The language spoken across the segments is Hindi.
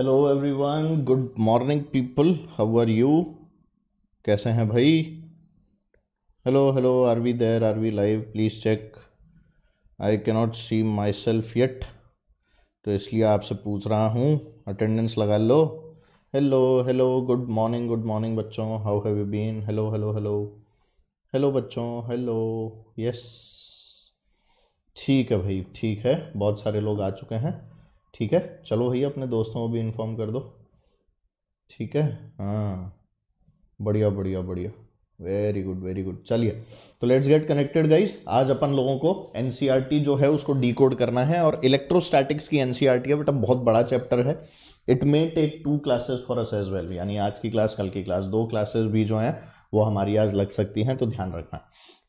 Hello everyone good morning people how are you कैसे हैं भाई hello hello are we there are we live please check I not see myself yet तो इसलिए आपसे पूछ रहा हूँ अटेंडेंस लगा लो hello hello good morning good morning बच्चों how have you been hello hello hello hello बच्चों हेलो यस ठीक है भाई ठीक है बहुत सारे लोग आ चुके हैं ठीक है चलो भैया अपने दोस्तों को भी इन्फॉर्म कर दो ठीक है हाँ बढ़िया बढ़िया बढ़िया वेरी गुड वेरी गुड चलिए तो लेट्स गेट कनेक्टेड गाइस आज अपन लोगों को एन e जो है उसको डी करना है और इलेक्ट्रोस्टैटिक्स की एनसीईआरटी e है बेटा बहुत बड़ा चैप्टर है it may take two classes for us as well यानी आज की क्लास कल की क्लास दो क्लासेस भी जो हैं वो हमारी आज लग सकती हैं तो ध्यान रखना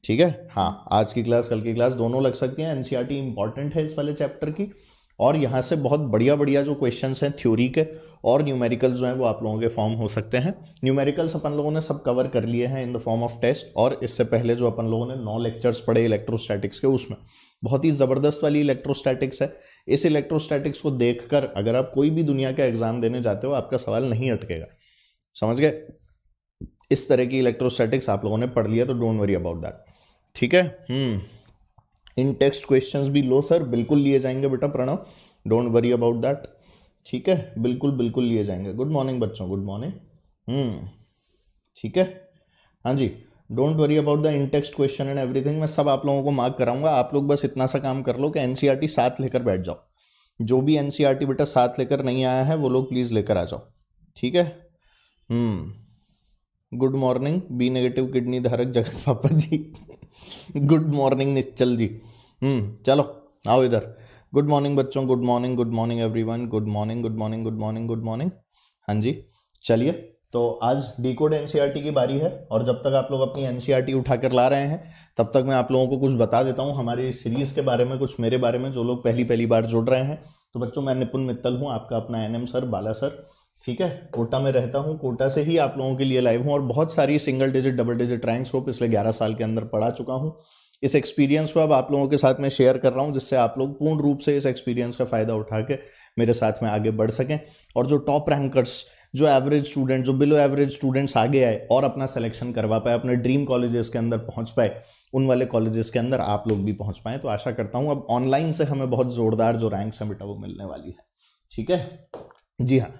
ठीक है हाँ आज की क्लास कल की क्लास दोनों लग सकती हैं एनसीआरटी इंपॉर्टेंट e है इस वाले चैप्टर की और यहाँ से बहुत बढ़िया बढ़िया जो क्वेश्चन हैं थ्योरी के और न्यूमेरिकल जो हैं वो आप लोगों के फॉर्म हो सकते हैं न्यूमेरिकल्स अपन लोगों ने सब कवर कर लिए हैं in the form of test और इससे पहले जो अपन लोगों ने नौ लेक्चर्स पढ़े इलेक्ट्रोस्टैटिक्स के उसमें बहुत ही ज़बरदस्त वाली इलेक्ट्रोस्टैटिक्स है इस इलेक्ट्रोस्टैटिक्स को कर अगर आप कोई भी दुनिया का एग्ज़ाम देने जाते हो आपका सवाल नहीं अटकेगा समझ गए इस तरह की इलेक्ट्रोस्टैटिक्स आप लोगों ने पढ़ लिया तो डोंट वरी अबाउट दैट ठीक है हम्म इन टेक्स्ट क्वेश्चन भी लो सर बिल्कुल लिए जाएंगे बेटा Pranav don't worry about that ठीक है बिल्कुल बिल्कुल लिए जाएंगे गुड मॉर्निंग बच्चों गुड मॉर्निंग हम्म। ठीक है हाँ जी don't worry about the in text question and everything मैं सब आप लोगों को मार्क कराऊंगा आप लोग बस इतना सा काम कर लो कि एनसीईआरटी e साथ लेकर बैठ जाओ जो भी एनसीईआरटी e बेटा साथ लेकर नहीं आया है वो लोग प्लीज़ लेकर आ जाओ ठीक है good morning B negative kidney धारक जगत पापा जी गुड मॉर्निंग निश्चल जी चलो आओ इधर गुड मॉर्निंग बच्चों good morning good morning one good morning good morning good morning good morning हाँ जी चलिए तो आज डी कोड एनसीईआरटी की बारी है और जब तक आप लोग अपनी एनसीईआरटी e उठाकर ला रहे हैं तब तक मैं आप लोगों को कुछ बता देता हूँ हमारी सीरीज़ के बारे में कुछ मेरे बारे में जो लोग पहली पहली बार जुड़ रहे हैं तो बच्चों मैं निपुण मित्तल हूँ आपका अपना एनएम सर बाला सर ठीक है कोटा में रहता हूँ कोटा से ही आप लोगों के लिए लाइव हूँ और बहुत सारी single digit double digit ranks को पिछले 11 साल के अंदर पढ़ा चुका हूँ इस एक्सपीरियंस को अब आप लोगों के साथ में शेयर कर रहा हूँ जिससे आप लोग पूर्ण रूप से इस एक्सपीरियंस का फ़ायदा उठा के मेरे साथ में आगे बढ़ सकें और जो टॉप रैंकर्स जो एवरेज स्टूडेंट जो बिलो एवरेज स्टूडेंट्स आगे आए और अपना सिलेक्शन करवा पाए अपने ड्रीम कॉलेजेस के अंदर पहुंच पाए उन वाले कॉलेजेस के अंदर आप लोग भी पहुंच पाए तो आशा करता हूं अब ऑनलाइन से हमें बहुत ज़ोरदार जो रैंक्स हैं बेटा वो मिलने वाली है ठीक है जी हाँ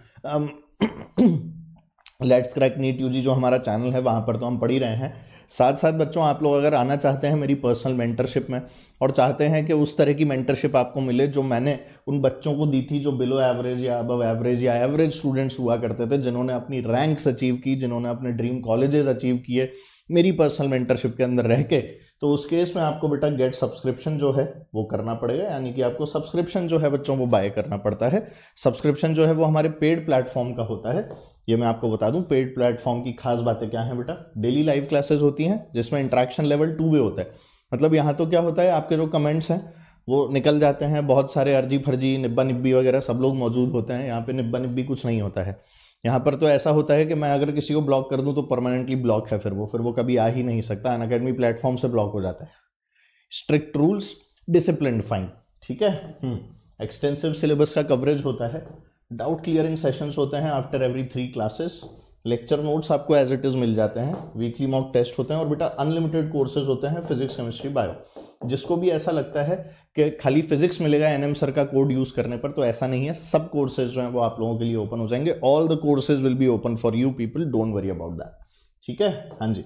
लेट्स क्रैक नीट जी जो हमारा चैनल है वहाँ पर तो हम पढ़ ही रहे हैं साथ साथ बच्चों आप लोग अगर आना चाहते हैं मेरी पर्सनल मेंटरशिप में और चाहते हैं कि उस तरह की मेंटरशिप आपको मिले जो मैंने उन बच्चों को दी थी जो बिलो एवरेज या अब एवरेज या एवरेज स्टूडेंट्स हुआ करते थे जिन्होंने अपनी रैंक्स अचीव की जिन्होंने अपने ड्रीम कॉलेजेस अचीव किए मेरी पर्सनल मेंटरशिप के अंदर रह के तो उस केस में आपको बेटा गेट सब्सक्रिप्शन जो है वो करना पड़ेगा यानी कि आपको सब्सक्रिप्शन जो है बच्चों वो बाय करना पड़ता है सब्सक्रिप्शन जो है वो हमारे पेड प्लेटफॉर्म का होता है ये मैं आपको बता दूं पेड प्लेटफॉर्म की खास बातें क्या है बेटा डेली लाइव क्लासेस होती हैं जिसमें इंट्रैक्शन लेवल टू वे होता है मतलब यहाँ तो क्या होता है आपके जो कमेंट्स हैं वो निकल जाते हैं बहुत सारे अर्जी फर्जी निब्बा निब्बी वगैरह सब लोग मौजूद होते हैं यहाँ पे निब्बा निब्बी कुछ नहीं होता है यहाँ पर तो ऐसा होता है कि मैं अगर किसी को ब्लॉक कर दूँ तो परमानेंटली ब्लॉक है फिर वो फिर वो कभी आ ही नहीं सकता अन अकेडमी प्लेटफॉर्म से ब्लॉक हो जाता है स्ट्रिक्ट रूल्स डिसिप्लिन फाइन ठीक है एक्सटेंसिव हम्म, सिलेबस का कवरेज होता है डाउट क्लियरिंग सेशंस होते हैं after every three classes lecture notes आपको एज इट इज़ मिल जाते हैं वीकली मॉक टेस्ट होते हैं और बेटा अनलिमिटेड कोर्सेज होते हैं फिजिक्स केमिस्ट्री बायो जिसको भी ऐसा लगता है कि खाली फिजिक्स मिलेगा एनएम सर का कोड यूज़ करने पर तो ऐसा नहीं है सब कोर्सेज जो हैं वो आप लोगों के लिए ओपन हो जाएंगे all the courses will be open for you people don't worry about that ठीक है हाँ जी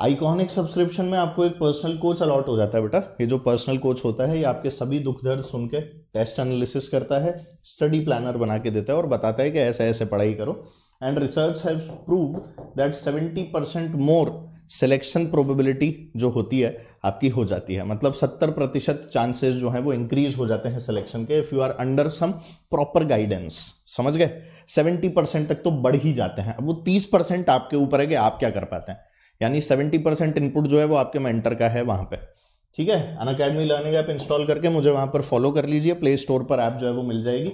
आइकॉनिक सब्सक्रिप्शन में आपको एक पर्सनल कोच अलॉट हो जाता है बेटा ये जो पर्सनल कोच होता है ये आपके सभी दुख दर्द सुन के टेस्ट एनालिसिस करता है स्टडी प्लानर बना के देता है और बताता है कि ऐसे ऐसे पढ़ाई करो and research have prove that seventy percent more selection probability जो होती है आपकी हो जाती है मतलब 70 प्रतिशत चांसेस जो हैं वो इंक्रीज हो जाते हैं सिलेक्शन के if you are under some proper guidance समझ गए 70 परसेंट तक तो बढ़ ही जाते हैं अब वो 30 परसेंट आपके ऊपर है कि आप क्या कर पाते हैं यानी 70 परसेंट इनपुट जो है वो आपके मेंटर का है वहाँ पर ठीक है Unacademy learning app install करके मुझे वहाँ पर फॉलो कर लीजिए प्ले स्टोर पर ऐप जो है वो मिल जाएगी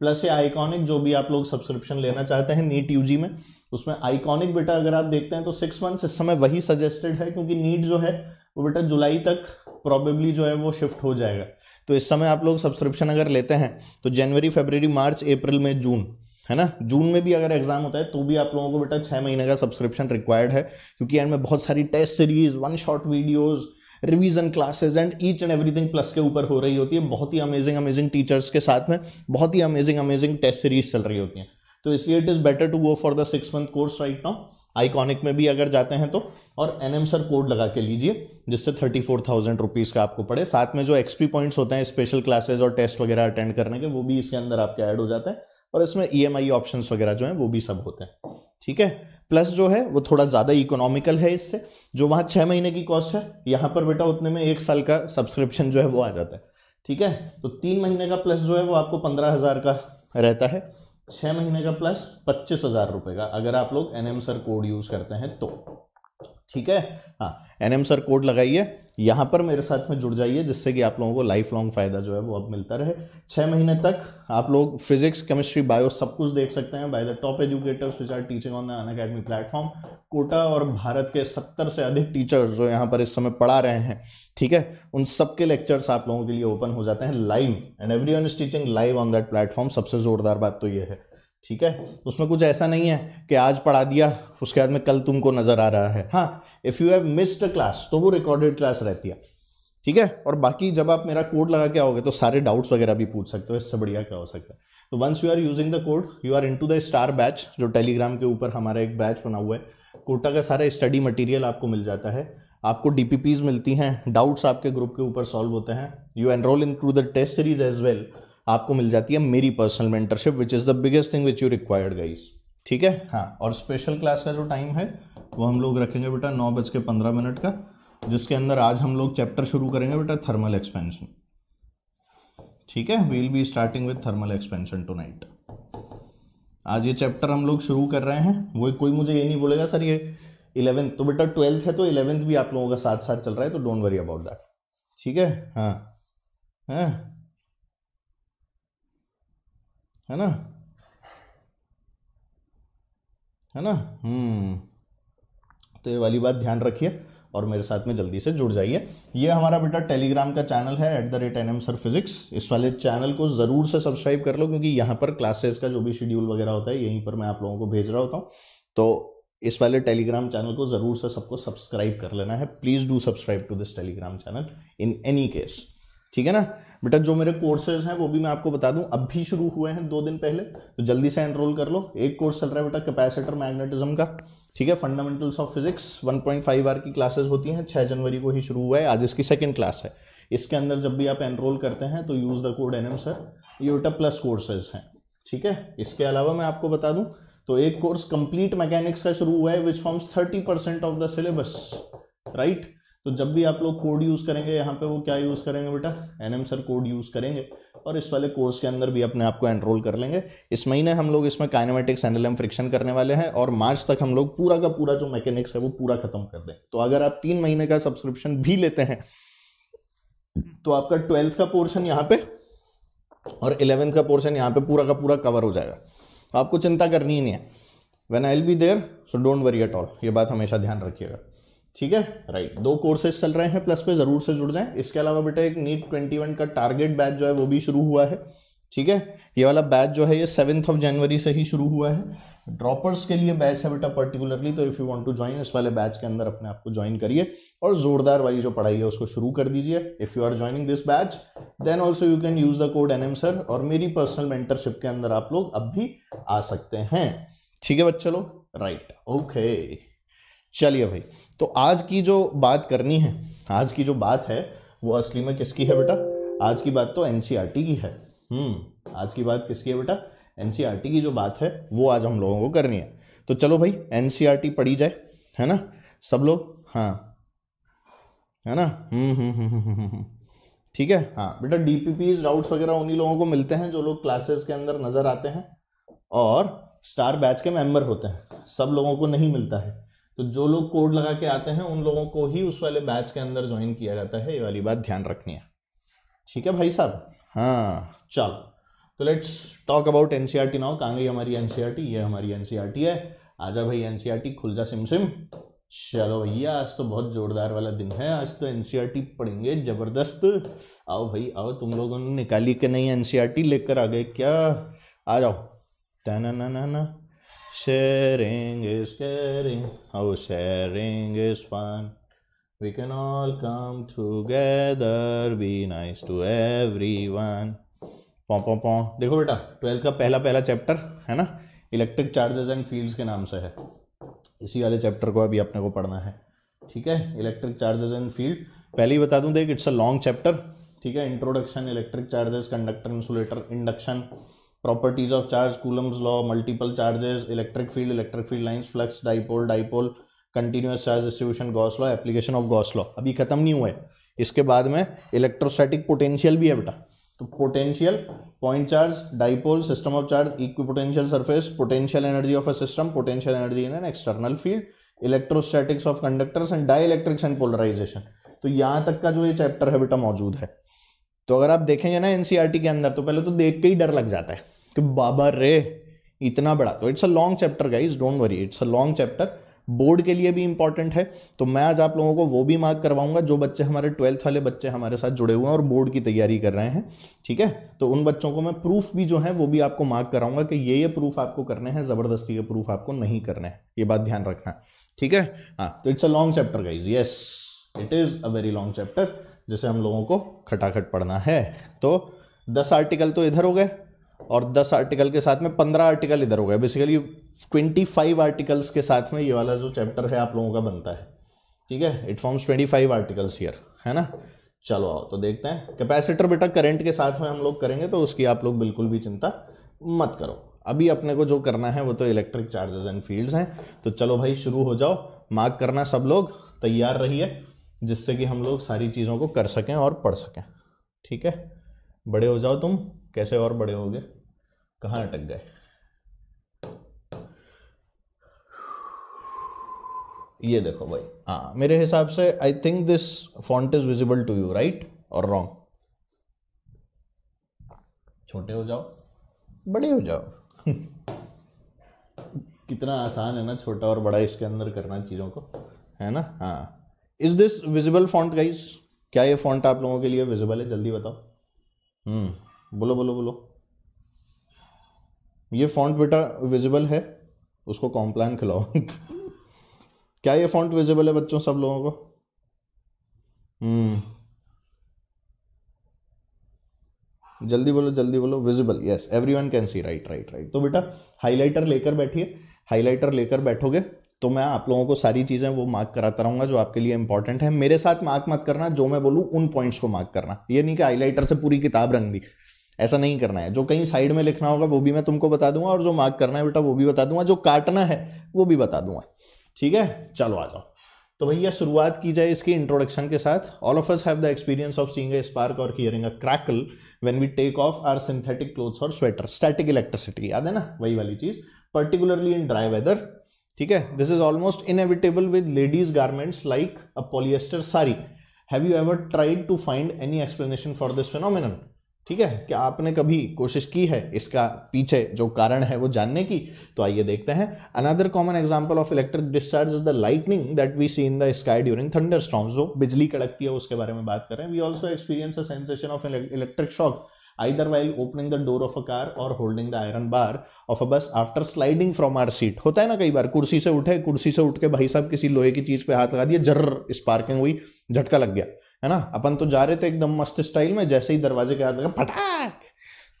प्लस ये आइकॉनिक जो भी आप लोग सब्सक्रिप्शन लेना चाहते हैं नीट यूजी में उसमें आइकॉनिक बेटा अगर आप देखते हैं तो सिक्स मंथ्स इस समय वही सजेस्टेड है क्योंकि नीट जो है वो बेटा जुलाई तक प्रॉबेबली जो है वो शिफ्ट हो जाएगा तो इस समय आप लोग सब्सक्रिप्शन अगर लेते हैं तो जनवरी फेबररी मार्च अप्रैल में जून है ना जून में भी अगर एग्जाम होता है तो भी आप लोगों को बेटा छः महीने का सब्सक्रिप्शन रिक्वायर्ड है क्योंकि एंड में बहुत सारी test series one shot videos revision classes and each and everything plus के ऊपर हो रही होती है बहुत ही अमेजिंग अमेजिंग टीचर्स के साथ में बहुत ही अमेजिंग अमेजिंग टेस्ट सीरीज चल रही होती हैं तो इसलिए it is better to go for the six month course right now iconic में भी अगर जाते हैं तो और एन एम सर कोड लगा के लीजिए जिससे थर्टी फोर थाउजेंड रुपीज़ का आपको पड़े साथ में जो एक्सपी पॉइंट्स होते हैं स्पेशल क्लासेज और टेस्ट वगैरह अटेंड करने के वो भी इसके अंदर आपके ऐड हो जाते हैं और इसमें ई एम आई ऑप्शन वगैरह जो हैं वो भी सब होते हैं ठीक है प्लस जो है वो थोड़ा ज़्यादा इकोनॉमिकल है इससे जो वहाँ छः महीने की कॉस्ट है यहाँ पर बेटा उतने में एक साल का सब्सक्रिप्शन जो है वो आ जाता है ठीक है तो तीन महीने का प्लस जो है वो आपको पंद्रह हज़ार का रहता है छः महीने का प्लस पच्चीस हज़ार रुपये का अगर आप लोग N M sir code use करते हैं तो ठीक है हाँ एन एम सर कोड लगाइए यहाँ पर मेरे साथ में जुड़ जाइए जिससे कि आप लोगों को लाइफ लॉन्ग फ़ायदा जो है वो अब मिलता रहे छः महीने तक आप लोग फिजिक्स केमिस्ट्री बायो सब कुछ देख सकते हैं by the top educators which are teaching on Unacademy platform Kota और भारत के सत्तर से अधिक टीचर्स जो यहाँ पर इस समय पढ़ा रहे हैं ठीक है उन सबके लेक्चर्स आप लोगों के लिए ओपन हो जाते हैं live and everyone is teaching live on that platform सबसे ज़ोरदार बात तो ये है ठीक है उसमें कुछ ऐसा नहीं है कि आज पढ़ा दिया उसके बाद में कल तुमको नज़र आ रहा है हाँ if you have missed a class तो वो रिकॉर्डेड क्लास रहती है ठीक है और बाकी जब आप मेरा कोड लगा के आओगे तो सारे डाउट्स वगैरह भी पूछ सकते हो इससे बढ़िया क्या हो सकता है तो once you are using the code you are into the star batch जो टेलीग्राम के ऊपर हमारा एक बैच बना हुआ है कोटा का सारा स्टडी मटेरियल आपको मिल जाता है आपको डी मिलती हैं डाउट्स आपके ग्रुप के ऊपर सॉल्व होते हैं you enrol in through the test series as well आपको मिल जाती है मेरी personal mentorship which is the biggest thing which you required guys ठीक है हाँ और स्पेशल क्लास का जो टाइम है वो हम लोग रखेंगे बेटा नौ बज के पंद्रह मिनट का जिसके अंदर आज हम लोग चैप्टर शुरू करेंगे बेटा थर्मल एक्सपेंशन ठीक है we'll be starting with thermal expansion tonight आज ये चैप्टर हम लोग शुरू कर रहे हैं वो कोई मुझे ये नहीं बोलेगा सर ये इलेवेंथ तो बेटा ट्वेल्थ है तो इलेवेंथ भी आप लोगों का साथ साथ चल रहा है तो डोंट वरी अबाउट दैट ठीक है हाँ हाँ है ना है ना हम्म तो ये वाली बात ध्यान रखिए और मेरे साथ में जल्दी से जुड़ जाइए ये हमारा बेटा टेलीग्राम का चैनल है at the rate N M sir physics इस वाले चैनल को ज़रूर से सब्सक्राइब कर लो क्योंकि यहाँ पर क्लासेस का जो भी शेड्यूल वगैरह होता है यहीं पर मैं आप लोगों को भेज रहा होता हूँ तो इस वाले टेलीग्राम चैनल को ज़रूर से सबको सब्सक्राइब कर लेना है please do subscribe to this Telegram channel in any case ठीक है ना बेटा जो मेरे कोर्सेज हैं वो भी मैं आपको बता दूं अब भी शुरू हुए हैं दो दिन पहले तो जल्दी से एनरोल कर लो एक कोर्स चल रहा है बेटा कैपेसिटर मैग्नेटिज्म का ठीक है fundamentals of physics 1.5 point hour की क्लासेस होती हैं 6 जनवरी को ही शुरू हुआ है आज इसकी सेकेंड क्लास है इसके अंदर जब भी आप एनरोल करते हैं तो use the code N M sir ये बेटा प्लस कोर्सेज हैं ठीक है इसके अलावा मैं आपको बता दूँ तो एक कोर्स कंप्लीट मैकेनिक्स का शुरू हुआ है which forms thirty percent of the syllabus right तो जब भी आप लोग कोड यूज़ करेंगे यहाँ पे वो क्या यूज़ करेंगे बेटा N M sir code use करेंगे और इस वाले कोर्स के अंदर भी अपने आप को एनरोल कर लेंगे इस महीने हम लोग इसमें काइनेमेटिक्स एंड एम फ्रिक्शन करने वाले हैं और मार्च तक हम लोग पूरा का पूरा जो मैकेनिक्स है वो पूरा खत्म कर दें तो अगर आप तीन महीने का सब्सक्रिप्शन भी लेते हैं तो आपका ट्वेल्थ का पोर्शन यहाँ पे और इलेवेंथ का पोर्शन यहाँ पे पूरा का पूरा कवर हो जाएगा आपको चिंता करनी ही नहीं है when I will be there so don't worry at all ये बात हमेशा ध्यान रखिएगा ठीक है राइट दो कोर्सेज चल रहे हैं प्लस पे ज़रूर से जुड़ जाएं इसके अलावा बेटा एक नीट ट्वेंटी वन का टारगेट बैच जो है वो भी शुरू हुआ है ठीक है ये वाला बैच जो है ये सेवन्थ ऑफ जनवरी से ही शुरू हुआ है ड्रॉपर्स के लिए बैच है बेटा पर्टिकुलरली तो if you want to join इस वाले बैच के अंदर अपने आप को ज्वाइन करिए और जोरदार वाली जो पढ़ाई है उसको शुरू कर दीजिए if you are joining this batch then also you can use the code N M sir और मेरी पर्सनल मेंटरशिप के अंदर आप लोग अब भी आ सकते हैं ठीक है बच्चे लोग राइट ओके चलिए भाई तो आज की जो बात करनी है आज की जो बात है वो असली में किसकी है बेटा आज की बात तो एन e की है हम्म, आज की बात किसकी है बेटा एन e की जो बात है वो आज हम लोगों को करनी है तो चलो भाई एन e पढ़ी जाए है ना सब लोग हाँ है ना हम्म, हम्म, ठीक है हाँ बेटा डी पी पीज डाउट्स वगैरह उन्हीं लोगों को मिलते हैं जो लोग क्लासेस के अंदर नज़र आते हैं और स्टार बैच के मेंबर होते हैं सब लोगों को नहीं मिलता है तो जो लोग कोड लगा के आते हैं उन लोगों को ही उस वाले बैच के अंदर ज्वाइन किया जाता है ये वाली बात ध्यान रखनी है ठीक है भाई साहब हाँ चलो तो let's talk about N C are T now कांगी हमारी एन सी आर टी ये हमारी एन सी आर टी है आजा भाई एन सी आर टी खुल जा सिम सिम चलो भैया आज तो बहुत ज़ोरदार वाला दिन है आज तो N C R e T पढ़ेंगे ज़बरदस्त आओ भाई आओ तुम लोगों ने निकाली कि नहीं एन सी आर टी लेकर आ गए क्या आ जाओ ना ना ना ना Sharing is caring, oh, sharing is fun. We can all come together, be nice to everyone. पौ पौ पौ देखो बेटा ट्वेल्थ का पहला पहला चैप्टर है ना इलेक्ट्रिक चार्जेस एंड फील्ड्स के नाम से है इसी वाले चैप्टर को अभी अपने को पढ़ना है ठीक है इलेक्ट्रिक चार्जेस एंड फील्ड पहले ही बता दूं देख इट्स अ लॉन्ग चैप्टर ठीक है introduction electric charges conductor insulator induction properties of charge Coulomb's law multiple charges electric field electric field lines flux dipole dipole continuous charge distribution Gauss law application of Gauss law अभी खत्म नहीं हुआ है इसके बाद में इलेक्ट्रोस्टैटिक पोटेंशियल भी है बेटा तो potential point charge dipole system of charge equipotential surface potential energy of a system potential energy in an external field electrostatics of conductors and dielectrics and polarisation तो यहाँ तक का जो ये चैप्टर है बेटा मौजूद है तो अगर आप देखेंगे ना एनसीआरटी e के अंदर तो पहले तो देख के ही डर लग जाता है कि बाबा रे इतना बड़ा तो it's a long chapter guys don't worry it's a long chapter board के लिए भी इंपॉर्टेंट है तो मैं आज आप लोगों को वो भी मार्क करवाऊंगा जो बच्चे हमारे ट्वेल्थ वाले बच्चे हमारे साथ जुड़े हुए हैं और बोर्ड की तैयारी कर रहे हैं ठीक है तो उन बच्चों को मैं प्रूफ भी जो है वो भी आपको मार्क कराऊंगा कि ये ये प्रूफ आपको करने हैं ज़बरदस्ती के प्रूफ आपको नहीं करने हैं ये बात ध्यान रखना ठीक है हाँ तो it's a long chapter guys yes it is a very long chapter जिसे हम लोगों को खटाखट पढ़ना है तो दस आर्टिकल तो इधर हो गए और 10 आर्टिकल के साथ में 15 आर्टिकल इधर हो गए बेसिकली 25 आर्टिकल्स के साथ में ये वाला जो चैप्टर है आप लोगों का बनता है ठीक है इट फॉर्म्स 25 आर्टिकल्स हियर है ना चलो आओ तो देखते हैं कैपेसिटर बेटा करंट के साथ में हम लोग करेंगे तो उसकी आप लोग बिल्कुल भी चिंता मत करो अभी अपने को जो करना है वो तो इलेक्ट्रिक चार्जेस एंड फील्ड्स हैं तो चलो भाई शुरू हो जाओ मार्क करना सब लोग तैयार रहिए जिससे कि हम लोग सारी चीज़ों को कर सकें और पढ़ सकें ठीक है बड़े हो जाओ तुम कैसे और बड़े हो गए कहाँ अटक गए ये देखो भाई हाँ मेरे हिसाब से I think this font is visible to you right और रॉन्ग छोटे हो जाओ बड़े हो जाओ कितना आसान है ना छोटा और बड़ा इसके अंदर करना चीज़ों को है ना हाँ is this visible font guys क्या ये फॉन्ट आप लोगों के लिए विजिबल है जल्दी बताओ हम्म, बोलो बोलो बोलो ये फॉन्ट बेटा विजिबल है उसको कॉम्प्लान खिलाओ क्या ये फॉन्ट विजिबल है बच्चों सब लोगों को हम्म। जल्दी बोलो जल्दी बोलो visible yes everyone can see right right right तो बेटा हाईलाइटर लेकर बैठिए हाईलाइटर लेकर बैठोगे तो मैं आप लोगों को सारी चीज़ें वो मार्क कराता रहूँगा जो आपके लिए इंपॉर्टेंट है मेरे साथ मार्क मत करना जो मैं बोलूँ उन पॉइंट्स को मार्क करना ये नहीं कि हाईलाइटर से पूरी किताब रंग दी ऐसा नहीं करना है जो कहीं साइड में लिखना होगा वो भी मैं तुमको बता दूंगा और जो मार्क करना है बेटा वो भी बता दूंगा जो काटना है वो भी बता दूंगा ठीक है चलो आ जाओ तो भैया शुरुआत की जाए इसकी इंट्रोडक्शन के साथ all of us have the experience of seeing a spark और hearing a crackle when we take off our synthetic clothes और स्वेटर स्टैटिक इलेक्ट्रिसिटी याद है ना वही वाली चीज़ पर्टिकुलरली इन ड्राई वेदर ठीक है this is almost inevitable with ladies garments like a polyester sari have you ever tried to find any explanation for this phenomenon ठीक है क्या आपने कभी कोशिश की है इसका पीछे जो कारण है वो जानने की तो आइए देखते हैं another common example of electric discharge is the lightning that we see in the sky during thunder जो बिजली कड़कती है उसके बारे में बात करें we also experience a sensation of electric shock either while opening the door of a car or holding the iron bar of a bus after sliding from our seat होता है ना कई बार कुर्सी से उठे कुर्सी से उठ के भाई साहब किसी लोहे की चीज पे हाथ लगा दिए जर्र स्पार्किंग हुई झटका लग गया है ना अपन तो जा रहे थे एकदम मस्त स्टाइल में जैसे ही दरवाजे के हाथ लगा फटाक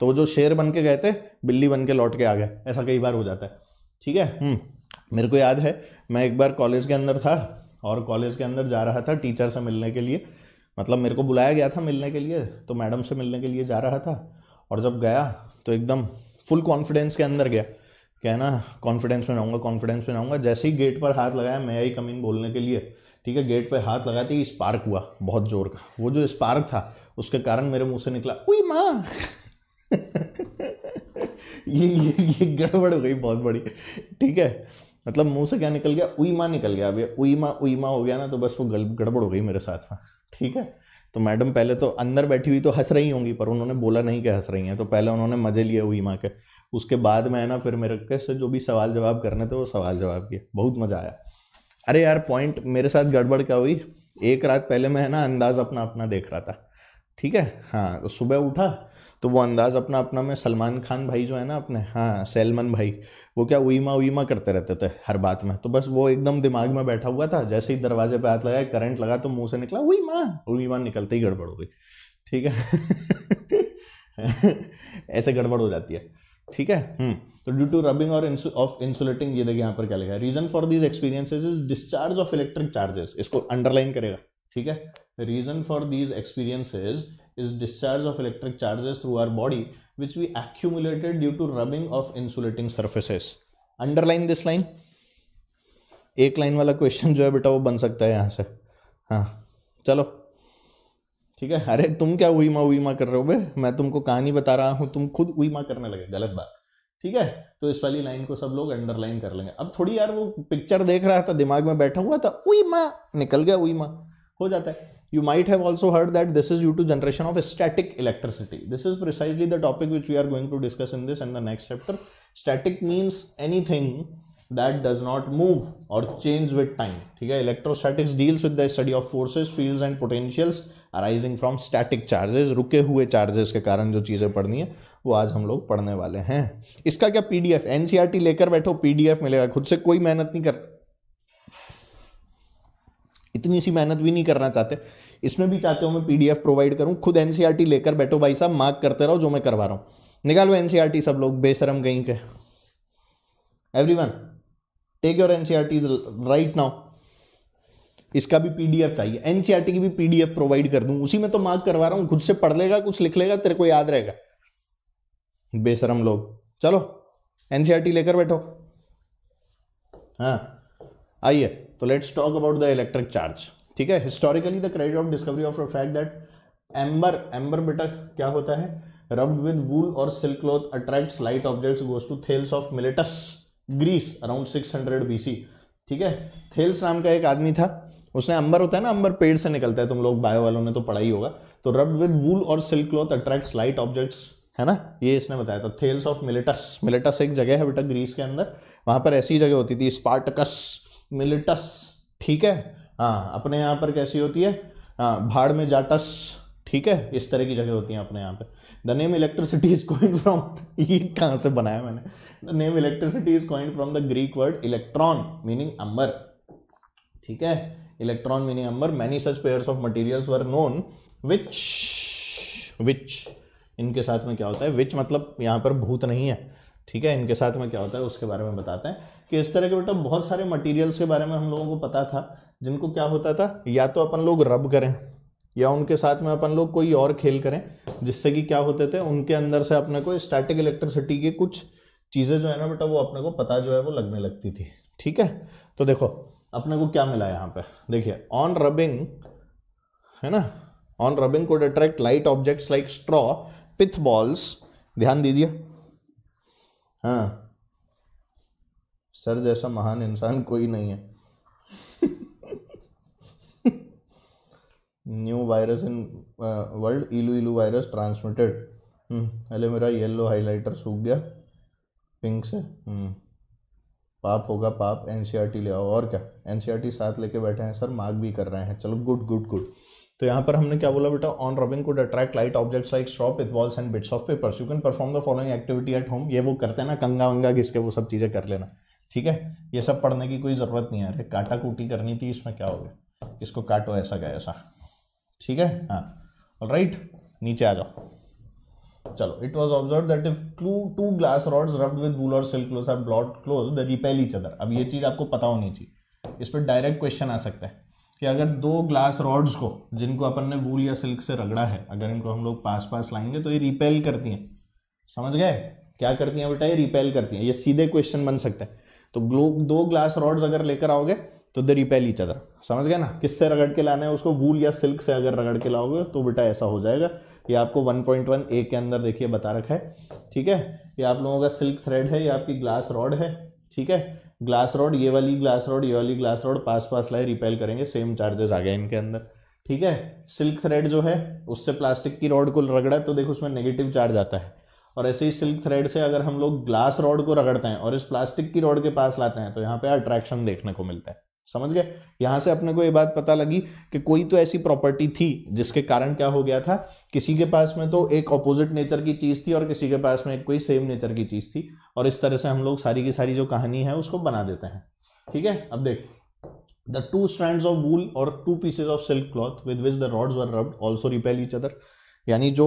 तो जो शेर बन के गए थे बिल्ली बन के लौट के आ गए ऐसा कई बार हो जाता है ठीक है हम्म, मेरे को याद है मैं एक बार कॉलेज के अंदर था और कॉलेज के अंदर जा रहा था टीचर से मिलने के लिए मतलब मेरे को बुलाया गया था मिलने के लिए तो मैडम से मिलने के लिए जा रहा था और जब गया तो एकदम फुल कॉन्फिडेंस के अंदर गया कहना कॉन्फिडेंस में रहूँगा कॉन्फिडेंस में रहूँगा जैसे ही गेट पर हाथ लगाया मैं आई कमीन बोलने के लिए ठीक है गेट पर हाथ लगाते ही स्पार्क हुआ बहुत जोर का वो जो स्पार्क था उसके कारण मेरे मुंह से निकला उई माँ ये ये ये गड़बड़ हो गई बहुत बड़ी ठीक है मतलब मुंह से क्या निकल गया उई माँ निकल गया अभी उई माँ उई माँ हो गया ना तो बस वो गड़बड़ हो गई मेरे साथ में ठीक है तो मैडम पहले तो अंदर बैठी हुई तो हंस रही होंगी पर उन्होंने बोला नहीं कि हंस रही हैं तो पहले उन्होंने मज़े लिए हुई माँ के उसके बाद में है ना फिर मेरे के से जो भी सवाल जवाब करने थे वो सवाल जवाब किए बहुत मज़ा आया अरे यार पॉइंट मेरे साथ गड़बड़ क्या हुई एक रात पहले मैं है ना अंदाज़ अपना अपना देख रहा था ठीक है हाँ तो सुबह उठा तो वो अंदाज़ अपना अपना में सलमान खान भाई जो है ना अपने हाँ सैलमन भाई वो क्या उईमा उईमा करते रहते थे हर बात में तो बस वो एकदम दिमाग में बैठा हुआ था जैसे ही दरवाजे पे हाथ लगाया करंट लगा तो मुंह से निकला उईमा उईमा निकलते ही गड़बड़ हो गई ठीक है ऐसे गड़बड़ हो जाती है ठीक है हम्म। तो ड्यू टू रबिंग और ऑफ इंसुलेटिंग ये देखिए यहाँ पर क्या लिखा है reason for these experiences is discharge of electric charges इसको अंडरलाइन करेगा ठीक है reason for these experiences is discharge of electric charges through our body which we accumulated due to rubbing of insulating surfaces underline this line एक लाइन वाला क्वेश्चन जो है बेटा वो बन सकता है यहाँ से हाँ चलो ठीक है अरे तुम क्या उईमा उईमा कर रहे हो बे मैं तुमको कहानी बता रहा हूँ तुम खुद उईमा करने लगे गलत बात ठीक है तो इस वाली लाइन को सब लोग अंडरलाइन कर लेंगे अब थोड़ी यार वो पिक्चर देख रहा था दिमाग में बैठा हुआ था उईमा निकल गया उईमा हो जाता है you might have also heard that this is due to generation of static electricity. This is precisely the topic which we are going to discuss in this and the next chapter. Static means anything that does not move or change with time. Okay? Electrostatics deals with the study of forces, fields and potentials arising from static charges रुके हुए चार्जेस के कारण जो चीज़ें पढ़नी है वो आज हम लोग पढ़ने वाले हैं इसका क्या P D F N C are R लेकर बैठो पी डी एफ मिलेगा खुद से कोई मेहनत नहीं कर इतनी सी मेहनत भी नहीं करना चाहते इसमें भी चाहते हो मैं पीडीएफ प्रोवाइड करूँ खुद एनसीईआरटी e लेकर बैठो भाई साहब मार्क करते रहो जो मैं करवा रहा हूँ निकालो एनसीआर e सब लोग बेशरम कहीं के everyone take your NCERT right now इसका भी पीडीएफ चाहिए एनसीईआरटी e की भी पीडीएफ प्रोवाइड कर दूं उसी में तो मार्क करवा रहा हूं खुद से पढ़ लेगा कुछ लिख लेगा तेरे को याद रहेगा बेशरम लोग चलो एनसीईआरटी लेकर बैठो हाँ आइए तो let's talk about the electric charge ठीक है historically the credit of discovery of a fact that amber amber बेटा क्या होता है रब्ड विद वूल और silk cloth attracts light objects goes to Thales of Miletus Greece around 600 hundred BC ठीक है थेल्स नाम का एक आदमी था उसने अंबर होता है ना अंबर पेड़ से निकलता है तुम लोग बायो वालों ने तो पढ़ा ही होगा तो रब विद वूल और silk cloth attracts light objects है ना ये इसने बताया था थेल्स ऑफ मिलेटस मिलेटस एक जगह है बेटा ग्रीस के अंदर वहां पर ऐसी जगह होती थी स्पार्टकस मिलेटस ठीक है हाँ अपने यहाँ पर कैसी होती है हाँ भाड़ में जाटस ठीक है इस तरह की जगह होती है अपने यहाँ पर the name electricity is coin from ये कहाँ से बनाया मैंने the name electricity is coin from the Greek word electron meaning amber ठीक है electron meaning amber many such pairs of materials were known which which इनके साथ में क्या होता है विच मतलब यहाँ पर भूत नहीं है ठीक है इनके साथ में क्या होता है उसके बारे में बताते हैं कि इस तरह के बेटा बहुत सारे मटेरियल्स के बारे में हम लोगों को पता था जिनको क्या होता था या तो अपन लोग रब करें या उनके साथ में अपन लोग कोई और खेल करें जिससे कि क्या होते थे उनके अंदर से अपने को स्टैटिक इलेक्ट्रिसिटी की कुछ चीज़ें जो है ना बेटा वो अपने को पता जो है वो लगने लगती थी ठीक है तो देखो अपने को क्या मिला यहाँ पे देखिए ऑन रबिंग है ना on rubbing could attract light objects like straw pith balls ध्यान दीजिए हाँ सर जैसा महान इंसान कोई नहीं है न्यू वायरस इन वर्ल्ड इलू इलू वायरस ट्रांसमिटेड transmitted पहले मेरा येलो हाइलाइटर सूख गया पिंक से पाप होगा पाप एन सी आर टी ले आओ और क्या एन सी आर टी साथ लेके बैठे हैं सर मार्क भी कर रहे हैं चलो गुड गुड गुड तो यहाँ पर हमने क्या बोला बेटा on rubbing could attract light objects like straw pith balls and bits of papers you can perform the following activity at home ये वो करते हैं ना कंगा वंगा घिसके वो सब चीज़ें कर लेना ठीक है ये सब पढ़ने की कोई ज़रूरत नहीं है अरे काटा कूटी करनी थी इसमें क्या हो गया इसको काटो ऐसा गया ऐसा ठीक है हाँ राइट नीचे आ जाओ चलो it was observe that if two two glass rods rubbed with wool और silk cloth are brought close the repel each other अब ये चीज़ आपको पता होनी चाहिए इस पर डायरेक्ट क्वेश्चन आ सकता है कि अगर दो ग्लास रॉड्स को जिनको अपन ने वूल या सिल्क से रगड़ा है अगर इनको हम लोग पास पास लाएंगे तो ये रिपेल करती हैं समझ गए क्या करती हैं बेटा ये रिपेल करती हैं ये सीधे क्वेश्चन बन सकता है तो ग्लो दो ग्लास रॉड्स अगर लेकर आओगे तो दे रिपेल ईच अदर समझ गए ना किससे रगड़ के लाना है उसको वूल या सिल्क से अगर रगड़ के लाओगे तो बेटा ऐसा हो जाएगा ये आपको 1.1 ए के अंदर देखिए बता रखा है ठीक है ये आप लोगों का सिल्क थ्रेड है ये आपकी ग्लास रॉड है ठीक है ग्लास रॉड ये वाली ग्लास रॉड ये वाली ग्लास रॉड पास पास लाए रिपेल करेंगे सेम चार्जेस आ गए इनके अंदर ठीक है सिल्क थ्रेड जो है उससे प्लास्टिक की रॉड को रगड़ा तो देखो उसमें नेगेटिव चार्ज आता है और ऐसे ही सिल्क थ्रेड से अगर हम लोग ग्लास रॉड को रगड़ते हैं और इस प्लास्टिक की रॉड के पास लाते हैं तो यहाँ पे अट्रैक्शन देखने को मिलता है समझ गए यहां से अपने को ये बात पता लगी कि कोई तो ऐसी प्रॉपर्टी थी जिसके कारण क्या हो गया था किसी के पास में तो एक ऑपोजिट नेचर की चीज थी और किसी के पास में कोई सेम नेचर की चीज थी और इस तरह से हम लोग सारी की सारी जो कहानी है उसको बना देते हैं ठीक है अब देख the two strand of wool और two pieces of silk cloth with which the rods were rubbed also repel each other यानी जो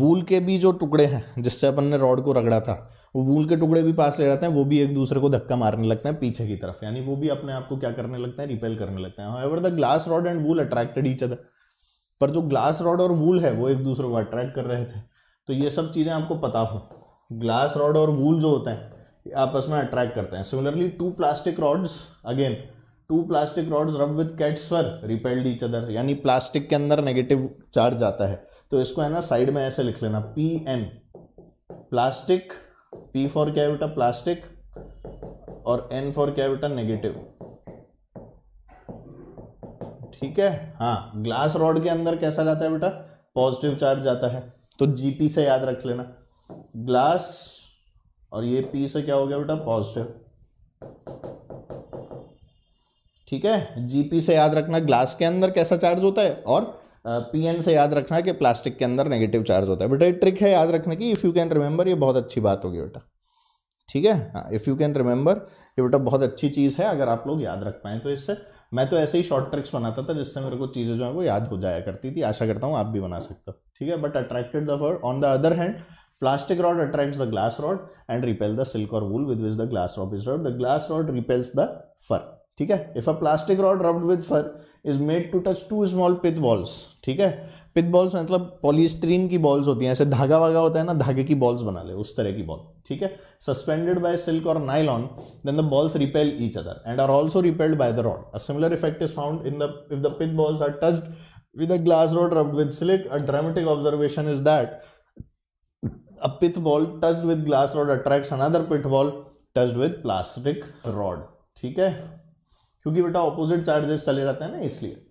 वूल के भी जो टुकड़े हैं जिससे अपन ने रॉड को रगड़ा था वो वूल के टुकड़े भी पास ले जाते हैं वो भी एक दूसरे को धक्का मारने लगते हैं पीछे की तरफ यानी वो भी अपने आप को क्या करने लगते हैं रिपेल करने लगते हैं ever the glass rod and wool attracted each other पर जो ग्लास रॉड और वूल है वो एक दूसरे को अट्रैक्ट कर रहे थे तो ये सब चीज़ें आपको पता हो ग्लास रॉड और वूल जो होते हैं आपस में अट्रैक्ट करते हैं similarly two plastic rods again two plastic rods rub with cat's fur repelled each other यानी प्लास्टिक के अंदर नेगेटिव चार्ज आता है तो इसको है ना साइड में ऐसे लिख लेना P N plastic P for क्या बेटा प्लास्टिक और एन फॉर क्या बेटा नेगेटिव ठीक है हाँ ग्लास रॉड के अंदर कैसा जाता है बेटा पॉजिटिव चार्ज जाता है तो जीपी से याद रख लेना ग्लास और ये पी से क्या हो गया बेटा पॉजिटिव ठीक है जीपी से याद रखना ग्लास के अंदर कैसा चार्ज होता है और पी एन से याद रखना कि प्लास्टिक के अंदर नेगेटिव चार्ज होता है बेटा ये ट्रिक है याद रखने की इफ़ यू कैन रिमेंबर ये बहुत अच्छी बात होगी बेटा ठीक है इफ़ यू कैन रिमेंबर ये बेटा बहुत अच्छी चीज़ है अगर आप लोग याद रख पाएँ तो इससे मैं तो ऐसे ही शॉर्ट ट्रिक्स बनाता था जिससे मेरे को चीज़ें जो है वो याद हो जाया करती थी आशा करता हूँ आप भी बना सकते हो ठीक है but attracted the fur on the other hand plastic rod attract the glass rod and repel the silk और wool with which the glass rod is rod the glass rod repels the fur ठीक है if a plastic rod rubbed with fur is made to touch two small pith balls ठीक है पिद बॉल्स मतलब पॉलीस्ट्रीन की बॉल्स होती हैं ऐसे धागा वागा होता है ना धागे की बॉल्स बना ले उस तरह की बॉल ठीक है सस्पेंडेड बाय सिल्क और nylon then the balls repel each other and are also repelled by the rod a similar effect is found in the if the pith balls are touch with a glass rod rub with silic a dramatic observation is that a pith ball touch with glass rod attracts another pith ball touch with plastic rod ठीक है क्योंकि बेटा ऑपोजिट चार्जेस चले रहते हैं ना इसलिए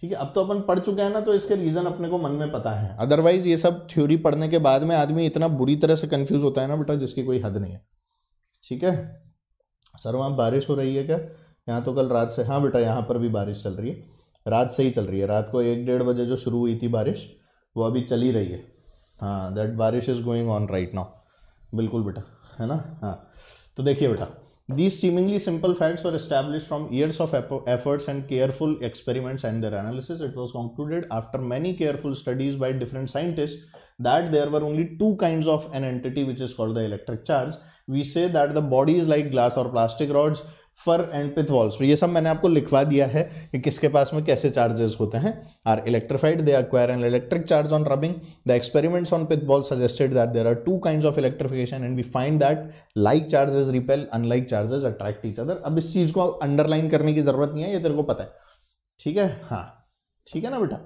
ठीक है अब तो अपन पढ़ चुके हैं ना तो इसके रीजन अपने को मन में पता है अदरवाइज ये सब थ्योरी पढ़ने के बाद में आदमी इतना बुरी तरह से कंफ्यूज होता है ना बेटा जिसकी कोई हद नहीं है ठीक है सर वहाँ बारिश हो रही है क्या यहाँ तो कल रात से हाँ बेटा यहाँ पर भी बारिश चल रही है रात से ही चल रही है रात को एक डेढ़ बजे जो शुरू हुई थी बारिश वो अभी चली रही है हाँ that barish is going on right now बिल्कुल बेटा है ना हाँ तो देखिए बेटा These seemingly simple facts were established from years of efforts and careful experiments and their analysis. It was concluded after many careful studies by different scientists that there were only two kinds of an entity which is called the electric charge. We say that the body is like glass or plastic rods fur and pith balls ये सब मैंने आपको लिखवा दिया है कि किसके पास में कैसे चार्जेस होते हैं are electrified they acquire and electric charge on rubbing the experiments on pith ball suggested that there are two kind of electrification and we find that like charges repel unlike charges attract each other अब इस चीज़ को अंडरलाइन करने की जरूरत नहीं है ये तेरे को पता है ठीक है हाँ ठीक है ना बेटा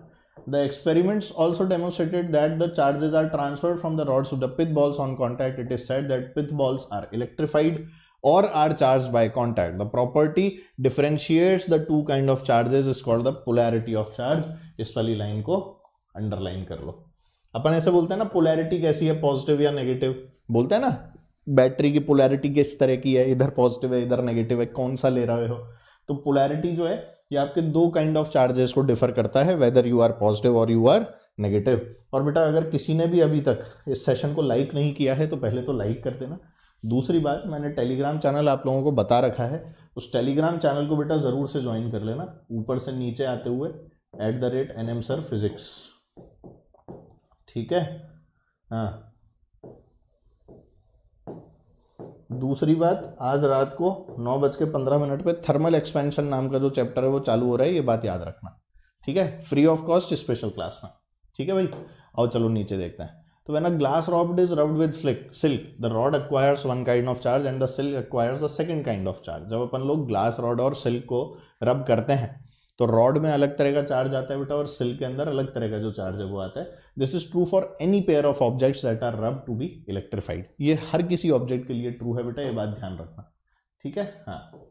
The experiments also demonstrated that the charges are transferred from the rods to the pith balls on contact. It is said that pith balls are electrified or are charged by contact. The property differentiates the two kind of charges is called the polarity of charge. इस वाली लाइन को अंडरलाइन कर लो अपन ऐसे बोलते हैं ना पोलैरिटी कैसी है पॉजिटिव या नेगेटिव बोलते हैं ना बैटरी की पोलैरिटी किस तरह की है इधर पॉजिटिव है इधर नेगेटिव है कौन सा ले रहे हो तो पोलैरिटी जो है ये आपके दो काइंड ऑफ चार्जेस को डिफर करता है वेदर यू आर पॉजिटिव और यू आर नेगेटिव और बेटा अगर किसी ने भी अभी तक इस सेशन को लाइक नहीं किया है तो पहले तो लाइक कर देना दूसरी बात मैंने टेलीग्राम चैनल आप लोगों को बता रखा है उस टेलीग्राम चैनल को बेटा ज़रूर से ज्वाइन कर लेना ऊपर से नीचे आते हुए at the rate N M sir physics ठीक है हाँ दूसरी बात आज रात को नौ बज के पंद्रह मिनट पे थर्मल एक्सपेंशन नाम का जो चैप्टर है वो चालू हो रहा है ये बात याद रखना ठीक है free of cost special class में ठीक है भाई और चलो नीचे देखते हैं So when a glass rod is rubbed with silk, silk, the rod acquires one kind of charge and the silk acquires the second kind of charge. जब अपन लोग glass rod और silk को rub करते हैं तो रॉड में अलग तरह का चार्ज आता है बेटा और सिल्क के अंदर अलग तरह का जो चार्ज है वो आता है this is true for any pair of objects that are rub to be electrified ये हर किसी ऑब्जेक्ट के लिए ट्रू है बेटा ये बात ध्यान रखना ठीक है हाँ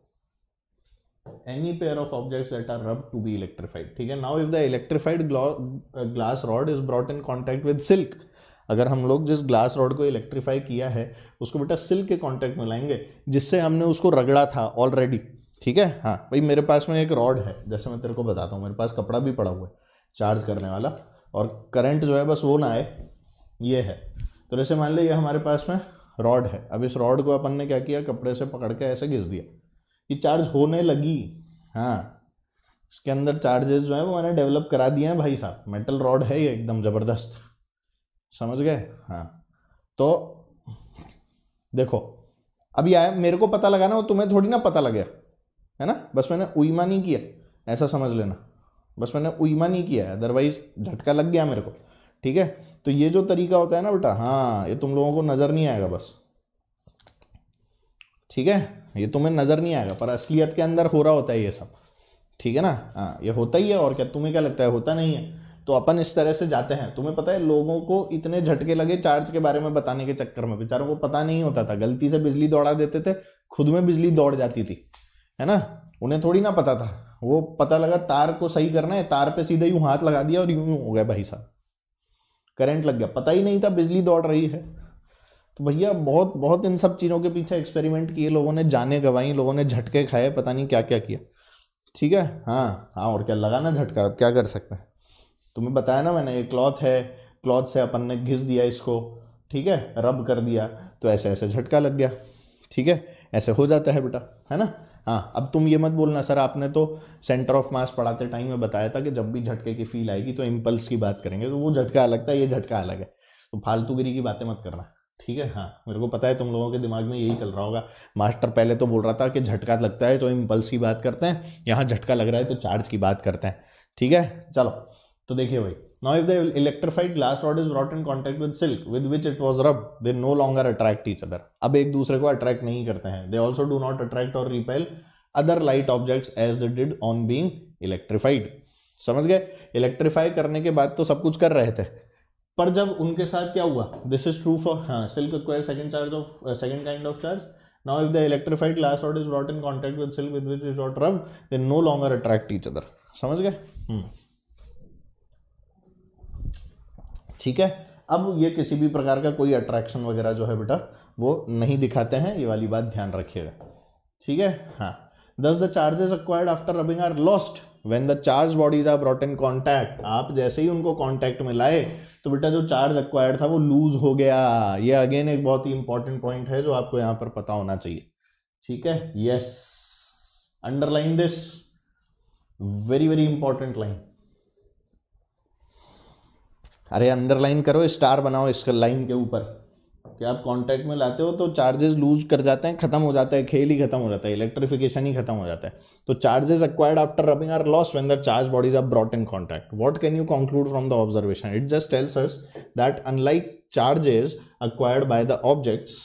any pair of objects that are rubbed to be electrified ठीक है now if the electrified glass rod is brought in contact with silk अगर हम लोग जिस ग्लास रॉड को इलेक्ट्रीफाई किया है उसको बेटा सिल्क के कॉन्टैक्ट में लाएंगे जिससे हमने उसको रगड़ा था ऑलरेडी ठीक है हाँ भाई मेरे पास में एक रॉड है जैसे मैं तेरे को बताता हूँ मेरे पास कपड़ा भी पड़ा हुआ है चार्ज करने वाला और करंट जो है बस वो ना आए ये है तो जैसे मान ये हमारे पास में रॉड है अब इस रॉड को अपन ने क्या किया कपड़े से पकड़ के ऐसे घिस दिया कि चार्ज होने लगी हाँ इसके अंदर चार्जेस जो है वो मैंने डेवलप करा दिए हैं भाई साहब मेटल रॉड है ये एकदम ज़बरदस्त समझ गए हाँ तो देखो अभी आया मेरे को पता लगाना हो वो तुम्हें थोड़ी ना पता लगे है ना बस मैंने उइमा नहीं किया ऐसा समझ लेना बस मैंने उइमा नहीं किया है अदरवाइज झटका लग गया मेरे को ठीक है तो ये जो तरीका होता है ना बेटा हाँ ये तुम लोगों को नज़र नहीं आएगा बस ठीक है ये तुम्हें नज़र नहीं आएगा पर असलियत के अंदर हो रहा होता है ये सब ठीक है ना हाँ ये होता ही है और क्या तुम्हें क्या लगता है होता नहीं है तो अपन इस तरह से जाते हैं तुम्हें पता है लोगों को इतने झटके लगे चार्ज के बारे में बताने के चक्कर में बेचारों को पता नहीं होता था गलती से बिजली दौड़ा देते थे खुद में बिजली दौड़ जाती थी है ना उन्हें थोड़ी ना पता था वो पता लगा तार को सही करना है तार पे सीधे यूँ हाथ लगा दिया और यूँ हो गया भाई साहब करंट लग गया पता ही नहीं था बिजली दौड़ रही है तो भैया बहुत बहुत इन सब चीज़ों के पीछे एक्सपेरिमेंट किए लोगों ने जाने गंवाई लोगों ने झटके खाए पता नहीं क्या क्या किया ठीक है हाँ हाँ और क्या लगाना झटका अब क्या कर सकते हैं तुम्हें बताया ना मैंने ये क्लॉथ है क्लॉथ से अपन ने घिस दिया इसको ठीक है रब कर दिया तो ऐसे ऐसे झटका लग गया ठीक है ऐसे हो जाता है बेटा है ना हाँ अब तुम ये मत बोलना सर आपने तो सेंटर ऑफ मास पढ़ाते टाइम में बताया था कि जब भी झटके की फील आएगी तो इम्पल्स की बात करेंगे तो वो झटका अलग था ये झटका अलग है तो फालतूगिरी की बातें मत करना ठीक है हाँ मेरे को पता है तुम लोगों के दिमाग में यही चल रहा होगा मास्टर पहले तो बोल रहा था कि झटका लगता है तो इम्पल्स की बात करते हैं यहाँ झटका लग रहा है तो चार्ज की बात करते हैं ठीक है चलो तो देखिए भाई now if the electrified glass rod is brought in contact with silk with which it was rub they no longer attract each other अब एक दूसरे को अट्रैक्ट नहीं करते हैं they also do not attract और repel other light objects as the did on being electrified समझ गए इलेक्ट्रीफाई करने के बाद तो सब कुछ कर रहे थे पर जब उनके साथ क्या हुआ दिस इज ट्रू फॉर हाँ silk acquire second charge of second kind of charge now if the electrified glass rod is brought in contact with silk with which is not rub they no longer attract each other समझ गए हम्म। ठीक है अब ये किसी भी प्रकार का कोई अट्रैक्शन वगैरह जो है बेटा वो नहीं दिखाते हैं ये वाली बात ध्यान रखिएगा ठीक है हाँ thus the charges acquired after rubbing are lost when the charge bodies are brought in contact आप जैसे ही उनको कॉन्टैक्ट में लाए तो बेटा जो चार्ज अक्वायर्ड था वो लूज हो गया ये अगेन एक बहुत ही इंपॉर्टेंट पॉइंट है जो आपको यहाँ पर पता होना चाहिए ठीक है yes underline this very very important line अरे अंडरलाइन करो स्टार बनाओ इस लाइन के ऊपर कि आप कॉन्ट्रैक्ट में लाते हो तो चार्जेस लूज कर जाते हैं खत्म हो जाता है खेल ही खत्म हो जाता है इलेक्ट्रिफिकेशन ही खत्म हो जाता है तो charges acquired after rubbing are loss when the charge bodies are brought in contact what can you conclude from the observation it just tells us that unlike charges acquired by the objects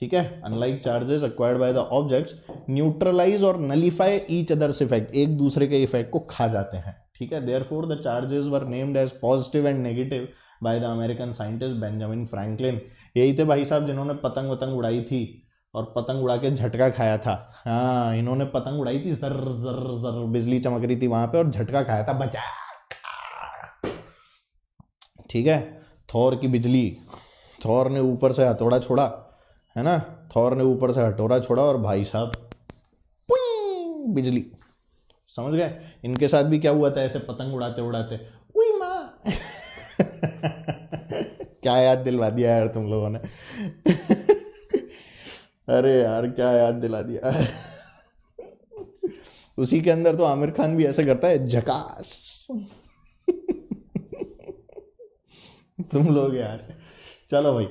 ठीक है unlike charges acquired by the objects neutralize और नलीफाई ईच अदर्स इफेक्ट एक दूसरे के इफेक्ट को खा जाते हैं ठीक है therefore the charges were named as positive and negative by the American scientist Benjamin Franklin यही थे भाई साहब जिन्होंने पतंग वतंग उड़ाई थी और पतंग उड़ा के झटका खाया था हाँ इन्होंने पतंग उड़ाई थी जर जर जर बिजली चमक रही थी वहां पे और झटका खाया था बचा ठीक है थौर की बिजली थौर ने ऊपर से हथौड़ा छोड़ा है ना थौर ने ऊपर से हथौड़ा छोड़ा और भाई साहब बिजली समझ गए इनके साथ भी क्या हुआ था ऐसे पतंग उड़ाते उड़ाते उई माँ क्या याद दिलवा दिया यार तुम लोगों ने अरे यार क्या याद दिला दिया उसी के अंदर तो आमिर खान भी ऐसे करता है झकास तुम लोग यार चलो भाई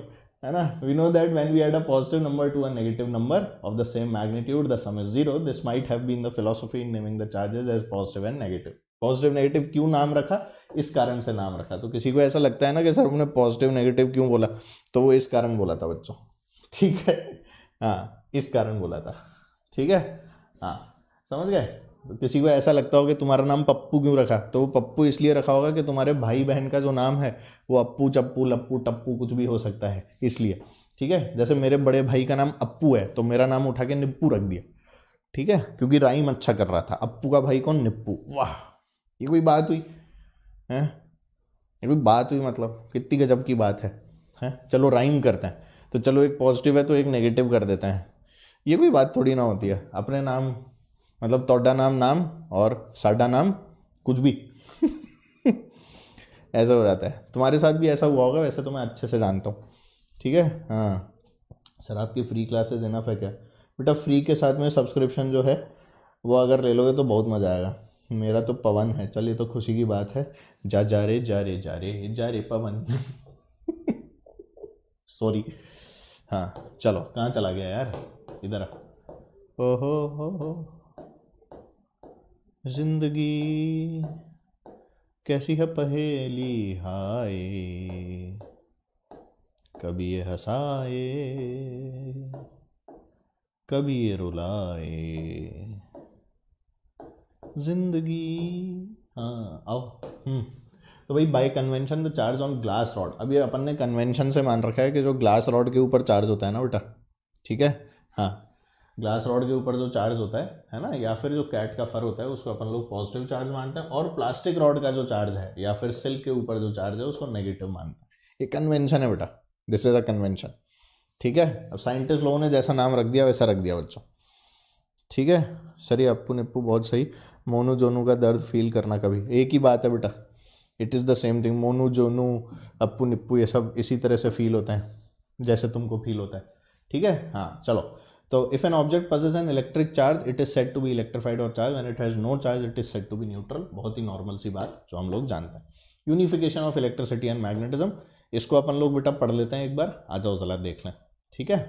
है ना we know that when we add a positive number to negative number of the same magnitude the sum is zero this might have been the philosophy in naming the charges as positive and negative positive negative क्यों नाम रखा इस कारण से नाम रखा तो किसी को ऐसा लगता है ना कि सर हमने पॉजिटिव नेगेटिव क्यों बोला तो वो इस कारण बोला था बच्चों ठीक है हाँ इस कारण बोला था ठीक है हाँ समझ गए किसी को ऐसा लगता हो कि तुम्हारा नाम पप्पू क्यों रखा तो वो पप्पू इसलिए रखा होगा कि तुम्हारे भाई बहन का जो नाम है वो अप्पू चप्पू लप्पू टप्पू कुछ भी हो सकता है इसलिए ठीक है जैसे मेरे बड़े भाई का नाम अप्पू है तो मेरा नाम उठा के निप्पू रख दिया ठीक है क्योंकि राइम अच्छा कर रहा था अप्पू का भाई कौन निप्पू वाह ये कोई बात हुई है ये कोई बात हुई मतलब कितनी गजब की बात है हैं चलो राइम करते हैं तो चलो एक पॉजिटिव है तो एक नेगेटिव कर देते हैं ये कोई बात थोड़ी ना होती है अपने नाम मतलब तोडा नाम नाम और साडा नाम कुछ भी ऐसा हो जाता है तुम्हारे साथ भी ऐसा हुआ होगा वैसे तो मैं अच्छे से जानता हूँ ठीक है हाँ सर आपकी फ्री क्लासेस इनफ है क्या बेटा फ्री के साथ में सब्सक्रिप्शन जो है वो अगर ले लोगे तो बहुत मज़ा आएगा मेरा तो पवन है चल ये तो खुशी की बात है जा जा रे जा रे जा रे जा रे पवन सॉरी हाँ चलो कहाँ चला गया यार इधर ओहो हो हो जिंदगी कैसी है पहेली हाय कभी ये हंसाए कभी ये रुलाए जिंदगी हाँ आओ हम्म। तो भाई by convention the charge on glass rod अभी अपन ने कन्वेंशन से मान रखा है कि जो ग्लास रॉड के ऊपर चार्ज होता है ना बेटा ठीक है हाँ ग्लास रॉड के ऊपर जो चार्ज होता है है ना या फिर जो कैट का फर होता है उसको अपन लोग पॉजिटिव चार्ज मानते हैं और प्लास्टिक रॉड का जो चार्ज है या फिर सिल्क के ऊपर जो चार्ज है उसको नेगेटिव मानते हैं ये कन्वेंशन है बेटा दिस इज अ कन्वेंशन ठीक है अब साइंटिस्ट लोगों ने जैसा नाम रख दिया वैसा रख दिया बच्चों ठीक है सर अपू निप्पू बहुत सही मोनू जोनू का दर्द फील करना कभी एक ही बात है बेटा it is the same thing Monu Jonu Apu Nippu ये सब इसी तरह से फील होते हैं जैसे तुमको फील होता है ठीक है हाँ चलो तो if an object possesses an electric charge it is set to be electrified और charge and it has no charge it is set to be neutral बहुत ही नॉर्मल सी बात जो हम लोग जानते हैं unification of electricity and magnetism इसको अपन लोग बेटा पढ़ लेते हैं एक बार आ जाओ जला देख लें ठीक है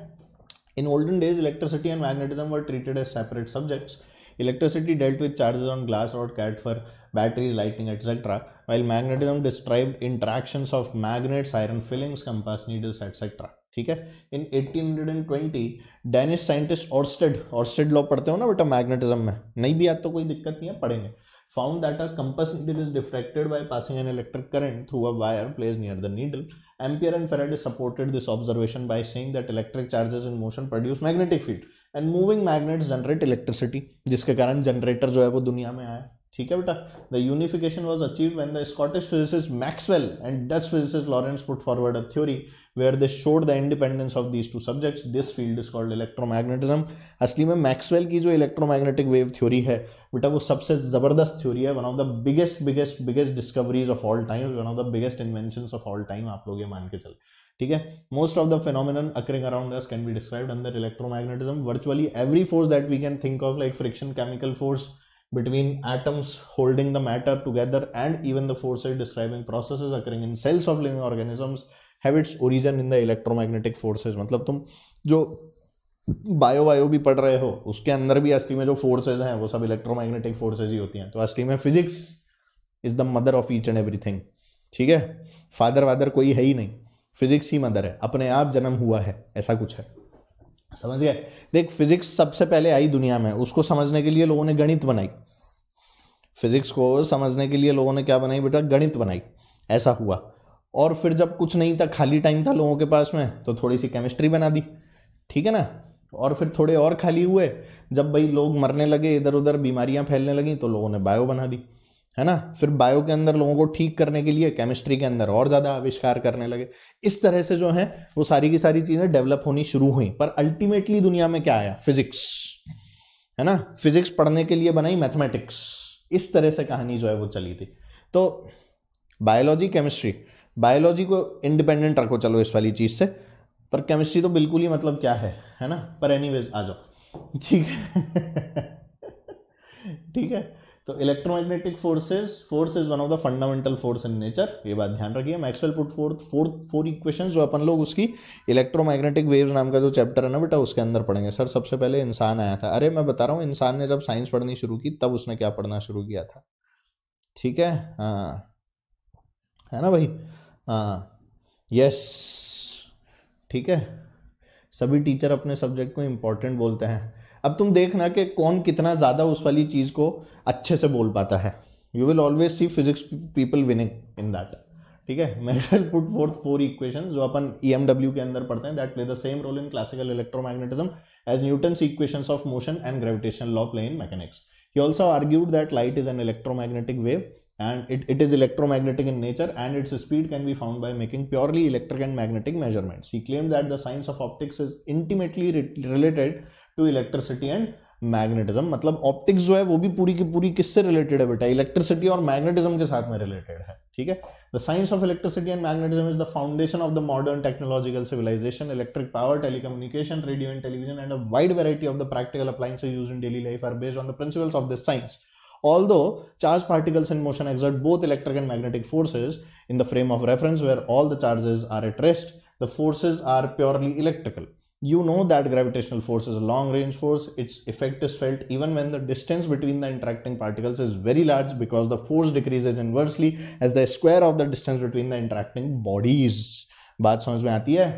in olden days electricity and magnetism were treated as separate subjects electricity dealt with charges on glass और cat fur batteries lighting etcetera while magnetism describe interaction of magnets iron filings compass needles etcetera ठीक है in 1820 Danish scientist Oersted Oersted law पढ़ते हो ना बेटा मैग्नेटिज्म में नहीं भी आता तो कोई दिक्कत नहीं है पढ़ेंगे found that a compass needle is diffracted by passing an electric current through a wire place near the needle Ampere and Faraday is supported this observation by saying that electric charges in motion produce magnetic field and moving magnet generate electricity जिसके कारण जनरेटर जो है वो दुनिया में आया ठीक है बेटा the unification was achieve an the Scottish physics Maxwell and Dutch physicist Lorentz put forward a theory where they showed the independence of these two subjects this field is called electromagnetism असली में मैक्सवेल की जो इलेक्ट्रोमैग्नेटिक वेव थ्योरी है बेटा वो सबसे ज़बरदस्त थ्योरी है one of the biggest biggest biggest discoveries of all time one of the biggest invention of all time आप लोग ये मान के चले ठीक है most of the phenomena occurring around us can be describe अंदर electromagnetism virtually every force that we can think of like friction chemical force between atoms holding the matter together and even the forces describing processes occurring in cells of living organisms have its origin in the electromagnetic forces मतलब तुम जो बायो वायो भी पढ़ रहे हो उसके अंदर भी असली में जो फोर्सेज हैं वो सब इलेक्ट्रोमैग्नेटिक फोर्सेज ही होती हैं तो असली में physics is the mother of each and everything ठीक है फादर वादर कोई है ही नहीं फिजिक्स ही मदर है अपने आप जन्म हुआ है ऐसा कुछ है समझ गए देख फिजिक्स सबसे पहले आई दुनिया में उसको समझने के लिए लोगों ने गणित बनाई फिजिक्स को समझने के लिए लोगों ने क्या बनाई बेटा गणित बनाई ऐसा हुआ और फिर जब कुछ नहीं था खाली टाइम था लोगों के पास में तो थोड़ी सी केमिस्ट्री बना दी ठीक है ना और फिर थोड़े और खाली हुए जब भाई लोग मरने लगे इधर उधर बीमारियां फैलने लगी तो लोगों ने बायो बना दी है ना फिर बायो के अंदर लोगों को ठीक करने के लिए केमिस्ट्री के अंदर और ज़्यादा आविष्कार करने लगे इस तरह से जो है वो सारी की सारी चीज़ें डेवलप होनी शुरू हुई पर अल्टीमेटली दुनिया में क्या आया फिजिक्स है ना फिजिक्स पढ़ने के लिए बनाई मैथमेटिक्स इस तरह से कहानी जो है वो चली थी तो बायोलॉजी केमिस्ट्री बायोलॉजी को इंडिपेंडेंट रखो चलो इस वाली चीज़ से पर केमिस्ट्री तो बिल्कुल ही मतलब क्या है है ना पर एनी आ जाओ ठीक है ठीक है तो electromagnetic forces force is one of the fundamental force in nature ये बात ध्यान रखिए Maxwell put forth forth four equation जो अपन लोग उसकी इलेक्ट्रोमैग्नेटिक वेव्स नाम का जो चैप्टर है ना बेटा उसके अंदर पढ़ेंगे सर सबसे पहले इंसान आया था अरे मैं बता रहा हूँ इंसान ने जब साइंस पढ़नी शुरू की तब उसने क्या पढ़ना शुरू किया था ठीक है हाँ है ना भाई हाँ यस ठीक है सभी टीचर अपने सब्जेक्ट को इम्पोर्टेंट बोलते हैं अब तुम देखना कि कौन कितना ज़्यादा उस वाली चीज़ को अच्छे से बोल पाता है you will always see physics people winning in that ठीक है Maxwell put forth four equation जो अपन ई e के अंदर पढ़ते हैं that play the same role in classical electromagnetism as Newton's equation of motion and gravitation law play in mechanics he also argued that light is an electromagnetic wave and it, it is electromagnetic in nature and its speed can be found by making purely electric and magnetic measurements. He claimed that the science of optics is intimately related to electricity and magnetism. Matlab, optics jo hai, wo bhi puri ki puri kisse related hai beta? Electricity or magnetism ke saath mein related hai. Hai? The science of electricity and magnetism is the foundation of the modern technological civilization. Electric power, telecommunication, radio and television and a wide variety of the practical appliances used in daily life are based on the principles of this science. Although charged particles in motion exert both electric and magnetic forces in the frame of reference where all the charges are at rest, the forces are purely electrical. You know that gravitational force is a long range force. Its effect is felt even when the distance between the interacting particles is very large because the force decreases inversely as the square of the distance between the interacting bodies. बात समझ mein aati hai.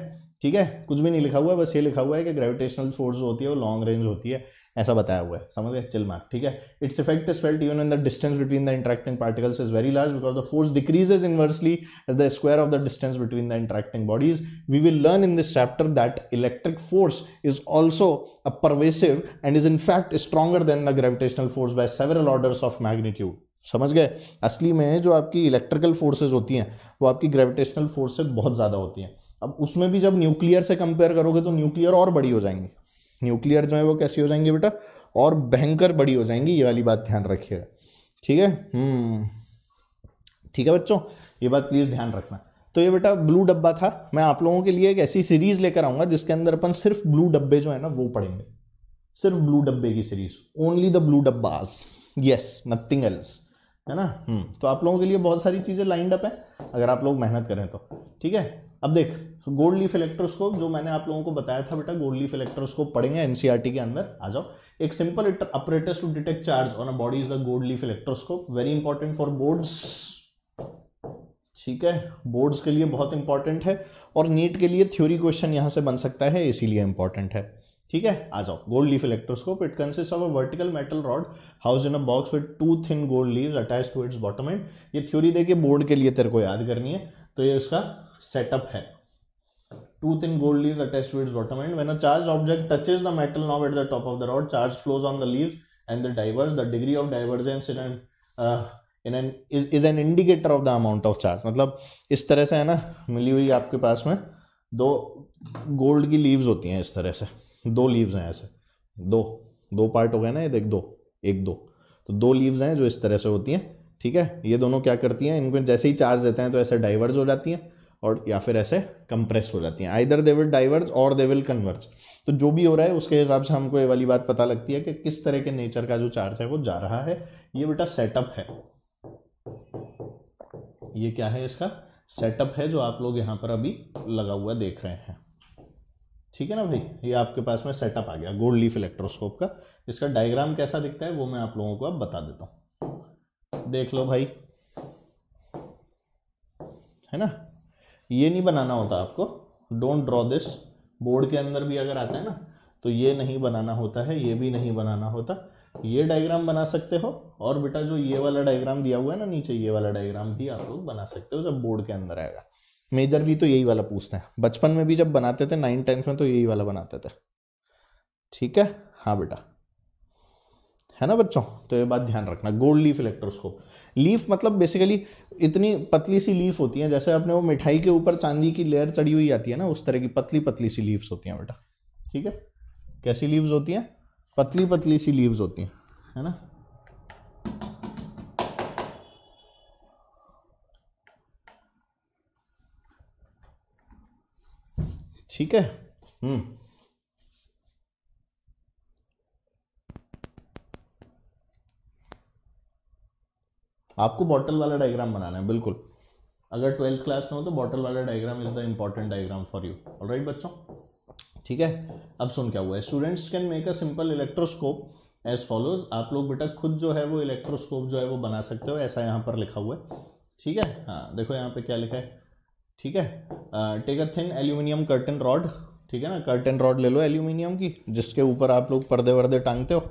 ठीक है कुछ भी नहीं लिखा हुआ है बस ये लिखा हुआ है कि ग्रेविटेशनल फोर्स होती है वो लॉन्ग रेंज होती है ऐसा बताया हुआ है समझ गए चिल मार्क ठीक है its effect is felt even in the distance between the interacting particles is very large because the force decreases inversely as the square of the distance between the interacting bodies we will learn in this chapter that electric force is also a pervasive and is in fact stronger than the gravitational force by several orders of magnitude समझ गए असली में जो आपकी इलेक्ट्रिकल फोर्सेज होती हैं वो आपकी ग्रेविटेशनल फोर्स से बहुत ज़्यादा होती हैं अब उसमें भी जब न्यूक्लियर से कंपेयर करोगे तो न्यूक्लियर और बड़ी हो जाएंगी न्यूक्लियर जो है वो कैसी हो जाएंगी बेटा और भयंकर बड़ी हो जाएंगी ये वाली बात ध्यान रखिएगा ठीक है हम्म। ठीक है बच्चों ये बात प्लीज़ ध्यान रखना तो ये बेटा ब्लू डब्बा था मैं आप लोगों के लिए एक ऐसी सीरीज़ लेकर आऊंगा जिसके अंदर अपन सिर्फ ब्लू डब्बे जो है ना वो पढ़ेंगे सिर्फ ब्लू डब्बे की सीरीज ओनली द ब्लू डब्बास यस नथिंग एल्स है ना हम्म। तो आप लोगों के लिए बहुत सारी चीज़ें लाइंड अप है अगर आप लोग मेहनत करें तो ठीक है अब देख गोल्ड लीफ इलेक्ट्रोस्कोप जो मैंने आप लोगों को बताया था बेटा गोल्ड लीफ इलेक्ट्रोस्कोप पढ़ेंगे एनसीईआरटी e के अंदर आ जाओ एक simple apparatus to detect charge on a body is the gold leaf electroscope very important for boards ठीक है बोर्ड्स के लिए बहुत इंपॉर्टेंट है और नीट के लिए थ्योरी क्वेश्चन यहां से बन सकता है इसीलिए इंपॉर्टेंट है ठीक है आ जाओ gold leaf electroscope it consist of a vertical metal rod house in a box with two thin gold leave attach to its bottom end ये थ्योरी देके बोर्ड के लिए तेरे को याद करनी है तो ये उसका setup है two thin gold leaves attached to its bottom end when a charged object touches the metal knob at the top of the rod charge flows on the leaves and they diverge the degree of divergence in an uh, in an is, is an indicator of the amount of charge मतलब इस तरह से है ना मिली हुई आपके पास में दो गोल्ड की लीव्स होती हैं इस तरह से दो लीव्स हैं ऐसे दो दो पार्ट हो गए ना ये देख दो एक दो तो दो लीव्स हैं जो इस तरह से होती हैं ठीक है ये दोनों क्या करती हैं इनको जैसे ही चार्ज देते हैं तो ऐसे डाइवर्ज हो जाती हैं और या फिर ऐसे कंप्रेस हो जाती हैं आइदर दे विल डाइवर्ज और दे विल कन्वर्ज तो जो भी हो रहा है उसके हिसाब से हमको ये वाली बात पता लगती है कि किस तरह के नेचर का जो चार्ज है वो जा रहा है ये बेटा सेटअप है ये क्या है इसका सेटअप है जो आप लोग यहाँ पर अभी लगा हुआ देख रहे हैं ठीक है ना भाई ये आपके पास में सेटअप आ गया गोल्ड लीफ इलेक्ट्रोस्कोप का इसका डायग्राम कैसा दिखता है वो मैं आप लोगों को अब बता देता हूँ देख लो भाई है ना ये नहीं बनाना होता आपको डोंट ड्रॉ दिस बोर्ड के अंदर भी अगर आता है ना तो ये नहीं बनाना होता है ये भी नहीं बनाना होता ये डायग्राम बना सकते हो और बेटा जो ये वाला डायग्राम दिया हुआ है ना नीचे ये वाला डायग्राम भी आप लोग बना सकते हो जब बोर्ड के अंदर आएगा मेजरली तो यही वाला पूछते हैं बचपन में भी जब बनाते थे नाइन टेंथ में तो यही वाला बनाते थे ठीक है हाँ बेटा है ना बच्चों तो ये बात ध्यान रखना गोल्ड लीफ इलेक्ट्रोस्कोप लीफ मतलब बेसिकली इतनी पतली सी लीफ होती है जैसे आपने वो मिठाई के ऊपर चांदी की लेयर चढ़ी हुई आती है ना उस तरह की पतली पतली सी लीव्स होती हैं बेटा ठीक है कैसी लीव्स होती हैं पतली पतली सी लीव्स होती हैं है ना ठीक है हम्म आपको बॉटल वाला डायग्राम बनाना है बिल्कुल अगर ट्वेल्थ क्लास में हो तो बॉटल वाला diagram is the important diagram for you alright बच्चों ठीक है अब सुन क्या हुआ है students can make a simple electroscope as follows आप लोग बेटा खुद जो है वो इलेक्ट्रोस्कोप जो है वो बना सकते हो ऐसा यहाँ पर लिखा हुआ है ठीक है हाँ देखो यहाँ पे क्या लिखा है ठीक है take a thin aluminium curtain rod ठीक है ना कर्टन रॉड ले लो एल्यूमिनियम की जिसके ऊपर आप लोग पर्दे वर्दे टांगते हो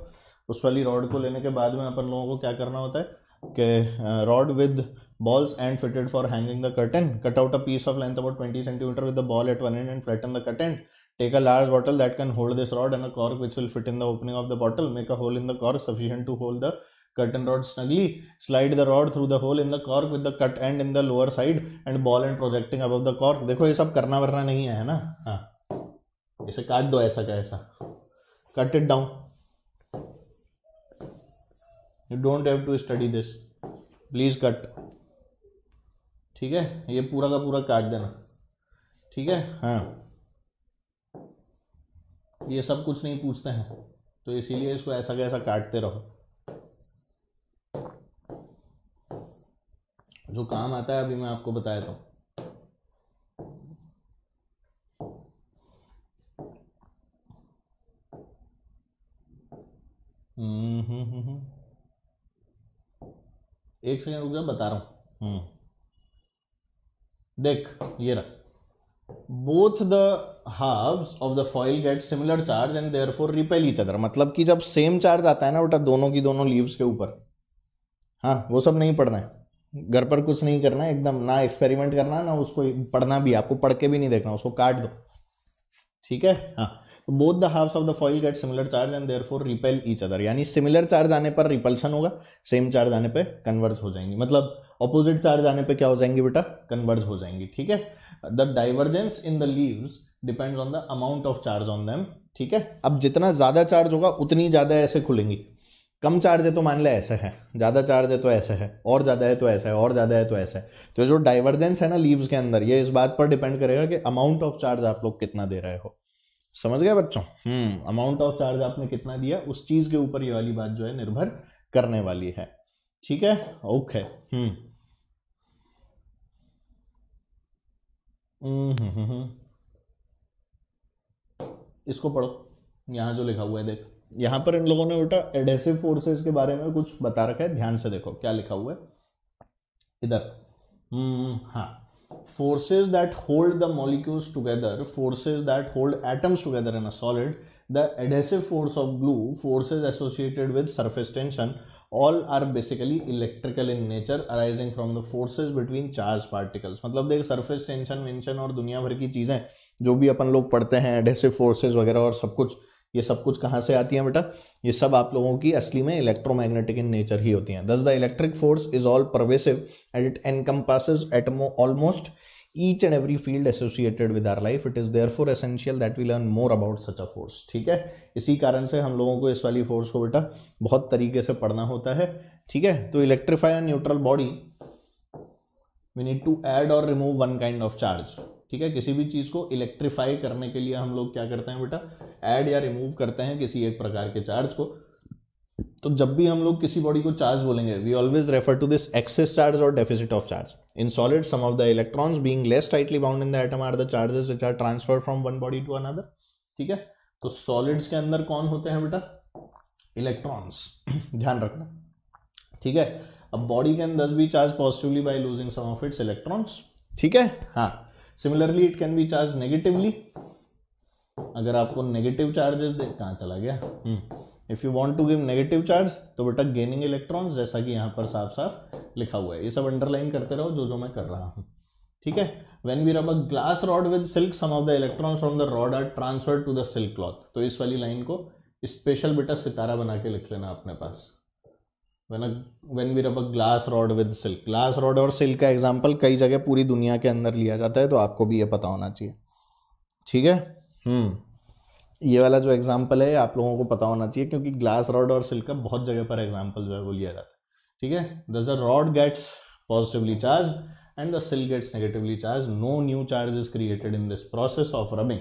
उस वाली रॉड को लेने के बाद में अपन लोगों को क्या करना होता है के rod with balls end fitted for hanging the curtain cut out a piece of length about twenty centimetre with the ball at one end and flatten the curtain take a large bottle that can hold this rod and a cork which will fit in the opening of the bottle make a hole in the cork sufficient to hold the curtain rod snugly slide the rod through the hole in the cork with the cut end in the lower side and ball end projecting above the cork देखो ये सब करना वरना नहीं है ना हाँ इसे काट दो ऐसा का ऐसा cut it down you don't have to study this please cut ठीक है ये पूरा का पूरा काट देना ठीक है हाँ ये सब कुछ नहीं पूछते हैं तो इसीलिए इसको ऐसा कैसा काटते रहो जो काम आता है अभी मैं आपको बताया था हम्म हम्म हम्म, हम्म। एक सेकेंड रुक जा बता रहा हूं हम्म। देख ये रहा बोथ द हाव of the foil get similar charge and therefore repel each other मतलब कि जब सेम चार्ज आता है ना बेटा दोनों की दोनों लीव्स के ऊपर हाँ वो सब नहीं पढ़ना है घर पर कुछ नहीं करना है एकदम ना एक्सपेरिमेंट करना है ना उसको पढ़ना भी आपको पढ़ के भी नहीं देखना उसको काट दो ठीक है हाँ both the halves of the foil get similar charge and therefore repel each other यानी सिमिलर चार्ज आने पर रिपल्सन होगा सेम चार्ज आने पर कन्वर्ज हो जाएंगी मतलब ऑपोजिट चार्ज आने पर क्या हो जाएंगी बेटा कन्वर्ज हो जाएंगी ठीक है the divergence in the leaves depends on the amount of charge on them ठीक है अब जितना ज़्यादा चार्ज होगा उतनी ज़्यादा ऐसे खुलेंगी कम चार्ज है तो मान लिया ऐसे है ज़्यादा चार्ज है तो ऐसे है और ज़्यादा है तो ऐसा है और ज़्यादा है तो ऐसा है तो जो डाइवर्जेंस है ना लीव्स के अंदर ये इस बात पर डिपेंड करेगा कि अमाउंट ऑफ चार्ज आप लोग कितना दे रहे हो समझ गए बच्चों हम्म अमाउंट ऑफ चार्ज आपने कितना दिया उस चीज के ऊपर ये वाली बात जो है निर्भर करने वाली है ठीक है ओके हम्म। हम्म, हम्म, हम्म हम्म इसको पढ़ो यहां जो लिखा हुआ है देख यहां पर इन लोगों ने उल्टा एडेसिव फोर्सेस के बारे में कुछ बता रखा है ध्यान से देखो क्या लिखा हुआ है इधर हम्म हाँ forces that hold the molecules together forces that hold atoms together in a solid the adhesive force of glue forces associated with surface tension all are basically electrical in nature arising from the forces between charged particles मतलब देख surface tension वेंशन और दुनिया भर की चीज़ें जो भी अपन लोग पढ़ते हैं adhesive forces वगैरह और सब कुछ ये सब कुछ कहाँ से आती हैं बेटा ये सब आप लोगों की असली में इलेक्ट्रोमैग्नेटिक इन नेचर ही होती हैं thus the electric force is all pervasive and it encompasses एटमो almost each and every field associated with our life it is therefore essential that we learn more about such a force ठीक है इसी कारण से हम लोगों को इस वाली फोर्स को बेटा बहुत तरीके से पढ़ना होता है ठीक है तो electrify neutral body we need to add और remove one kind of charge ठीक है किसी भी चीज़ को इलेक्ट्रीफाई करने के लिए हम लोग क्या करते हैं बेटा ऐड या रिमूव करते हैं किसी एक प्रकार के चार्ज को तो जब भी हम लोग किसी बॉडी को चार्ज बोलेंगे we always refer to this excess charge और deficit of charge in solid some of the electrons being less tightly bound in the atom are the charges which are transfer from one body to another ठीक है तो सॉलिड्स के अंदर कौन होते हैं बेटा इलेक्ट्रॉन्स ध्यान रखना ठीक है अब body can thus be charge positively by losing some of its electrons ठीक है हाँ similarly it can be charge negatively अगर आपको नेगेटिव चार्जेस दे कहाँ चला गया if you want to give negative charge तो बेटा गेनिंग इलेक्ट्रॉन्स जैसा कि यहाँ पर साफ साफ लिखा हुआ है ये सब अंडरलाइन करते रहो जो जो मैं कर रहा हूँ ठीक है when we rub a glass rod with silk some of the electrons from the rod are transferred to the silk cloth तो इस वाली लाइन को स्पेशल बेटा सितारा बना के लिख लेना अपने पास when when we rub a glass rod with silk glass rod और सिल्क का एग्जाम्पल कई जगह पूरी दुनिया के अंदर लिया जाता है तो आपको भी ये पता होना चाहिए ठीक है हम्म ये वाला जो एग्जाम्पल है आप लोगों को पता होना चाहिए क्योंकि ग्लास रॉड और सिल्क का बहुत जगह पर एग्जाम्पल जो है वो लिया जाता है ठीक है thus a rod gets positively charge and the silk gets negatively charge no new charge is created in this process of rubbing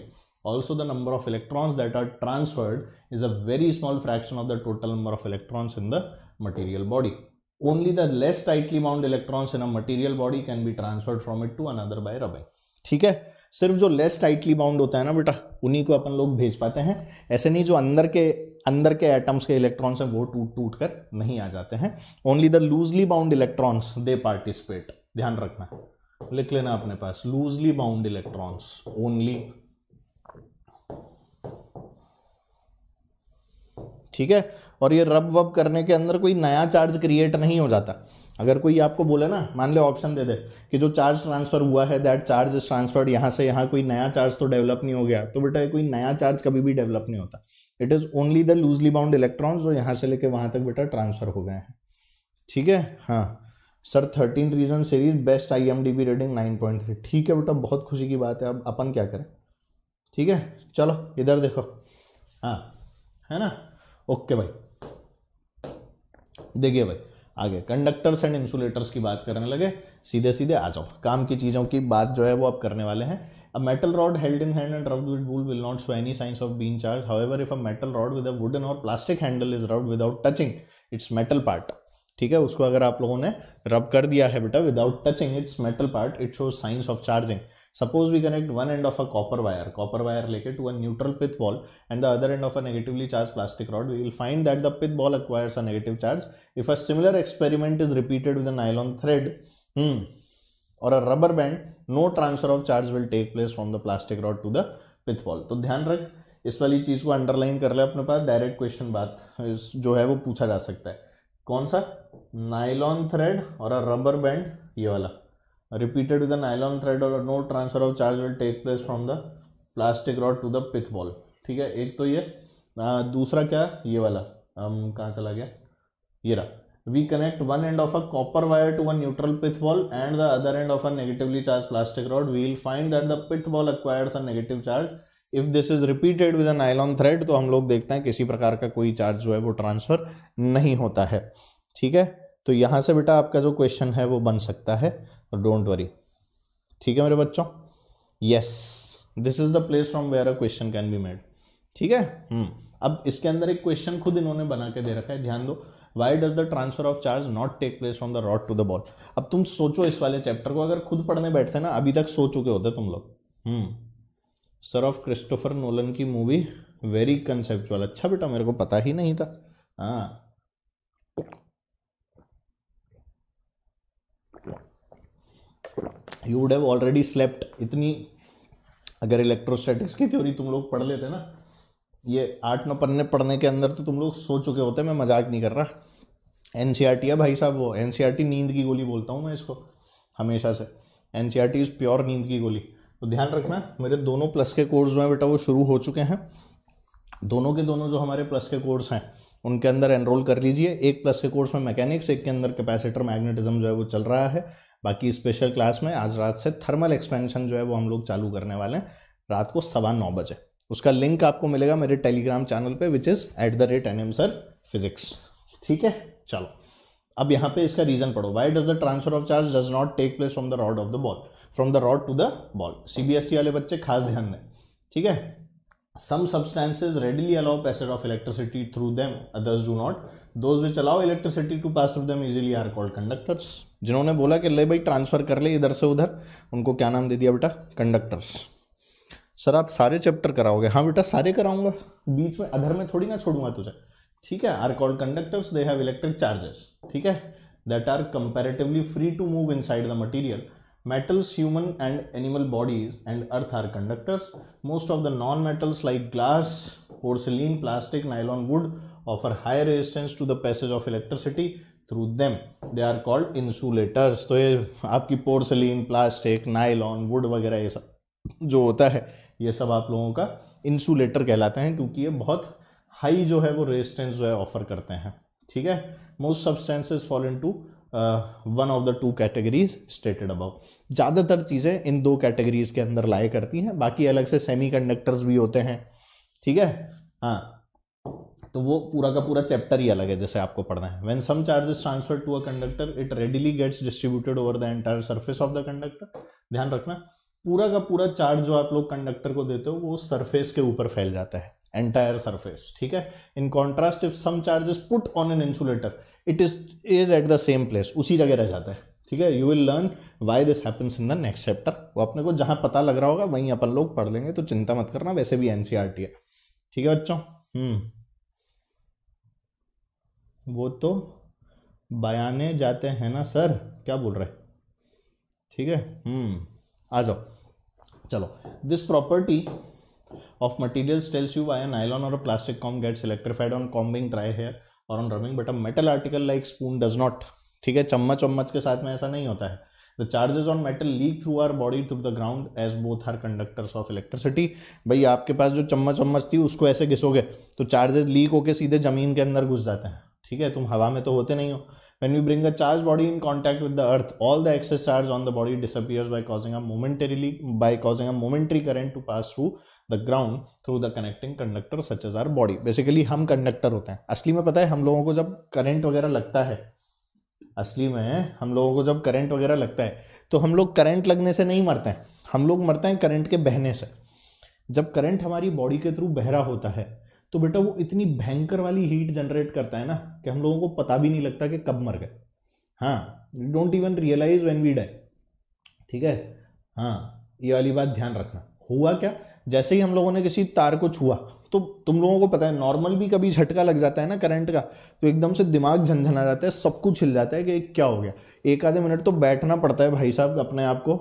also the number of electrons that are transferred is a very small fraction of the total number of electrons in the material body. Only the less tightly bound electrons in a material body can be transferred from it to another by rubbing. ठीक है सिर्फ जो less tightly bound होता है ना बेटा उन्हीं को अपन लोग भेज पाते हैं ऐसे नहीं जो अंदर के अंदर के एटम्स के इलेक्ट्रॉन्स हैं वो टूट टूट कर नहीं आ जाते हैं only the loosely bound electrons they participate ध्यान रखना लिख लेना अपने पास लूजली बाउंड इलेक्ट्रॉन्स ओनली ठीक है और ये रब वब करने के अंदर कोई नया चार्ज क्रिएट नहीं हो जाता अगर कोई आपको बोले ना मान लो ऑप्शन दे दे कि जो चार्ज ट्रांसफ़र हुआ है दैट चार्ज इज ट्रांसफर्ड यहाँ से यहाँ कोई नया चार्ज तो डेवलप नहीं हो गया तो बेटा कोई नया चार्ज कभी भी डेवलप नहीं होता it is only the loosely bound electrons जो यहाँ से लेके वहाँ तक बेटा ट्रांसफ़र हो गए हैं ठीक है हाँ sir thirteen reason series best I M D B rating nine point three ठीक है बेटा बहुत खुशी की बात है अब अपन क्या करें ठीक है चलो इधर देखो हाँ है ना ओके भाई देखिए भाई आगे कंडक्टर्स एंड इंसुलेटर्स की बात करने लगे सीधे सीधे आ जाओ काम की चीजों की बात जो है वो अब करने वाले हैं a metal rod held in hand and rubbed with wool will not show any signs of been charge however if a metal rod with a wooden और plastic handle is rubbed without touching its metal part ठीक है उसको अगर आप लोगों ने रब कर दिया है बेटा without touching its metal part it shows signs of charging Suppose we connect one end of a copper wire, copper wire like to a neutral pith ball and the other end of a negatively charged plastic rod, we will find that the pith ball acquires a negative charge. If a similar experiment is repeated with a nylon thread hmm, or a rubber band, no transfer of charge will take place from the plastic rod to the pith ball. तो ध्यान रख इस वाली चीज़ को अंडरलाइन कर ले अपने पास डायरेक्ट क्वेश्चन बात जो है वो पूछा जा सकता है कौन सा नाइलॉन थ्रेड और अ रबर बैंड ये वाला repeated with a nylon thread or no transfer of charge will take place from the plastic rod to the pith ball ठीक है एक तो ये आ, दूसरा क्या ये वाला हम कहाँ चला गया ये रहा we connect one end of a copper wire to a neutral pith ball and the other end of a negatively charge plastic rod we will find that the pith ball acquires a negative charge if this is repeated with a nylon thread तो हम लोग देखते हैं किसी प्रकार का कोई चार्ज जो है वो ट्रांसफर नहीं होता है ठीक है तो यहाँ से बेटा आपका जो क्वेश्चन है वो बन सकता है तो डोंट वरी ठीक है मेरे बच्चों yes this is the place from where a question can be made ठीक है हम्म अब इसके अंदर एक क्वेश्चन खुद इन्होंने बना के दे रखा है ध्यान दो why does the transfer of charge not take place from the rod to the ball अब तुम सोचो इस वाले चैप्टर को अगर खुद पढ़ने बैठते ना अभी तक सो चुके होते तुम लोग हम्म सर ऑफ क्रिस्टोफर नोलन की मूवी वेरी कंसेप्चुअल अच्छा बेटा मेरे को पता ही नहीं था हाँ you would have already slept इतनी अगर इलेक्ट्रोस्टैटिक्स की थ्योरी तुम लोग पढ़ लेते ना ये आठ नौ पन्ने पढ़ने के अंदर तो तुम लोग सो चुके होते मैं मजाक नहीं कर रहा एन e है भाई साहब वो एन e नींद की गोली बोलता हूँ मैं इसको हमेशा से N C are T is pure नींद की गोली तो ध्यान रखना मेरे दोनों प्लस के कोर्स जो हैं बेटा वो शुरू हो चुके हैं दोनों के दोनों जो हमारे प्लस के कोर्स हैं उनके अंदर एनरोल कर लीजिए एक प्लस के कोर्स में मैकेनिक्स एक के अंदर कैपेसिटर मैग्नेटिज्म जो है वो चल रहा है बाकी स्पेशल क्लास में आज रात से थर्मल एक्सपेंशन जो है वो हम लोग चालू करने वाले हैं रात को सवा नौ बजे उसका लिंक आपको मिलेगा मेरे टेलीग्राम चैनल पे which is at the rate N M sir physics ठीक है चलो अब यहाँ पे इसका रीज़न पढ़ो why does the transfer of charge does not take place from the rod of the ball from the rod to the ball CBSE वाले बच्चे खास ध्यान दें ठीक है some substances readily allow passage of electricity through them others do not those which allow electricity to pass through them easily are called conductors जिन्होंने बोला कि ले भाई ट्रांसफ़र कर ले इधर से उधर उनको क्या नाम दे दिया बेटा कंडक्टर्स सर आप सारे चैप्टर कराओगे हाँ बेटा सारे कराऊंगा बीच में अधर में थोड़ी ना छोड़ूंगा तुझे ठीक है are called conductors they have electric charges ठीक है that are comparatively free to move side the material Metals, human and animal bodies and earth are conductors. Most of the non-metals like glass, porcelain, plastic, nylon, wood offer higher resistance to the passage of electricity through them. They are called insulators. to ye aapki porcelain, plastic, nylon, wood वगैरह ये सब जो होता है ये सब आप लोगों का इंसुलेटर कहलाते हैं क्योंकि ये बहुत हाई जो है वो रेजिस्टेंस जो है ऑफर करते हैं ठीक है most substances fall into one of the two categories stated above ज़्यादातर चीज़ें इन दो कैटेगरीज के अंदर लाए करती हैं बाकी अलग से सेमी कंडक्टर्स भी होते हैं ठीक है हाँ तो वो पूरा का पूरा चैप्टर ही अलग है जैसे आपको पढ़ना है when some charges transfer to a conductor it readily gets distributed over the entire surface of the conductor ध्यान रखना पूरा का पूरा चार्ज जो आप लोग कंडक्टर को देते हो वो सरफेस के ऊपर फैल जाता है एंटायर सरफेस ठीक है in contrast if some charges put on an insulator it is is at the same place उसी जगह रह जाता है ठीक है you will learn why this happens in the next chapter वो अपने को जहाँ पता लग रहा होगा वहीं अपन लोग पढ़ लेंगे तो चिंता मत करना वैसे भी एन e है ठीक है बच्चों हम्म वो तो बयाने जाते हैं ना सर क्या बोल रहे ठीक है हम्म आ जाओ चलो this property of material tells you why nylon और plastic comb gets electrified on combing on hair or on rubbing but a metal article like spoon does not ठीक है चम्मच वम्मच के साथ में ऐसा नहीं होता है the charges on metal leak through our body through the ground as both are conductors of electricity भाई आपके पास जो चम्मच वम्मच थी उसको ऐसे घिसोगे तो चार्जेस लीक होके सीधे ज़मीन के अंदर घुस जाते हैं ठीक है तुम हवा में तो होते नहीं हो when you bring a charge body in contact with the earth all the excess charge on the body disappears by causing a momentarily by causing a momentary current to pass through the ground through the connecting conductor such as our body basically हम कंडक्टर होते हैं असली में पता है हम लोगों को जब करंट वगैरह लगता है असली में हम लोगों को जब करंट वगैरह लगता है तो हम लोग करंट लगने से नहीं मरते हैं हम लोग मरते हैं करंट के बहने से जब करंट हमारी बॉडी के थ्रू बहरा होता है तो बेटा वो इतनी भयंकर वाली हीट जनरेट करता है ना कि हम लोगों को पता भी नहीं लगता कि कब मर गए हाँ don't even realise when we die ठीक है हाँ ये वाली बात ध्यान रखना हुआ क्या जैसे ही हम लोगों ने किसी तार को छुआ तो तुम लोगों को पता है नॉर्मल भी कभी झटका लग जाता है ना करंट का तो एकदम से दिमाग झंझना जाता है सब कुछ हिल जाता है कि क्या हो गया एक आधे मिनट तो बैठना पड़ता है भाई साहब अपने आप को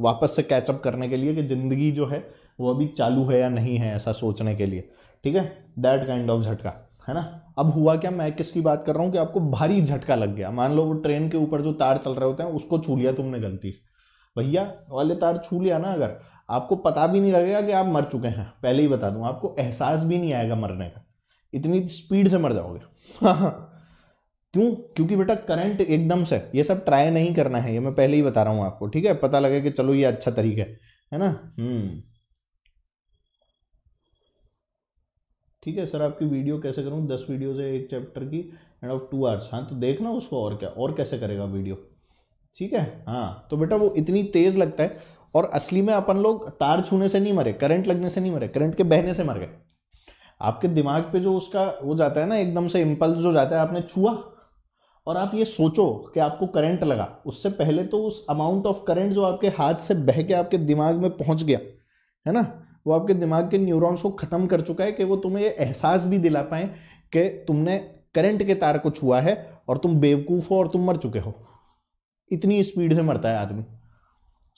वापस से कैचअप करने के लिए कि ज़िंदगी जो है वो अभी चालू है या नहीं है ऐसा सोचने के लिए ठीक है दैट काइंड ऑफ झटका है ना अब हुआ क्या मैं किसकी बात कर रहा हूँ कि आपको भारी झटका लग गया मान लो वो ट्रेन के ऊपर जो तार चल रहे होते हैं उसको छू लिया तुमने गलती से भैया वाले तार छू लिया ना अगर आपको पता भी नहीं लगेगा कि आप मर चुके हैं पहले ही बता दूं आपको एहसास भी नहीं आएगा मरने का इतनी स्पीड से मर जाओगे क्यों क्योंकि बेटा करंट एकदम से ये सब ट्राई नहीं करना है ये मैं पहले ही बता रहा हूँ आपको ठीक है पता लगे कि चलो ये अच्छा तरीका है है ना हम्म ठीक है सर आपकी वीडियो कैसे करूँ दस वीडियो है एक चैप्टर की एंड ऑफ टू आवर्स हाँ तो देखना उसको और क्या और कैसे करेगा वीडियो ठीक है हाँ तो बेटा वो इतनी तेज़ लगता है और असली में अपन लोग तार छूने से नहीं मरे करंट लगने से नहीं मरे करंट के बहने से मर गए आपके दिमाग पे जो उसका वो जाता है ना एकदम से इम्पल्स जो जाता है आपने छुआ और आप ये सोचो कि आपको करंट लगा उससे पहले तो उस अमाउंट ऑफ करंट जो आपके हाथ से बह के आपके दिमाग में पहुंच गया है ना वो आपके दिमाग के न्यूरॉन्स को ख़त्म कर चुका है कि वो तुम्हें ये एहसास भी दिला पाए कि तुमने करंट के तार को छुआ है और तुम बेवकूफ़ हो और तुम मर चुके हो इतनी स्पीड से मरता है आदमी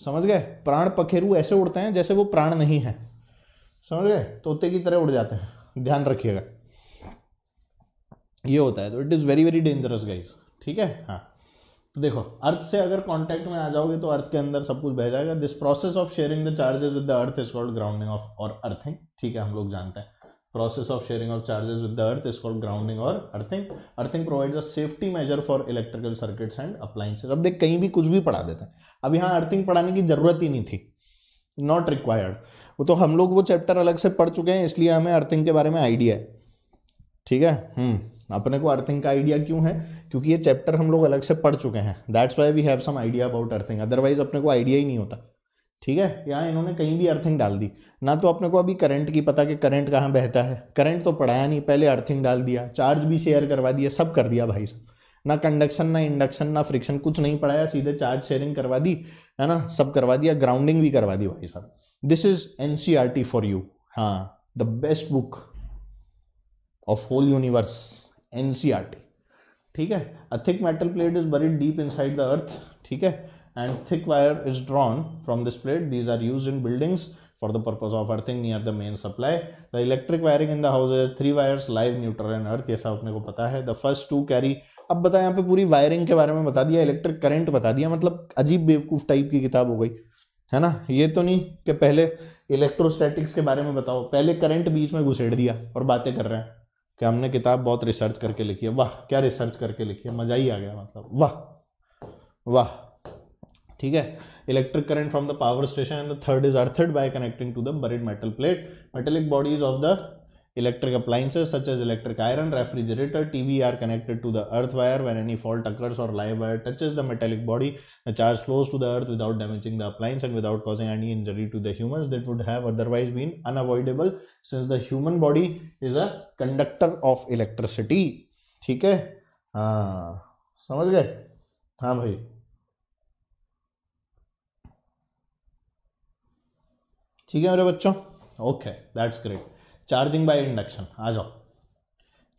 समझ गए प्राण पखेरु ऐसे उड़ते हैं जैसे वो प्राण नहीं है समझ गए तोते की तरह उड़ जाते हैं ध्यान रखिएगा ये होता है तो it is very very dangerous guys ठीक है हाँ तो देखो अर्थ से अगर कांटेक्ट में आ जाओगे तो अर्थ के अंदर सब कुछ बह जाएगा this process of sharing the charges with the earth is called grounding of or earthing ठीक है हम लोग जानते हैं process of sharing of charges with the earth is called grounding or earthing earthing provides a safety measure for electrical circuits and appliances अब देख कहीं भी कुछ भी पढ़ा देते हैं अब यहाँ अर्थिंग पढ़ाने की ज़रूरत ही नहीं थी नॉट रिक्वायर्ड वो तो हम लोग वो चैप्टर अलग से पढ़ चुके हैं इसलिए हमें अर्थिंग के बारे में आइडिया है ठीक है हम्म, अपने को अर्थिंग का आइडिया क्यों है क्योंकि ये चैप्टर हम लोग अलग से पढ़ चुके हैं that's why we have some idea about earthing otherwise अपने को आइडिया ही नहीं होता ठीक है यहाँ इन्होंने कहीं भी अर्थिंग डाल दी ना तो अपने को अभी करंट की पता कि करंट कहाँ बहता है करंट तो पढ़ाया नहीं पहले अर्थिंग डाल दिया चार्ज भी शेयर करवा दिया सब कर दिया भाई साहब ना कंडक्शन ना इंडक्शन ना फ्रिक्शन कुछ नहीं पढ़ाया सीधे चार्ज शेयरिंग करवा दी है ना सब करवा दिया ग्राउंडिंग भी करवा दी भाई साहब this is N C are T for you हाँ the best book of whole universe N T ठीक है a thick metal plate is bury deep inside the earth ठीक है and thick wire is drawn from this plate. These are used in buildings for the purpose of earthing near the main supply. The electric wiring in the house is three wires, live, neutral and earth. ये सब अपने को पता है. The first two carry अब बता यहाँ पे पूरी वायरिंग के बारे में बता दिया इलेक्ट्रिक करंट बता दिया मतलब अजीब बेवकूफ टाइप की किताब हो गई है ना ये तो नहीं कि पहले इलेक्ट्रोस्टैटिक्स के बारे में बताओ पहले करंट बीच में घुसेड़ दिया और बातें कर रहे हैं कि हमने किताब बहुत रिसर्च करके लिखी है वाह क्या रिसर्च करके लिखी है मज़ा ही आ गया मतलब वाह वाह ठीक है electric current from the power station and the third is earthed by connecting to the buried metal plate metallic bodies of the electric appliances such as electric iron refrigerator T V are connected to the earth wire when any fault occurs or live wire touch is the metallic body the charge flows to the earth without damaging the appliance and without causing any injury to the human that would have otherwise been unavoidable since the human body is a conductor of electricity ठीक है हाँ समझ गए हाँ भाई ठीक है मेरे बच्चों okay that's great charging by induction आ जाओ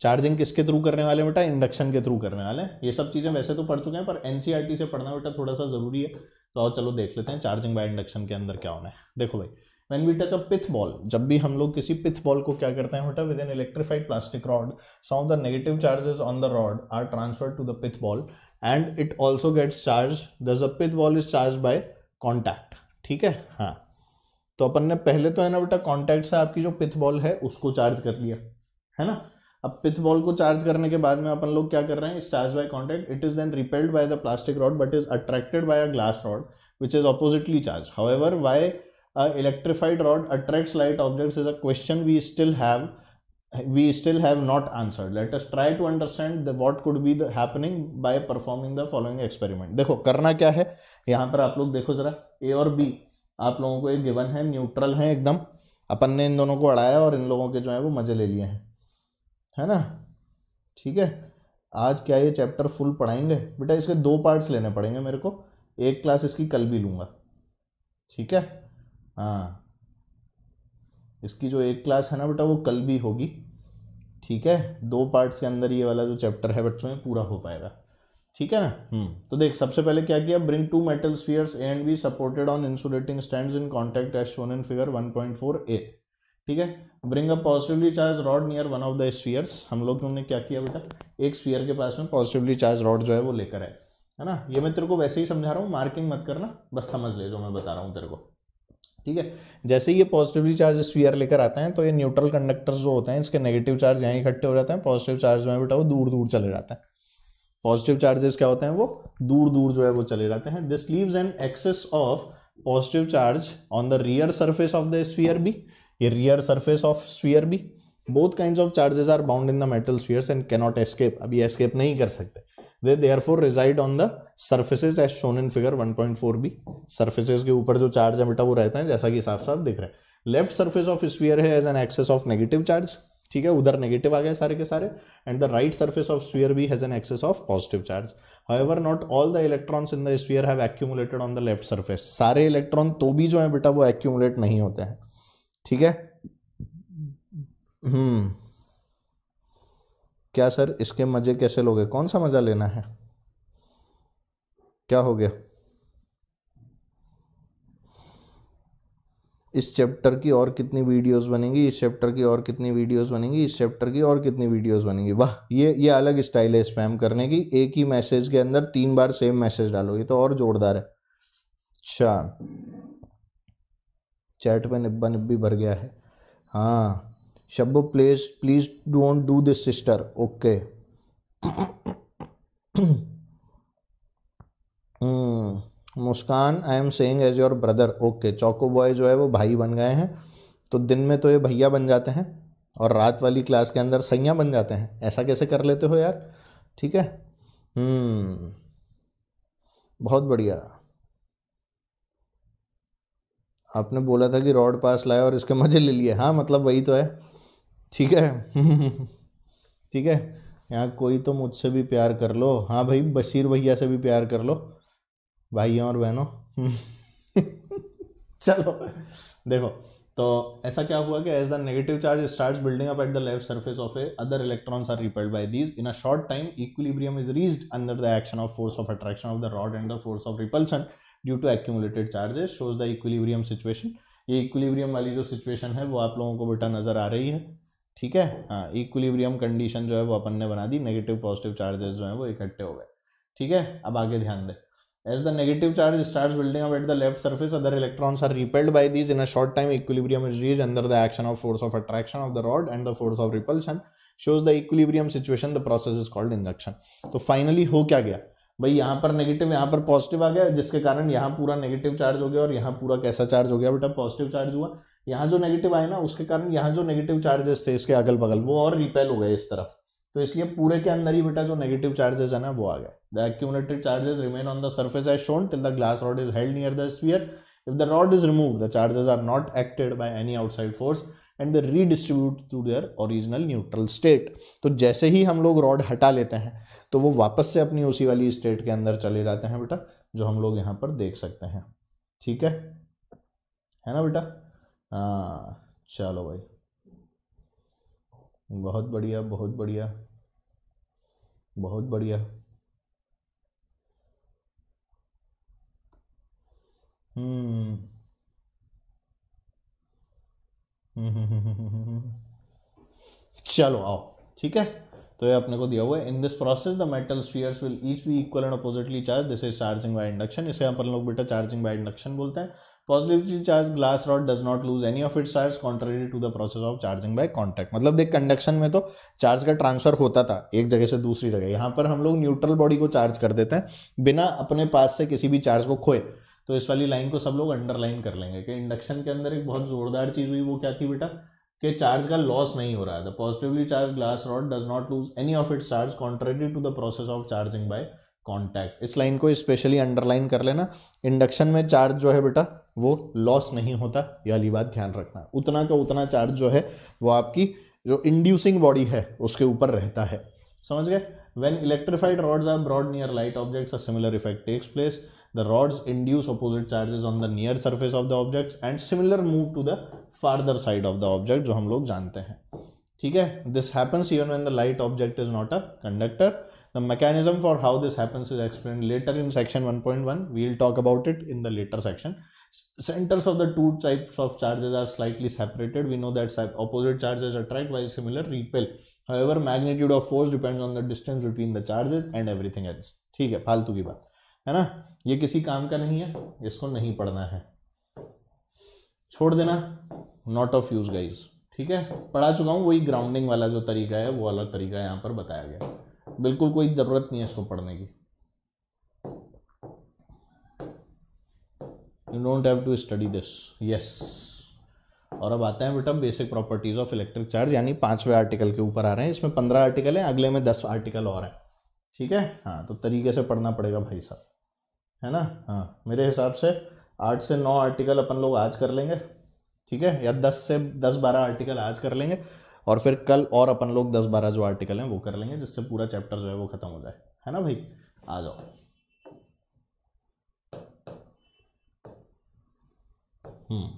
चार्जिंग किसके थ्रू करने वाले बेटा इंडक्शन के थ्रू करने वाले ये सब चीज़ें वैसे तो पढ़ चुके हैं पर एन e से पढ़ना बेटा थोड़ा सा ज़रूरी है तो आओ चलो देख लेते हैं चार्जिंग बाय इंडक्शन के अंदर क्या होना है देखो भाई when we touch a pith ball जब भी हम लोग किसी पिथ बॉल को क्या करते हैं बेटा with an electrified plastic rod some of the negative charges on the rod are transferred to the pith ball and it also gets charge the pith ball is charge by contact ठीक है हाँ तो अपन ने पहले तो है ना बेटा कॉन्टैक्ट से आपकी जो पिथ बॉल है उसको चार्ज कर लिया है ना अब पिथ बॉल को चार्ज करने के बाद में अपन लोग क्या कर रहे हैं इस charge by contact it is then repelled by the plastic rod but is attracted by a glass rod which is oppositely charge however why a electrified rod attracts light object is a question we still have we still have not answered let us try to understand the what could be the happening by performing the following experiment देखो करना क्या है यहाँ पर आप लोग देखो जरा ए और बी आप लोगों को ये गिवन है न्यूट्रल है एकदम अपन ने इन दोनों को अड़ाया और इन लोगों के जो है वो मज़े ले लिए हैं है ना ठीक है आज क्या ये चैप्टर फुल पढ़ाएंगे बेटा इसके दो पार्ट्स लेने पड़ेंगे मेरे को एक क्लास इसकी कल भी लूँगा ठीक है हाँ इसकी जो एक क्लास है ना बेटा वो कल भी होगी ठीक है दो पार्ट्स के अंदर ये वाला जो चैप्टर है बच्चों में पूरा हो पाएगा ठीक है ना हम्म। तो देख सबसे पहले क्या किया bring two metal spheres A and B supported on insulating stand in contact as shown in figure four A ठीक है bring a positively charge rod near one of the spheres हम लोग ने क्या किया बेटा एक स्फीयर के पास में पॉजिटिवली चार्ज रॉड जो है वो लेकर आए है ना ये मैं तेरे को वैसे ही समझा रहा हूँ मार्किंग मत करना बस समझ ले जो मैं बता रहा हूँ तेरे को ठीक है जैसे ये पॉजिटिवली चार्ज स्फीयर लेकर आते हैं तो ये न्यूट्रल कंडक्टर्स जो होते हैं इसके नेगेटिव चार्ज यहाँ इकट्ठे हो जाते हैं पॉजिटिव चार्ज जो है बेटा वो दूर दूर चले जाते हैं पॉजिटिव चार्जेस क्या होते हैं वो दूर दूर जो है वो चले जाते हैं this leaves an excess of positive charge on the rear surface of the sphere भी ये रियर सरफेस ऑफ स्फीयर भी both kind of charges are bound in the metal spheres and cannot escape अभी एस्केप नहीं कर सकते they therefore reside on the surfaces as shown in figure one point four B surfaces के ऊपर जो चार्ज है बेटा वो रहता है जैसा कि साफ साफ दिख रहा है लेफ्ट सर्फेस ऑफ स्फीयर है as an excess of negative charge ठीक है उधर नेगेटिव आ गए सारे के सारे and the right surface of sphere भी has an excess of positive charge however not all the electrons in the sphere have accumulated on the left surface सारे इलेक्ट्रॉन तो भी जो है बेटा वो एक्यूमुलेट नहीं होते हैं ठीक है हम्म क्या सर इसके मजे कैसे लोगे कौन सा मजा लेना है क्या हो गया इस चैप्टर की और कितनी वीडियोस बनेंगी इस चैप्टर की और कितनी वीडियोस बनेंगी इस चैप्टर की और कितनी वीडियोस बनेंगी वाह ये ये अलग स्टाइल है स्पैम करने की एक ही मैसेज के अंदर तीन बार सेम मैसेज डालो ये तो और जोरदार है अच्छा चैट में निब्बा निब्बी भर गया है हाँ Shabbo place please don't do this sister okay हम्म Muskan I am saying as your brother okay चौको बॉय जो है वो भाई बन गए हैं तो दिन में तो ये भैया बन जाते हैं और रात वाली क्लास के अंदर सैया बन जाते हैं ऐसा कैसे कर लेते हो यार ठीक है हम्म, बहुत बढ़िया आपने बोला था कि रॉड पास लाए और इसके मज़े ले लिए हाँ मतलब वही तो है ठीक है ठीक है यहाँ कोई तो मुझसे भी प्यार कर लो हाँ भाई बशीर भैया से भी प्यार कर लो भाइयों और बहनों चलो देखो तो ऐसा क्या हुआ कि as the negative charge starts building up at the left surface of A other electrons are repelled by these in a short time equilibrium is reached under the action of force of attraction of the rod and the force of repulsion due to accumulated charges shows the equilibrium situation ये इक्विलिब्रियम वाली जो सिचुएशन है वो आप लोगों को बेटा नज़र आ रही है ठीक है हाँ इक्विलिब्रियम कंडीशन जो है वो अपन ने बना दी नेगेटिव पॉजिटिव चार्जेस जो है वो इकट्ठे हो गए ठीक है अब आगे ध्यान दें As the negative charge starts building up at the left surface, other electrons are repelled by these. In a short time, equilibrium is reached under the action of force of attraction of the rod and the force of repulsion. Shows the equilibrium situation. The process is called induction. तो finally हो क्या गया भाई यहाँ पर नेगेटिव यहाँ पर पॉजिटिव आ गया जिसके कारण यहाँ पूरा नेगेटिव चार्ज हो गया और यहाँ पूरा कैसा चार्ज हो गया बेटा पॉजिटिव चार्ज हुआ यहाँ जो नेगेटिव आया ना उसके कारण यहाँ जो नेगेटिव चार्जेस थे इसके अगल बगल वो और रिपेल हो गए इस तरफ तो इसलिए पूरे के अंदर ही बेटा जो नेगेटिव चार्जेस है ना वो आ गए the accumulated charges remain on the surface as shown till the glass rod is held near the sphere if the rod is remove the charges are not acted by any outside force and the redistribute to their original neutral state तो जैसे ही हम लोग रॉड हटा लेते हैं तो वो वापस से अपनी उसी वाली स्टेट के अंदर चले जाते हैं बेटा जो हम लोग यहाँ पर देख सकते हैं ठीक है है ना बेटा हाँ चलो भाई बहुत बढ़िया बहुत बढ़िया बहुत बढ़िया हम्म चलो आओ ठीक है तो ये अपने को दिया हुआ है in this process the metal spheres will each be equal and oppositely charge this is charging by induction इसे अपन लोग बेटा चार्जिंग बाय इंडक्शन बोलते हैं positively charge glass rod does not lose any of its charge contrary to the process of charging by contact मतलब देख कंडक्शन में तो चार्ज का ट्रांसफर होता था एक जगह से दूसरी जगह यहाँ पर हम लोग न्यूट्रल बॉडी को चार्ज कर देते हैं बिना अपने पास से किसी भी चार्ज को खोए तो इस वाली लाइन को सब लोग अंडरलाइन कर लेंगे कि इंडक्शन के अंदर एक बहुत जोरदार चीज़ हुई वो क्या थी बेटा कि चार्ज का लॉस नहीं हो रहा था positively charge glass rod does not lose any of its charge contrary to the process of charging by contact इस लाइन को स्पेशली अंडरलाइन कर लेना इंडक्शन में चार्ज जो है बेटा वो लॉस नहीं होता ये वाली बात ध्यान रखना उतना का उतना चार्ज जो है वो आपकी जो इंड्यूसिंग बॉडी है उसके ऊपर रहता है समझ गए when electrified rods are brought near light objects a similar effect takes place the rods induce opposite charges on the near surface of the objects and similar move to the farther side of the object जो हम लोग जानते हैं ठीक है this happens even when the light object is not a conductor The mechanism for how this happens is explained later in section 1.1. We will talk about it in the later section. Centers of the two types of charges are slightly separated. We know that opposite charges attract while similar repel. However, magnitude of force depends on the distance between the charges and everything else. theek hai faltu ki baat hai na ye kisi kaam ka nahi hai isko nahi padhna hai chhod dena not of use guys ठीक है पढ़ा चुका हूँ वही ग्राउंडिंग वाला जो तरीका है वो अलग तरीका यहाँ पर बताया गया है बिल्कुल कोई ज़रूरत नहीं है इसको पढ़ने की you don't have to study this yes और अब आते हैं बेटा basic properties of electric charge यानी पांचवें आर्टिकल के ऊपर आ रहे हैं इसमें पंद्रह आर्टिकल हैं अगले में दस आर्टिकल और हैं ठीक है हाँ तो तरीके से पढ़ना पड़ेगा भाई साहब है ना हाँ मेरे हिसाब से आठ से नौ आर्टिकल अपन लोग आज कर लेंगे ठीक है या दस से दस बारह आर्टिकल आज कर लेंगे और फिर कल और अपन लोग दस बारह जो आर्टिकल हैं वो कर लेंगे जिससे पूरा चैप्टर जो है वो खत्म हो जाए है ना भाई आ जाओ हम्म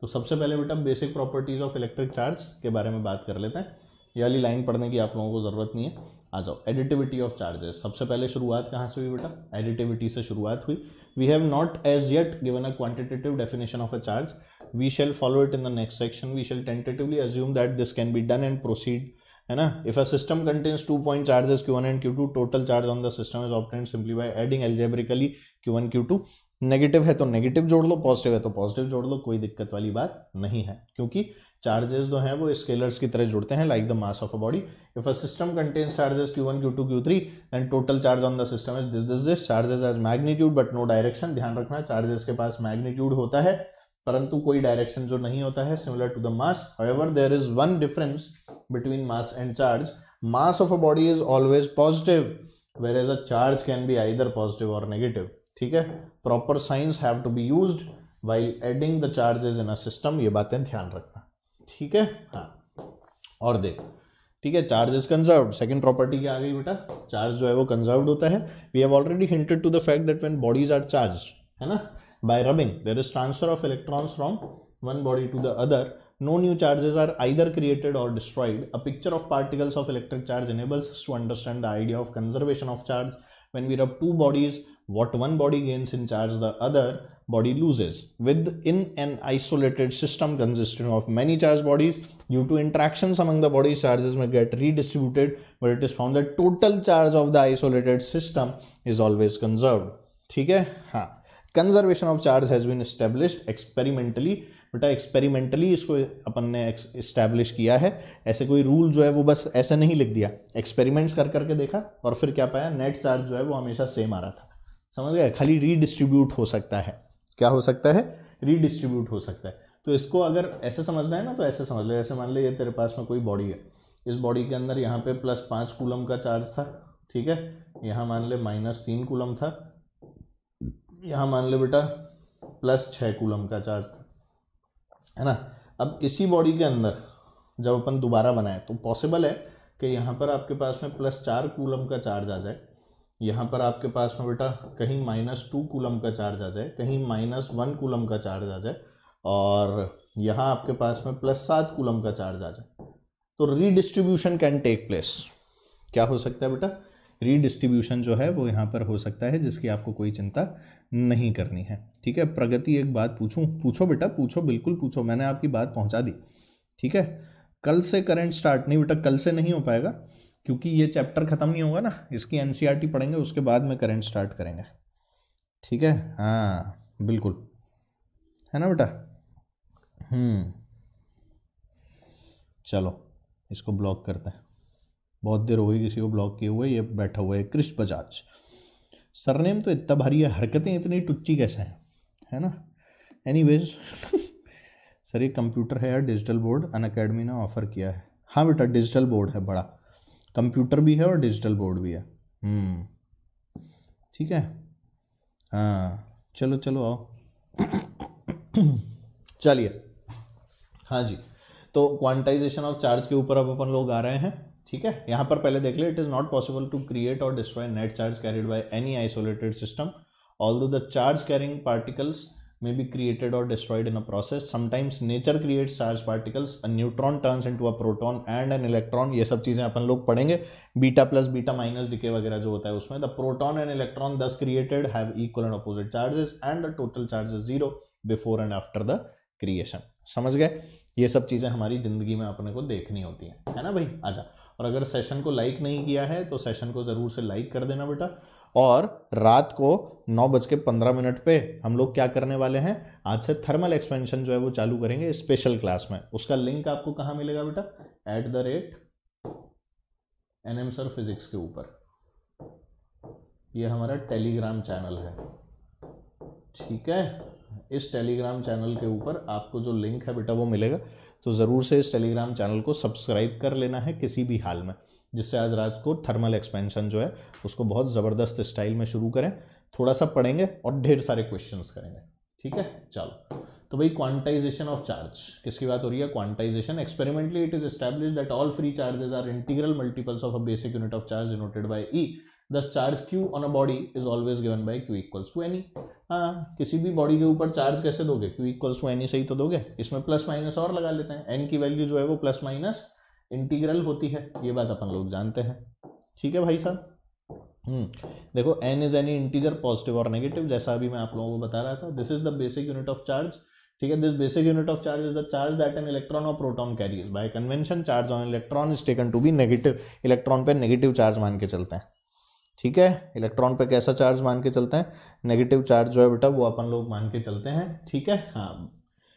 तो सबसे पहले बेटा basic properties of electric charge के बारे में बात कर लेते हैं ये वाली लाइन पढ़ने की आप लोगों को ज़रूरत नहीं है आ जाओ एडिटिविटी ऑफ चार्जेस सबसे पहले शुरुआत कहाँ से हुई बेटा एडिटिविटी से शुरुआत हुई we have not as yet given a quantitative definition of a charge we shall follow it in the next section we shall tentatively assume that this can be done and proceed है ना if a system contains two point charges q one and Q two total charge on the system is obtained simply by adding algebraically q one Q two negative है तो नेगेटिव जोड़ लो पॉजिटिव है तो पॉजिटिव जोड़ लो कोई दिक्कत वाली बात नहीं है क्योंकि चार्जेस जो हैं वो स्केलर्स की तरह जुड़ते हैं like the mass of a body if a system contains charges q one Q two q three and total charge on the system is this this this charges as magnitude but no direction ध्यान रखना चार्जेस के पास मैग्नीट्यूड होता है परंतु कोई डायरेक्शन जो नहीं होता है similar to the mass however there is one difference between mass and charge mass of a body is always positive whereas a charge can be either positive और नेगेटिव ठीक है proper science have to be use why adding the charges in a system ये बातें ध्यान रखना ठीक है हाँ और देख ठीक है charge is conserve second property क्या आ गई बेटा चार्ज जो है वो कंजर्व होता है we have already hinted to the fact that when bodies are charge है ना by rubbing. There is transfer of electrons from one body to the other. No new charges are either created or destroyed. A picture of particles of electric charge enables us to understand the idea of conservation of charge. When we rub two bodies, what one body gains in charge, the other body loses. Within an isolated system consisting of many charged bodies, due to interactions among the bodies, charges may get redistributed, but it is found that total charge of the isolated system is always conserved. ठीक है हाँ conservation of charge has been established experimentally बेटा एक्सपेरिमेंटली इसको अपन ने इस्टेब्लिश किया है ऐसे कोई रूल जो है वो बस ऐसे नहीं लिख दिया एक्सपेरिमेंट्स कर करके देखा और फिर क्या पाया नेट चार्ज जो है वो हमेशा सेम आ रहा था समझ गए खाली रीडिस्ट्रीब्यूट हो सकता है क्या हो सकता है रीडिस्ट्रीब्यूट हो सकता है तो इसको अगर ऐसे समझना है ना तो ऐसे समझ लो ऐसे मान ये तेरे पास में कोई बॉडी है इस बॉडी के अंदर यहाँ पे प्लस पाँच कूलम का चार्ज था ठीक है यहाँ मान ले माइनस तीन कूलम था यहाँ मान लो बेटा प्लस छः कूलम का चार्ज था है ना अब इसी बॉडी के अंदर जब अपन दोबारा बनाए तो पॉसिबल है कि यहाँ पर आपके पास में प्लस चार कूलम का चार्ज आ जाए यहाँ पर आपके पास में बेटा कहीं माइनस टू कूलम का चार्ज आ जाए कहीं माइनस वन कूलम का चार्ज आ जाए और यहाँ आपके पास में प्लस सात कूलम का चार्ज आ जाए तो रीडिस्ट्रीब्यूशन कैन टेक प्लेस क्या हो सकता है बेटा रीडिस्ट्रीब्यूशन जो है वो यहाँ पर हो सकता है जिसकी आपको कोई चिंता नहीं करनी है ठीक है प्रगति एक बात पूछूँ पूछो बेटा पूछो बिल्कुल पूछो मैंने आपकी बात पहुँचा दी ठीक है कल से करंट स्टार्ट नहीं बेटा कल से नहीं हो पाएगा क्योंकि ये चैप्टर ख़त्म नहीं होगा ना इसकी एन e पढ़ेंगे उसके बाद में करंट स्टार्ट करेंगे ठीक है हाँ बिल्कुल है ना बेटा हम्म चलो इसको ब्लॉक करते हैं बहुत देर हो गई किसी को ब्लॉक किए हुए ये बैठा हुआ है कृष्ण बजाज सरनेम तो इतना भारी है हरकतें इतनी टुच्ची कैसे हैं है ना एनी सर ये कंप्यूटर है यार डिजिटल बोर्ड अन अकेडमी ने ऑफ़र किया है हाँ बेटा डिजिटल बोर्ड है बड़ा कंप्यूटर भी है और डिजिटल बोर्ड भी है हम्म, ठीक है हाँ चलो चलो आओ चलिए हाँ जी तो क्वांटाइजेशन ऑफ चार्ज के ऊपर अब अपन लोग आ रहे हैं ठीक है यहाँ पर पहले देख ले it is not possible to create or destroy net charge carried by any isolated system although the charge carrying particles may be created or destroyed in a process sometimes nature creates charge particles neutron neutron into a proton and an electron ये सब चीज़ें अपन लोग पढ़ेंगे beta plus beta minus decay वगैरह जो होता है उसमें the proton and electron thus created have equal and opposite charges and the total charges zero before and after the creation समझ गए ये सब चीज़ें हमारी ज़िंदगी में अपने को देखनी होती है है ना भाई आजा और अगर सेशन को लाइक नहीं किया है तो सेशन को ज़रूर से लाइक कर देना बेटा और रात को नौ बज के पंद्रह मिनट पे हम लोग क्या करने वाले हैं आज से थर्मल एक्सपेंशन जो है वो चालू करेंगे स्पेशल क्लास में उसका लिंक आपको कहाँ मिलेगा बेटा at the rate N M sir physics के ऊपर ये हमारा टेलीग्राम चैनल है ठीक है इस टेलीग्राम चैनल के ऊपर आपको जो लिंक है बेटा वो मिलेगा तो ज़रूर से इस टेलीग्राम चैनल को सब्सक्राइब कर लेना है किसी भी हाल में जिससे आज रात को थर्मल एक्सपेंशन जो है उसको बहुत ज़बरदस्त स्टाइल में शुरू करें थोड़ा सा पढ़ेंगे और ढेर सारे क्वेश्चन करेंगे ठीक है चलो तो भाई क्वांटाइजेशन ऑफ चार्ज किसकी बात हो रही है quantization experimentally it is established that all free charges are integral multiples of a basic unit of charge denoted by e thus charge q on a body is always given by q equals to n e हाँ किसी भी बॉडी के ऊपर चार्ज कैसे दोगे क्यू इक्वल्स टू एन ही सही तो दोगे इसमें प्लस माइनस और लगा लेते हैं एन की वैल्यू जो है वो प्लस माइनस इंटीग्रल होती है ये बात अपन लोग जानते हैं ठीक है भाई साहब हम्म, देखो n is any integer positive और नेगेटिव जैसा अभी मैं आप लोगों को बता रहा था this is the basic unit of charge ठीक है this basic unit of charge is the charge that an electron or proton carrier by convention charge on electron is taken to be negative electron पे नेगेटिव चार्ज मान के चलते हैं ठीक है इलेक्ट्रॉन पे कैसा चार्ज मान के चलते हैं नेगेटिव चार्ज जो है बेटा वो अपन लोग मान के चलते हैं ठीक है हाँ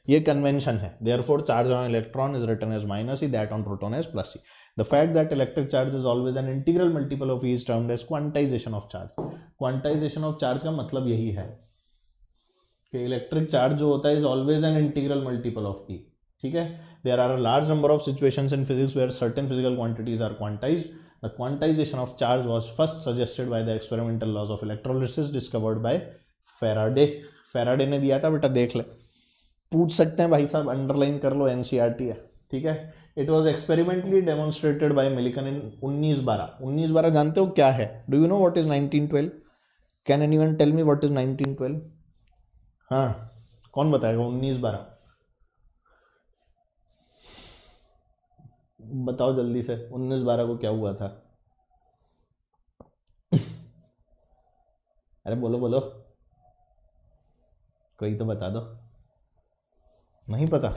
ये कन्वेंशन है therefore charge on electron is written as minus e that on proton as plus e the fact that electric charge is always an integral multiple of e is term as quantization of charge quantization of charge का मतलब यही है कि इलेक्ट्रिक चार्ज जो होता है is always an integral multiple of e ठीक है there are a large number of situation in physics where certain physical quantities are quantized the quantization of charge was first suggested by the experimental laws of electrolysis discovered by Faraday Faraday ने दिया था बेटा देख ले पूछ सकते हैं भाई साहब अंडरलाइन कर लो टी e है ठीक है it was experimentally demonstrated by Millikan in उन्नीस बारह उन्नीस बारह जानते हो क्या है do you know what is nineteen twelve can anyone tell me what is nineteen twelve हाँ कौन बताएगा उन्नीस बारह बताओ जल्दी से उन्नीस बारह को क्या हुआ था अरे बोलो बोलो कोई तो बता दो नहीं पता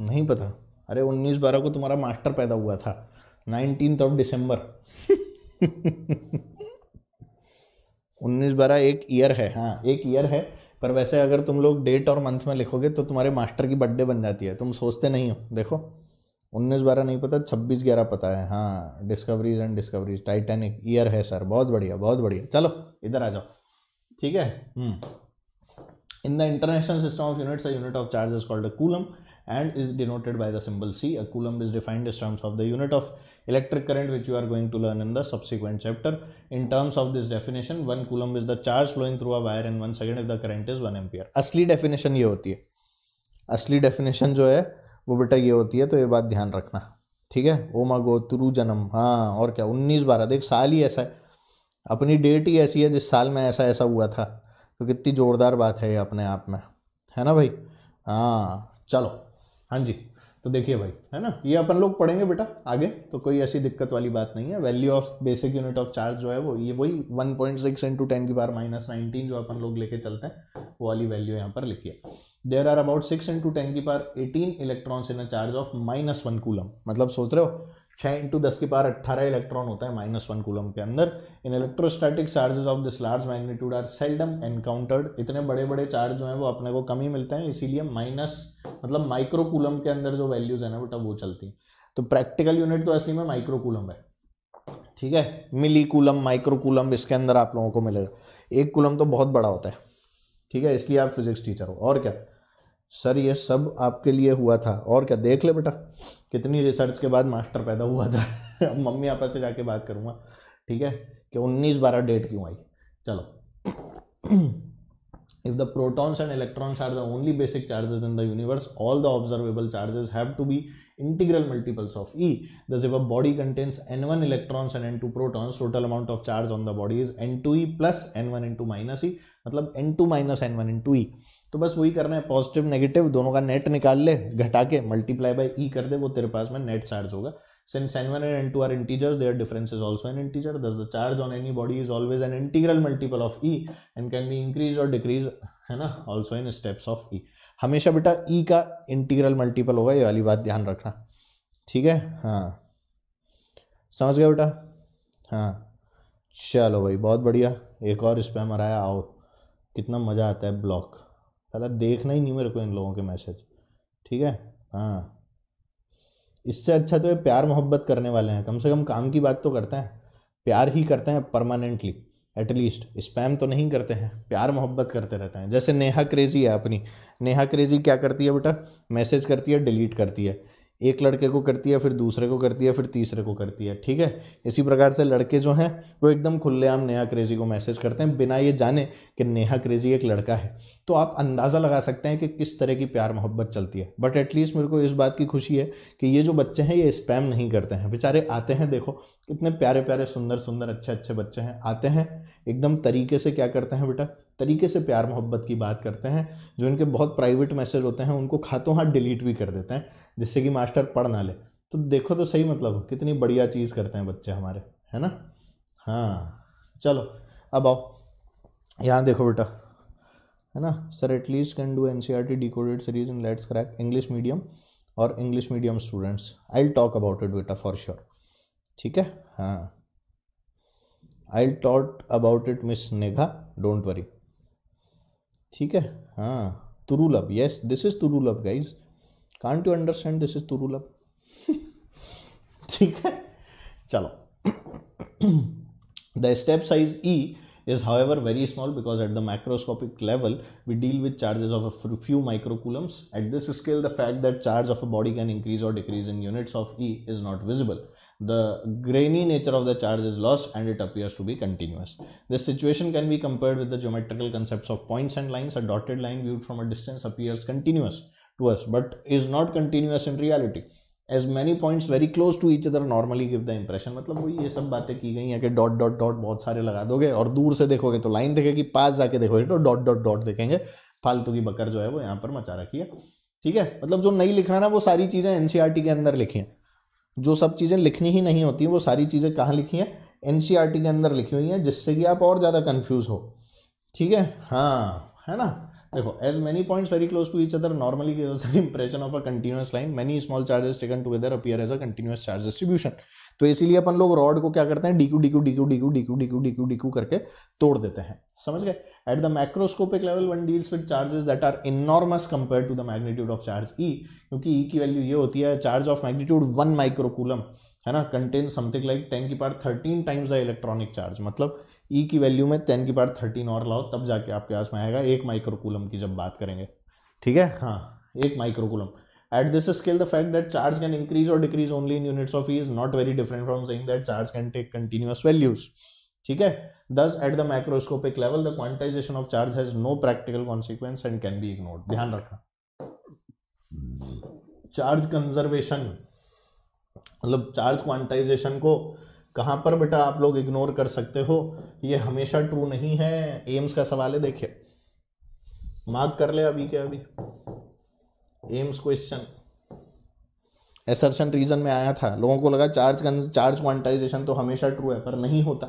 नहीं पता अरे उन्नीस बारह को तुम्हारा मास्टर पैदा हुआ था नाइनटीन ऑफ दिसंबर उन्नीस बारह एक ईयर है हाँ एक ईयर है पर वैसे अगर तुम लोग डेट और मंथ में लिखोगे तो तुम्हारे मास्टर की बर्थडे बन जाती है तुम सोचते नहीं हो देखो उन्नीस बारह नहीं पता छब्बीस ग्यारह पता है हाँ discoveries and discoveries Titanic year है सर बहुत बढ़िया बहुत बढ़िया चलो इधर आ जाओ ठीक है in the international system of units unit of charge is called coulomb and is denoted by the symbol C a coulomb is defined is terms of the unit of electric current which you are going to learn in the subsequent chapter in terms of this definition one coulomb is the charge flowing through a wire and one second if the current is one ampere असली डेफिनेशन ये होती है असली डेफिनेशन जो है वो बेटा ये होती है तो ये बात ध्यान रखना ठीक है ओमा तुरु जन्म हाँ और क्या उन्नीस बारह देख साल ही ऐसा है अपनी डेट ही ऐसी है जिस साल में ऐसा ऐसा हुआ था तो कितनी ज़ोरदार बात है ये अपने आप में है ना भाई हाँ चलो हाँ जी तो देखिए भाई है ना ये अपन लोग पढ़ेंगे बेटा आगे तो कोई ऐसी दिक्कत वाली बात नहीं है value of basic unit of charge जो है वो ये वही one point six into ten की बार माइनस नाइनटीन जो अपन लोग लेके चलते हैं वो वाली वैल्यू यहाँ पर लिखिए there are about six into ten की पार eighteen electrons in a charge of minus one coulomb मतलब सोच रहे हो छः इंटू दस की पार अट्ठारह इलेक्ट्रॉन होता है माइनस वन कूलम के अंदर in electrostatic charges of this large magnitude are seldom encountered इतने बड़े बड़े चार्ज जो हैं वो अपने को कम ही मिलते हैं इसीलिए माइनस मतलब माइक्रो कूलम के अंदर जो वैल्यूज़ है ना बेटा वो चलती हैं तो प्रैक्टिकल यूनिट तो असली में माइक्रो कूलम है ठीक है मिली कूलम माइक्रो कूलम इसके अंदर आप लोगों को मिलेगा एक कूलम तो बहुत बड़ा होता है ठीक है इसलिए आप फिजिक्स टीचर हो और क्या सर ये सब आपके लिए हुआ था और क्या देख ले बेटा कितनी रिसर्च के बाद मास्टर पैदा हुआ था अब मम्मी आपा से जाके बात करूँगा ठीक है कि उन्नीस बारह डेट क्यों आई चलो if the protons and electrons are the only basic charges in the universe all the observable charges have to be integral multiples of e a body contains n one electrons and n two protons total amount of charge on the body is n two e plus n one into minus e मतलब n two n one into e तो बस वही करना है पॉजिटिव नेगेटिव दोनों का नेट निकाल ले घटा के मल्टीप्लाई बाई ई कर दे वो तेरे पास में नेट चार्ज होगा since n one and n two are integers their difference is also an integer thus the charge on any body is always an integral multiple of e and can be increase or decrease है ना also in steps of e हमेशा बेटा ई e का इंटीग्रल मल्टीपल होगा ये वाली बात ध्यान रखना ठीक है हाँ समझ गए बेटा हाँ चलो भाई बहुत बढ़िया एक और इस पर हमारा आओ कितना मज़ा आता है ब्लॉक साला देखना ही नहीं मेरे को इन लोगों के मैसेज ठीक है हाँ इससे अच्छा तो ये प्यार मोहब्बत करने वाले हैं कम से कम काम की बात तो करते हैं प्यार ही करते हैं परमानेंटली एटलीस्ट स्पैम तो नहीं करते हैं प्यार मोहब्बत करते रहते हैं जैसे नेहा क्रेज़ी है अपनी नेहा क्रेज़ी क्या करती है बेटा मैसेज करती है डिलीट करती है एक लड़के को करती है फिर दूसरे को करती है फिर तीसरे को करती है ठीक है इसी प्रकार से लड़के जो हैं वो एकदम खुलेआम नेहा क्रेज़ी को मैसेज करते हैं बिना ये जाने कि नेहा क्रेज़ी एक लड़का है तो आप अंदाज़ा लगा सकते हैं कि किस तरह की प्यार मोहब्बत चलती है बट एटलीस्ट मेरे को इस बात की खुशी है कि ये जो बच्चे हैं ये स्पैम नहीं करते हैं बेचारे आते हैं देखो कितने प्यारे प्यारे सुंदर सुंदर अच्छे अच्छे बच्चे हैं आते हैं एकदम तरीके से क्या करते हैं बेटा तरीके से प्यार मोहब्बत की बात करते हैं जो इनके बहुत प्राइवेट मैसेज होते हैं उनको खातों हाथ डिलीट भी कर देते हैं जिससे कि मास्टर पढ़ ना ले तो देखो तो सही मतलब कितनी बढ़िया चीज़ करते हैं बच्चे हमारे है ना हाँ चलो अब आओ यहाँ देखो बेटा है ना sir at least can do N C are T decoded series in let's crack English medium और English medium students I talk about it बेटा फॉर श्योर ठीक है हाँ I talk about it miss Negha don't worry ठीक है हाँ तुरुलभ यस दिस इज तुरुलभ guys can to understand this is तुरुलभ ठीक है चलो the step size E is however very small because at the microscopic level we deal with charges of a few microcoulombs at this scale the fact that charge of a body can increase or decrease in units of e is not visible the grainy nature of the charge is lost and it appears to be continuous. This situation can be compared with the geometrical concepts of points and lines. A dotted line viewed from a distance appears continuous to us but is not continuous in reality. As many points very close to each other normally give the impression मतलब वो ये सब बातें की गई हैं कि डॉट डॉट डॉट बहुत सारे लगा दोगे और दूर से देखोगे तो लाइन दिखेगी पास जाके देखोगे तो डॉट डॉट डॉट देखेंगे फालतू की बकर जो है वो यहाँ पर मचा रखी है ठीक है मतलब जो नहीं लिखना ना वो सारी चीज़ें एनसीईआरटी के अंदर लिखी हैं जो सब चीज़ें लिखनी ही नहीं होती वो सारी चीज़ें कहाँ लिखी हैं एन e के अंदर लिखी हुई हैं जिससे कि आप और ज़्यादा कन्फ्यूज़ हो ठीक है हाँ है ना देखो as many points very close to each other normally impression of a continuous line many small charges taken together appear as a continuous charge distribution तो इसीलिए अपन लोग रॉड को क्या करते हैं dq dq dq dq dq dq dq dq करके तोड़ देते हैं समझ गए at the macroscopic level one deals with charges that are enormous compare to the magnitude of charge ई क्योंकि ई e की वैल्यू ये होती है charge of magnitude one microcoulomb है ना कंटेन समथिंग लाइक टेन की पार thirteen times the electronic charge मतलब ई e की वैल्यू में टेन की पार थर्टीन और लाओ तब जाके आपके पास में आएगा एक माइक्रोकूलम की जब बात करेंगे ठीक है हाँ एक microcoulomb At this scale, the fact that charge can increase or decrease only in units of E is not very different from saying that charge can take continuous values. ठीक है दस at the microscopic level the quantization of charge has no practical consequence and can be ignored ध्यान रखना चार्ज कंजर्वेशन मतलब चार्ज क्वांटाइजेशन को कहां पर बेटा आप लोग इग्नोर कर सकते हो ये हमेशा ट्रू नहीं है एम्स का सवाल है देखिए मार्क कर ले अभी के अभी एम्स क्वेश्चन एसर्शन रीजन में आया था लोगों को लगा चार्ज चार्ज क्वांटाइजेशन तो हमेशा ट्रू है पर नहीं होता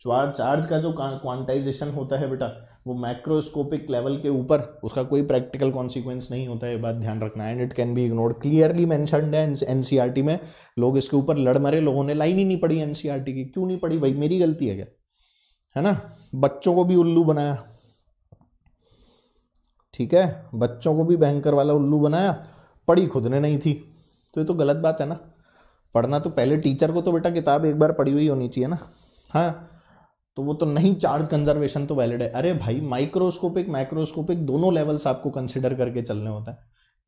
चार्ज चार्ज का जो क्वांटाइजेशन होता है बेटा वो मैक्रोस्कोपिक लेवल के ऊपर उसका कोई प्रैक्टिकल कॉन्सिक्वेंस नहीं होता है ये बात ध्यान रखना and it can be ignore clearly mentioned है एनसीईआरटी e में लोग इसके ऊपर लड़ मरे लोगों ने लाइन ही नहीं पड़ी एनसीईआरटी e की क्यों नहीं पड़ी भाई मेरी गलती है क्या है ना बच्चों को भी उल्लू बनाया ठीक है बच्चों को भी भयंकर वाला उल्लू बनाया पढ़ी खुद ने नहीं थी तो ये तो गलत बात है ना पढ़ना तो पहले टीचर को तो बेटा किताब एक बार पढ़ी हुई होनी चाहिए ना हाँ तो वो तो नहीं चार्ज कंजर्वेशन तो वैलिड है अरे भाई माइक्रोस्कोपिक माइक्रोस्कोपिक दोनों लेवल्स आपको कंसिडर करके चलने होते हैं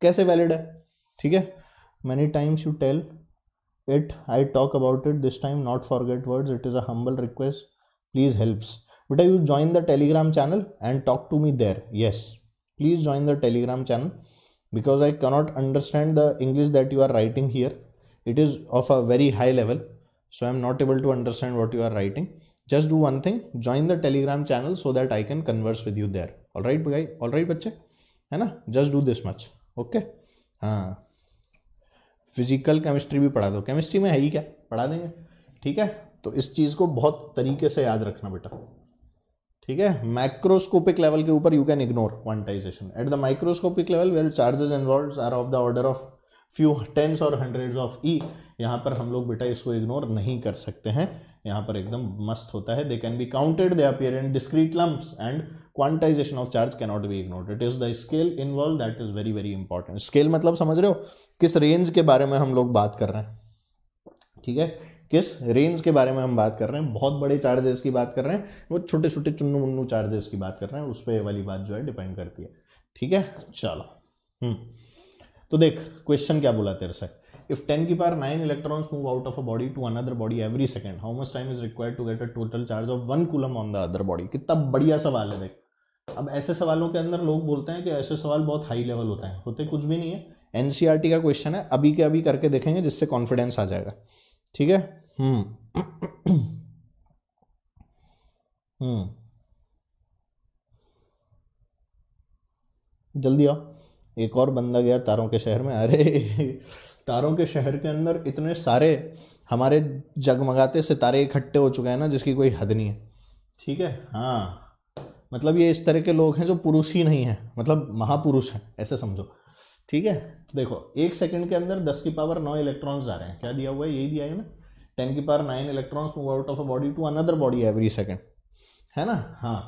कैसे वैलिड है ठीक है many times you tell it I talk about it this time not forget words it is a humble request please helps बेटा you join the Telegram channel and talk to me there yes please join the telegram channel because i cannot understand the english that you are writing here it is of a very high level so i am not able to understand what you are writing just do one thing join the telegram channel so that i can converse with you there all right guy all right बच्चे है ना just do this much okay हाँ फिजिकल केमिस्ट्री भी पढ़ा दो केमिस्ट्री में है ही क्या पढ़ा देंगे ठीक है तो इस चीज़ को बहुत तरीके से याद रखना बेटा ठीक है माइक्रोस्कोपिक लेवल के ऊपर you can ignore quantization at the microscopic level well charges involve are of the order of few tens or hundred of e यहाँ पर हम लोग बेटा इसको इग्नोर नहीं कर सकते हैं यहाँ पर एकदम मस्त होता है they can be counted they appear in discrete lumps and quantization of charge cannot be ignored it is the scale involve that is very very important scale मतलब समझ रहे हो किस रेंज के बारे में हम लोग बात कर रहे हैं ठीक है किस रेंज के बारे में हम बात कर रहे हैं बहुत बड़े चार्जेस की बात कर रहे हैं वो छोटे छोटे चुन्नू मुन्नू चार्जेस की बात कर रहे हैं उस पर वाली बात जो है डिपेंड करती है ठीक है चलो हम्म। तो देख क्वेश्चन क्या बोला तेरे से इफ टेन की पार nine electrons move out of a body to another body every second how much time is required to get a total charge of one coulomb on the other body कितना बढ़िया सवाल है देख अब ऐसे सवालों के अंदर लोग बोलते हैं कि ऐसे सवाल बहुत हाई लेवल होते हैं होते कुछ भी नहीं है एनसीआरटी e का क्वेश्चन है अभी के अभी करके देखेंगे जिससे कॉन्फिडेंस आ जाएगा ठीक है हम्म हम्म जल्दी आओ एक और बंदा गया तारों के शहर में अरे तारों के शहर के अंदर इतने सारे हमारे जगमगाते सितारे इकट्ठे हो चुके हैं ना जिसकी कोई हद नहीं है ठीक है हाँ मतलब ये इस तरह के लोग हैं जो पुरुष ही नहीं है मतलब महापुरुष हैं ऐसे समझो ठीक है देखो एक सेकंड के अंदर दस की पावर नौ इलेक्ट्रॉन्स आ रहे हैं क्या दिया हुआ है यही दिया है ना टेन की power nine electrons move out of a body to another body every second है ना हाँ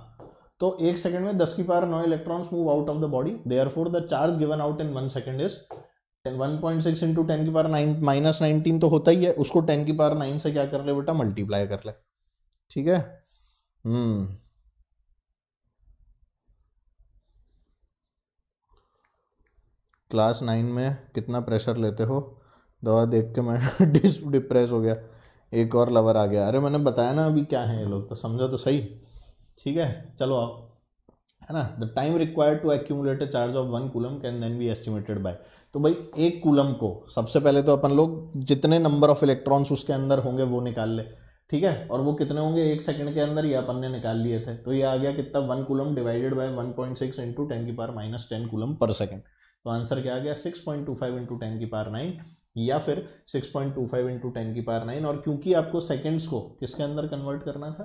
तो एक सेकंड में दस की पावर नौ electrons move out of the body therefore the charge given out in one second is one point six into ten की पावर नाइन माइनस नाइनटीन तो होता ही है उसको टेन की पावर नाइन से क्या कर ले बेटा मल्टीप्लाई कर ले ठीक है हम्म क्लास नाइन में कितना प्रेशर लेते हो दवा देख के मैं डिस डिप्रेस हो गया एक और लवर आ गया अरे मैंने बताया ना अभी क्या है ये लोग तो समझो तो सही ठीक है चलो आओ है ना the time required to accumulate charge of one coulomb can then be estimated by तो भाई एक कूलम को सबसे पहले तो अपन लोग जितने नंबर ऑफ इलेक्ट्रॉन्स उसके अंदर होंगे वो निकाल ले ठीक है और वो कितने होंगे एक सेकंड के अंदर ये अपन ने निकाल लिए थे तो ये आ गया कितना one coulomb divided by one point six into ten की power minus ten coulomb per second तो आंसर क्या आ गया six point two five into ten की पार नाइन या फिर six point two five into ten की पार नाइन और क्योंकि आपको सेकेंड्स को किसके अंदर कन्वर्ट करना था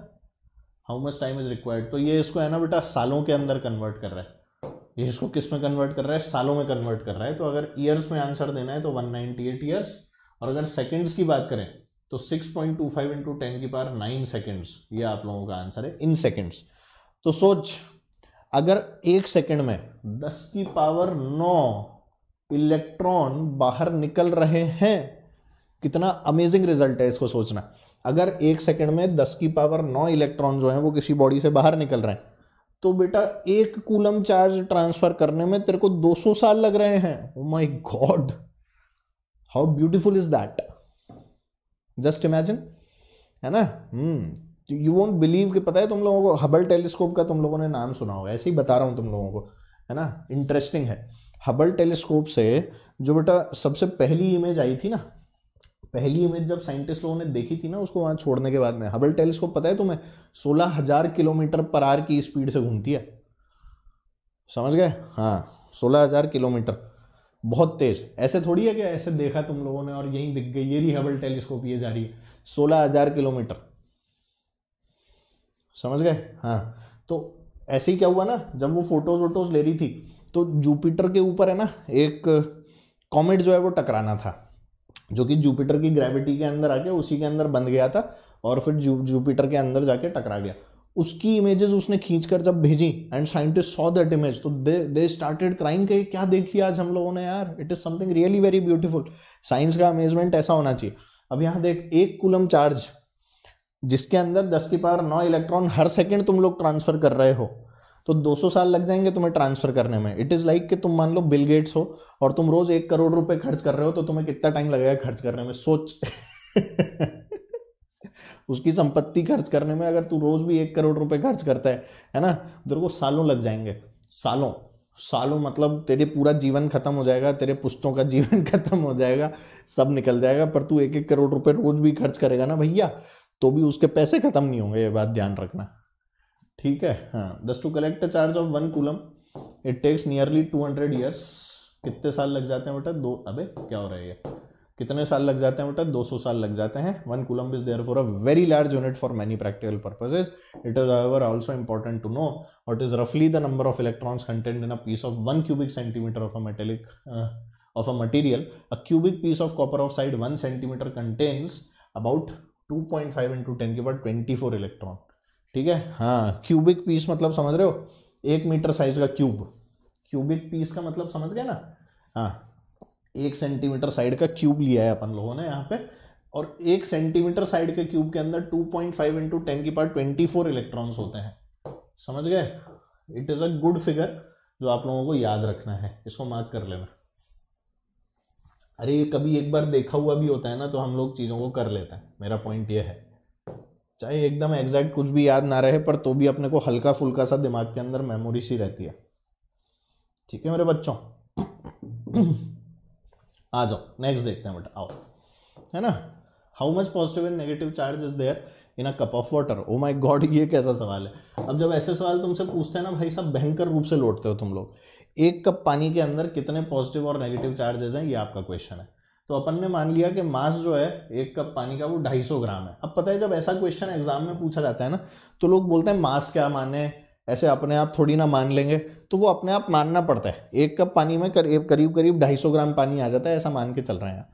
how much time is required तो ये इसको है ना बेटा सालों के अंदर कन्वर्ट कर रहा है ये इसको किस में कन्वर्ट कर रहा है सालों में कन्वर्ट कर रहा है तो अगर ईयर्स में आंसर देना है तो वन नाइनटी एट ईयर्स और अगर सेकेंड्स की बात करें तो six point two five into ten की पार नाइन सेकेंड्स ये आप लोगों का आंसर है इन सेकेंड्स तो सोच अगर एक सेकंड में 10 की पावर 9 इलेक्ट्रॉन बाहर निकल रहे हैं कितना अमेजिंग रिजल्ट है इसको सोचना अगर एक सेकंड में 10 की पावर 9 इलेक्ट्रॉन जो हैं वो किसी बॉडी से बाहर निकल रहे हैं तो बेटा एक कूलम चार्ज ट्रांसफर करने में तेरे को 200 साल लग रहे हैं my god how beautiful is that just imagine है ना हम्म यू वोंट बिलीव कि पता है तुम लोगों को हबल टेलीस्कोप का तुम लोगों ने नाम सुना होगा ऐसे ही बता रहा हूँ तुम लोगों को है ना इंटरेस्टिंग है हबल टेलीस्कोप से जो बेटा सबसे पहली इमेज आई थी ना पहली इमेज जब साइंटिस्ट लोगों ने देखी थी ना उसको वहाँ छोड़ने के बाद में हबल टेलीस्कोप पता है तुम्हें सोलह हजार किलोमीटर पर आर की स्पीड से घूमती है समझ गए हाँ सोलह हजार किलोमीटर बहुत तेज ऐसे थोड़ी है कि ऐसे देखा तुम लोगों ने और यहीं दिख गई ये रही हबल टेलीस्कोप ये जा रही है सोलह हजार किलोमीटर समझ गए हाँ तो ऐसे ही क्या हुआ ना जब वो फोटोज वोटोज ले रही थी तो जुपिटर के ऊपर है ना एक कॉमेट जो है वो टकराना था जो कि जुपिटर की ग्रेविटी के अंदर आके उसी के अंदर बंध गया था और फिर जू जुपिटर के अंदर जाके टकरा गया उसकी इमेजेस उसने खींच कर जब भेजी and scientist saw that image तो दे दे स्टार्टेड क्राइम के क्या देख लिया आज हम लोगों ने यार it is something really very beautiful science का अमेजमेंट ऐसा होना चाहिए अब यहाँ देख एक कुलम चार्ज जिसके अंदर 10 की पावर 9 इलेक्ट्रॉन हर सेकंड तुम लोग ट्रांसफ़र कर रहे हो तो 200 साल लग जाएंगे तुम्हें ट्रांसफ़र करने में इट इज़ लाइक कि तुम मान लो बिल गेट्स हो और तुम रोज़ एक करोड़ रुपए खर्च कर रहे हो तो तुम्हें कितना टाइम लगेगा खर्च करने में सोच उसकी संपत्ति खर्च करने में अगर तू रोज़ भी एक करोड़ रुपए खर्च करता है है ना तेरे को सालों लग जाएंगे सालों सालों मतलब तेरे पूरा जीवन खत्म हो जाएगा तेरे पुश्तों का जीवन खत्म हो जाएगा सब निकल जाएगा पर तू एक एक करोड़ रुपए रोज भी खर्च करेगा ना भैया तो भी उसके पैसे खत्म नहीं होंगे ये बात ध्यान रखना ठीक है हाँ thus to collect a charge of one coulomb it takes nearly two hundred years कितने साल लग जाते हैं बेटा दो अबे क्या हो रहा है ये कितने साल लग जाते हैं बेटा दो सौ साल लग जाते हैं one coulomb is there for a very large unit for many practical purposes it is however also important to know what is रफली the number of electrons content in a piece of one cubic centimetre of a metallic of a material a cubic piece of copper of side one centimetre contains about two point five into ten के बाद ट्वेंटी फोर इलेक्ट्रॉन ठीक है हाँ क्यूबिक पीस मतलब समझ रहे हो एक मीटर साइज का क्यूब क्यूबिक पीस का मतलब समझ गए ना हाँ एक सेंटीमीटर साइड का क्यूब लिया है अपन लोगों ने यहाँ पे और एक सेंटीमीटर साइड के क्यूब के अंदर two point five into ten की पार्ट ट्वेंटी फोर इलेक्ट्रॉन्स होते हैं समझ गए it is a good figure जो आप लोगों को याद रखना है इसको मार्क कर लेना अरे ये कभी एक बार देखा हुआ भी होता है ना तो हम लोग चीज़ों को कर लेते हैं मेरा पॉइंट ये है चाहे एकदम एग्जैक्ट कुछ भी याद ना रहे पर तो भी अपने को हल्का फुल्का सा दिमाग के अंदर मेमोरी सी रहती है ठीक है मेरे बच्चों आ जाओ नेक्स्ट देखते हैं बेटा आओ है ना how much positive and negative charge is there in a cup of water oh my god ये कैसा सवाल है अब जब ऐसे सवाल तुमसे पूछते हैं ना भाई साहब भयंकर रूप से लौटते हो तुम लोग एक कप पानी के अंदर कितने पॉजिटिव और नेगेटिव चार्जेस हैं ये आपका क्वेश्चन है तो अपन ने मान लिया कि मास जो है एक कप पानी का वो ढाई सौ ग्राम है अब पता है जब ऐसा क्वेश्चन एग्जाम में पूछा जाता है ना तो लोग बोलते हैं मास क्या माने ऐसे अपने आप थोड़ी ना मान लेंगे तो वो अपने आप मानना पड़ता है एक कप पानी में करीब करीब करीब ढाई सौ ग्राम पानी आ जाता है ऐसा मान के चल रहे हैं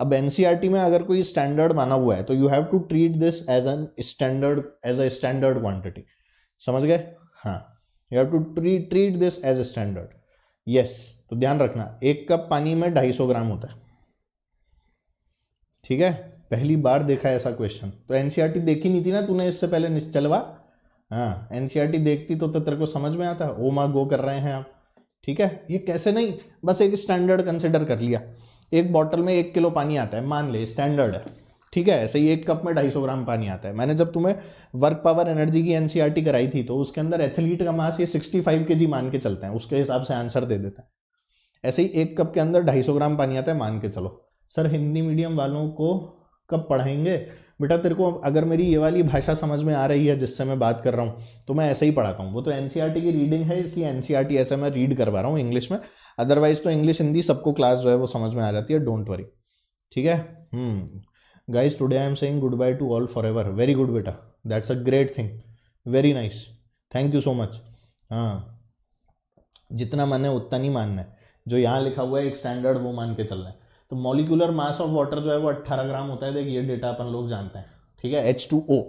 अब एन e में अगर कोई स्टैंडर्ड माना हुआ है तो you have to treat this as an standard as a standard quantity समझ गए हाँ you have to treat this as a standard yes तो ध्यान रखना एक कप पानी में 250 ग्राम होता है ठीक है पहली बार देखा है ऐसा क्वेश्चन तो एनसीईआरटी e देखी नहीं थी ना तूने इससे पहले निश्चलवा हाँ एनसीईआरटी e देखती तो, तो तेरे को समझ में आता ओ माँ गो कर रहे हैं आप ठीक है ये कैसे नहीं बस एक स्टैंडर्ड कंसिडर कर लिया एक बॉटल में एक किलो पानी आता है मान ले स्टैंडर्ड है ठीक है ऐसे ही एक कप में सौ ग्राम पानी आता है मैंने जब तुम्हें वर्क पावर एनर्जी की एनसीआर e कराई थी तो उसके अंदर एथलीट का मास ये के जी मान के चलते हैं उसके हिसाब से आंसर दे देते हैं ऐसे ही एक कप के अंदर सौ ग्राम पानी आता है मान के चलो सर हिंदी मीडियम वालों को कब पढ़ाएंगे बेटा तेरे को अगर मेरी ये वाली भाषा समझ में आ रही है जिससे मैं बात कर रहा हूँ तो मैं ऐसे ही पढ़ाता हूँ वो तो एन e की रीडिंग है इसलिए एन e ऐसे मैं रीड करवा रहा हूँ इंग्लिश में अदरवाइज तो इंग्लिश हिंदी सबको क्लास जो है वो समझ में आ जाती है डोंट वरी ठीक है hmm, I am saying good bye to all forever very good बेटा that's a great thing very nice thank you so much हाँ जितना मन है उतना नहीं मानना है जो यहाँ लिखा हुआ है एक स्टैंडर्ड वो मान के चलना है तो मॉलिकुलर मास ऑफ वाटर जो है वो 18 ग्राम होता है देखिए ये डेटा अपन लोग जानते हैं ठीक है एच टू ओ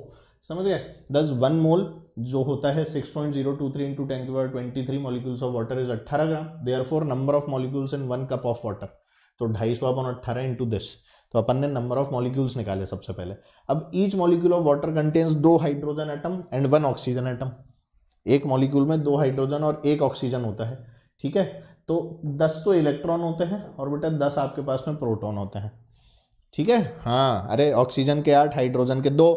समझ गए दस वन मोल जो होता है six point zero two three into ten twenty three molecules of water is अट्ठारह gram they are four number of molecules in one cup of water तो ढाई सौ अपन अट्ठारह इंटू दिस तो अपन ने नंबर ऑफ मॉलिक्यूल्स निकाले सबसे पहले अब each molecule of water contains दो hydrogen atom and one oxygen atom एक मॉलिक्यूल में दो हाइड्रोजन और एक ऑक्सीजन होता है ठीक है तो दस तो इलेक्ट्रॉन होते हैं और बेटा दस आपके पास में प्रोटोन होते हैं ठीक है हाँ अरे ऑक्सीजन के आठ हाइड्रोजन के दो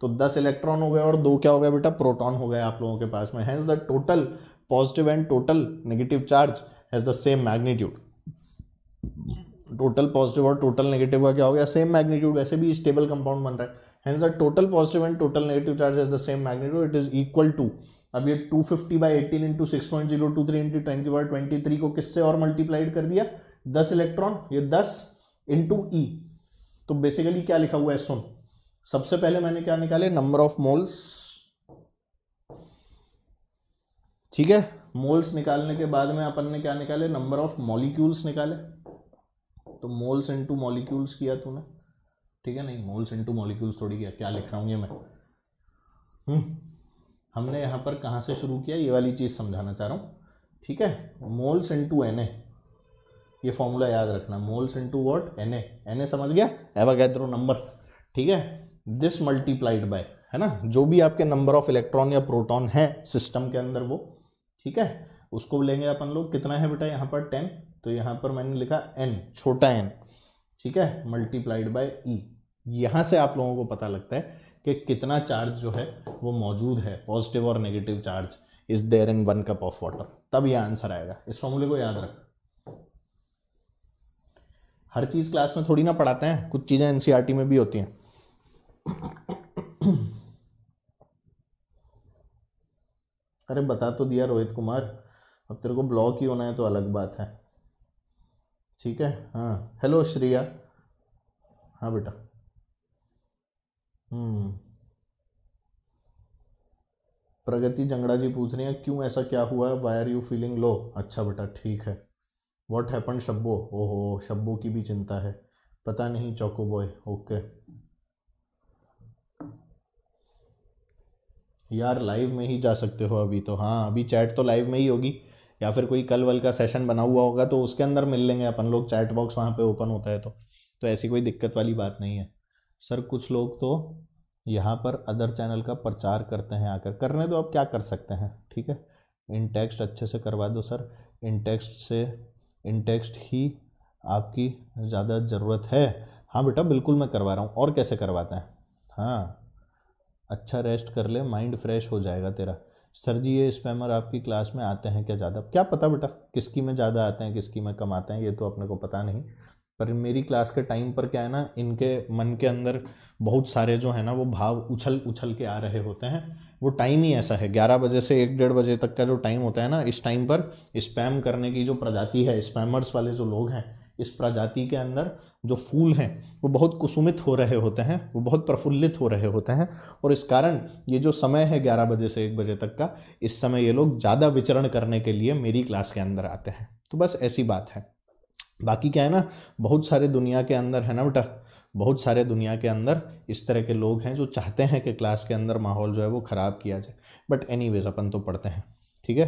तो दस इलेक्ट्रॉन हो गए और दो क्या हो गया बेटा प्रोटॉन हो गया आप लोगों के पास में hence the total positive and total negative charge has the same magnitude total positive और टोटल नेगेटिव का क्या हो गया सेम मैग्नीट्यूड वैसे भी स्टेबल कंपाउंड बन रहा है hence total positive and total negative charge as the same magnitude it is equal to अब ये 250 fifty by eighteen into six point zero two three into twenty की ट्वेंटी थ्री को किससे और मल्टीप्लाइड कर दिया दस इलेक्ट्रॉन ये दस इंटू ई e। तो बेसिकली क्या लिखा हुआ है सुन सबसे पहले मैंने क्या निकाले नंबर ऑफ मोल्स ठीक है मोल्स निकालने के बाद में अपन ने क्या निकाले नंबर ऑफ मॉलिक्यूल्स निकाले तो मोल्स इनटू मॉलिक्यूल्स किया तूने ठीक है नहीं मोल्स इनटू मॉलिक्यूल्स थोड़ी किया क्या लिख रहा हूँ ये मैं हम्म। हमने यहाँ पर कहाँ से शुरू किया ये वाली चीज़ समझाना चाह रहा हूँ ठीक है मोल्स इंटू एन ये फॉर्मूला याद रखना moles into what N N A समझ गया एवागैद्रो नंबर ठीक है दिस मल्टीप्लाइड बाय है ना जो भी आपके नंबर ऑफ इलेक्ट्रॉन या प्रोटॉन है सिस्टम के अंदर वो ठीक है उसको लेंगे अपन लोग कितना है बेटा यहाँ पर टेन तो यहां पर मैंने लिखा एन छोटा एन ठीक है मल्टीप्लाइड बाय ई यहां से आप लोगों को पता लगता है कि कितना चार्ज जो है वो मौजूद है पॉजिटिव और negative charge is there in one cup of water तब यह आंसर आएगा इस फॉर्मूले को याद रख हर चीज़ क्लास में थोड़ी ना पढ़ाते हैं कुछ चीज़ें एनसीईआरटी e में भी होती हैं अरे बता तो दिया रोहित कुमार अब तेरे को ब्लॉक ही होना है तो अलग बात है ठीक है हाँ हेलो श्रेया हाँ बेटा हम्म प्रगति जंगड़ा जी पूछ रहे हैं क्यों ऐसा क्या हुआ है why are you feeling low अच्छा बेटा ठीक है वॉट हैपन शब्बो ओहो शब्बो की भी चिंता है पता नहीं चौको बॉय ओके यार लाइव में ही जा सकते हो अभी तो हाँ अभी चैट तो लाइव में ही होगी या फिर कोई कल वल का सेशन बना हुआ होगा तो उसके अंदर मिल लेंगे अपन लोग चैट बॉक्स वहाँ पे ओपन होता है तो तो ऐसी कोई दिक्कत वाली बात नहीं है सर कुछ लोग तो यहाँ पर अदर चैनल का प्रचार करते हैं आकर करने दो आप क्या कर सकते हैं ठीक है इन टेक्स्ट अच्छे से करवा दो सर इन टेक्स्ट से इन टेक्स्ट ही आपकी ज़्यादा ज़रूरत है हाँ बेटा बिल्कुल मैं करवा रहा हूँ और कैसे करवाते हैं हाँ अच्छा रेस्ट कर ले माइंड फ्रेश हो जाएगा तेरा सर जी ये स्पैमर आपकी क्लास में आते हैं क्या ज़्यादा क्या पता बेटा किसकी में ज़्यादा आते हैं किसकी में कम आते हैं ये तो अपने को पता नहीं पर मेरी क्लास के टाइम पर क्या है ना इनके मन के अंदर बहुत सारे जो है ना वो भाव उछल उछल के आ रहे होते हैं वो टाइम ही ऐसा है ग्यारह बजे से एक डेढ़ बजे तक का जो टाइम होता है ना इस टाइम पर स्पैम करने की जो प्रजाति है स्पैमर्स वाले जो लोग हैं इस प्रजाति के अंदर जो फूल हैं वो बहुत कुसुमित हो रहे होते हैं वो बहुत प्रफुल्लित हो रहे होते हैं और इस कारण ये जो समय है ग्यारह बजे से एक बजे तक का इस समय ये लोग ज़्यादा विचरण करने के लिए मेरी क्लास के अंदर आते हैं तो बस ऐसी बात है बाकी क्या है ना बहुत सारे दुनिया के अंदर है ना बेटा बहुत सारे दुनिया के अंदर इस तरह के लोग हैं जो चाहते हैं कि क्लास के अंदर माहौल जो है वो ख़राब किया जाए बट एनी अपन तो पढ़ते हैं ठीक है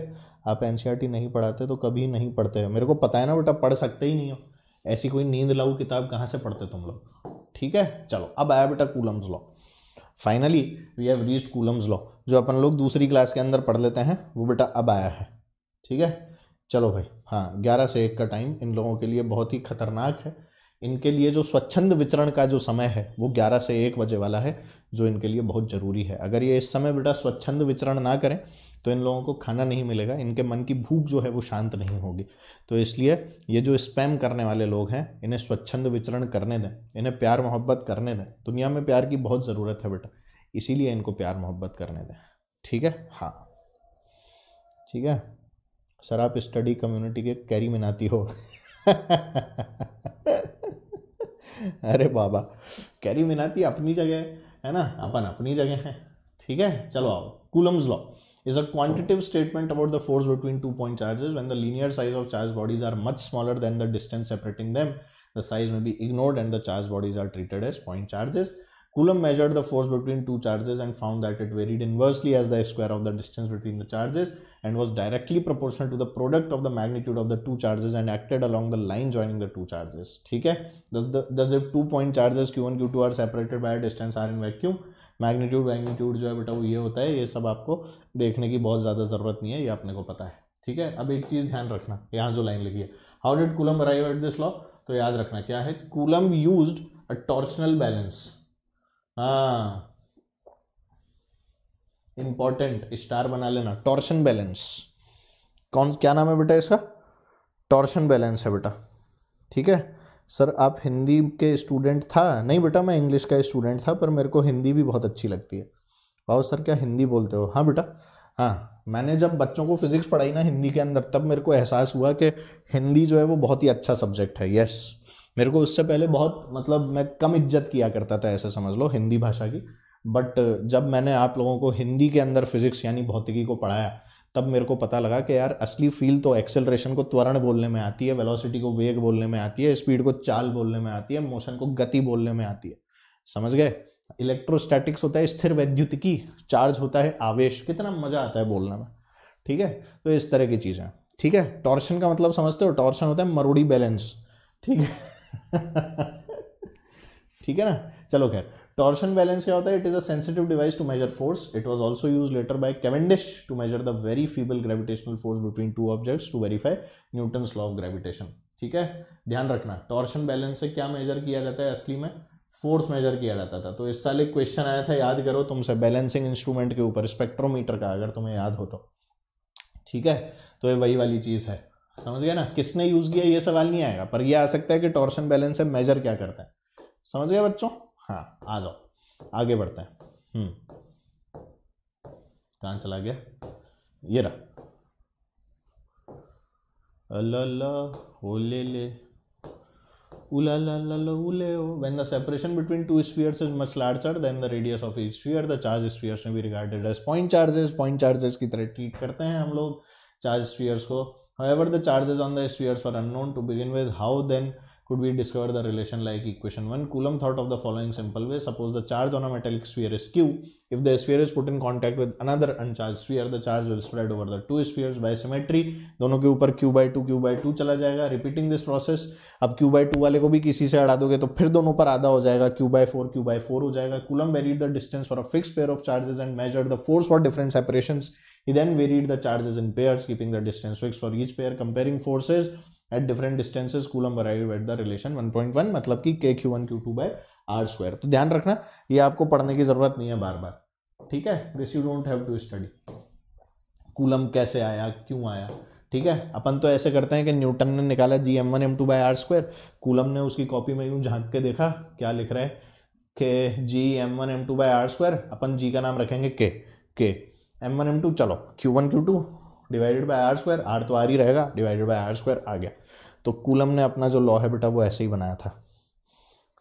आप एन e नहीं पढ़ाते तो कभी नहीं पढ़ते हो मेरे को पता है ना बेटा पढ़ सकते ही नहीं हो ऐसी कोई नींद लाऊ किताब कहाँ से पढ़ते तुम लोग ठीक है चलो अब आया बेटा coulomb's law finally we have reach coulomb's law जो अपन लोग दूसरी क्लास के अंदर पढ़ लेते हैं वो बेटा अब आया है ठीक है चलो भाई हाँ ग्यारह से एक का टाइम इन लोगों के लिए बहुत ही खतरनाक है इनके लिए जो स्वच्छंद विचरण का जो समय है वो 11 से 1 बजे वाला है जो इनके लिए बहुत ज़रूरी है अगर ये इस समय बेटा स्वच्छंद विचरण ना करें तो इन लोगों को खाना नहीं मिलेगा इनके मन की भूख जो है वो शांत नहीं होगी तो इसलिए ये जो स्पैम करने वाले लोग हैं इन्हें स्वच्छंद विचरण करने दें इन्हें प्यार मोहब्बत करने दें दुनिया में प्यार की बहुत ज़रूरत है बेटा इसीलिए इनको प्यार मोहब्बत करने दें ठीक है हाँ ठीक है सर आप स्टडी कम्युनिटी के कैरी मनाती हो अरे बाबा कैरी मिनाती अपनी जगह है है ना अपन अपनी जगह है ठीक है चलो आओ coulomb's law is a quantitative statement about the force between two point charges when the linear size of charge bodies are much smaller than the distance separating them the size may be ignored and the charge bodies are treated as point charges coulomb measured the force between two charges and found that it varied inversely as the square of the distance between the charges and was directly proportional to the product of the magnitude of the two charges and acted along the line joining the two charges theek hai thus the thus if two point charges q1 q2 are separated by a distance r in vacuum magnitude magnitude jo hai beta wo ye hota hai ye sab aapko dekhne ki bahut zyada zarurat nahi hai ye apne ko pata hai theek hai ab ek cheez dhyan rakhna yahan jo line line hai how did coulomb arrive at this law to yaad rakhna kya hai coulomb used a torsional balance ha ah. Important star बना लेना टॉर्शन बैलेंस कौन क्या नाम है बेटा इसका टॉर्शन बैलेंस है बेटा ठीक है सर आप हिंदी के स्टूडेंट था नहीं बेटा मैं इंग्लिश का स्टूडेंट था पर मेरे को हिंदी भी बहुत अच्छी लगती है और सर क्या हिंदी बोलते हो हाँ बेटा हाँ मैंने जब बच्चों को फिज़िक्स पढ़ाई ना हिंदी के अंदर तब मेरे को एहसास हुआ कि हिंदी जो है वो बहुत ही अच्छा सब्जेक्ट है यस मेरे को उससे पहले बहुत मतलब मैं कम इज्जत किया करता था ऐसा समझ लो हिंदी भाषा की बट uh, जब मैंने आप लोगों को हिंदी के अंदर फिजिक्स यानी भौतिकी को पढ़ाया तब मेरे को पता लगा कि यार असली फील तो एक्सेलरेशन को त्वरण बोलने में आती है वेलोसिटी को वेग बोलने में आती है स्पीड को चाल बोलने में आती है मोशन को गति बोलने में आती है समझ गए इलेक्ट्रोस्टैटिक्स होता है स्थिर वैद्युतिकी चार्ज होता है आवेश कितना मजा आता है बोलने में ठीक है तो इस तरह की चीज़ें ठीक है टॉर्शन का मतलब समझते हो टॉर्शन होता है मरोड़ी बैलेंस ठीक है ठीक है ना चलो खैर टॉर्शन बैलेंस क्या होता है it is a sensitive device to measure force it was also use later by Cavendish to measure the very feeble gravitational force between two objects to verify Newton law of gravitation ठीक है ध्यान रखना टॉर्शन बैलेंस से क्या मेजर किया जाता है असली में फोर्स मेजर किया जाता था तो इस साल एक क्वेश्चन आया था याद करो तुमसे बैलेंसिंग इंस्ट्रूमेंट के ऊपर स्पेक्ट्रोमीटर का अगर तुम्हें याद हो तो ठीक है तो ये वही वाली चीज़ है समझ गया ना किसने यूज़ किया ये सवाल नहीं आएगा पर यह आ सकता है कि टॉर्शन बैलेंस से मेजर क्या करता है समझ गया बच्चों हाँ आ जाओ आगे बढ़ते हैं हम्म। कहाँ चला गया ये रहा separation between two spheres is much larger than the radius of sphere the charge spheres may be regarded as point charges point charges की तरह ट्रीट करते हैं हम लोग चार्ज स्पीयर्स को however the charges on the spheres for unknown to begin with how then could we discover the relation like equation 1 coulomb thought of the following simple way suppose the charge on a metallic sphere is q if the sphere is put in contact with another uncharged sphere the charge will spread over the two spheres by symmetry dono ke upar q by 2 q by 2 chala jayega repeating this process ab q by 2 wale ko bhi kisi se ada doge to fir dono par आधा ho jayega q by 4 q by 4 ho jayega coulomb varied the distance for a fixed pair of charges and measured the force for different separations he then varied the charges in pairs keeping the distance fixed for each pair comparing forces at different distances coulomb arrive at the relation 1.1 मतलब कि K Q one Q two by R square तो ध्यान रखना ये आपको पढ़ने की जरूरत नहीं है बार बार ठीक है this you don't have to study coulomb कैसे आया क्यों आया ठीक है अपन तो ऐसे करते हैं कि न्यूटन ने निकाला G M one M two by R square coulomb ने उसकी कॉपी में यूँ झांक के देखा क्या लिख रहा है के G M one M two by R square अपन जी का नाम रखेंगे K K M one M two चलो Q one Q two divided by R square R तो आर ही रहेगा डिवाइडेड बाय आर स्क्वायर आ गया तो कूलम ने अपना जो लॉ है बेटा वो ऐसे ही बनाया था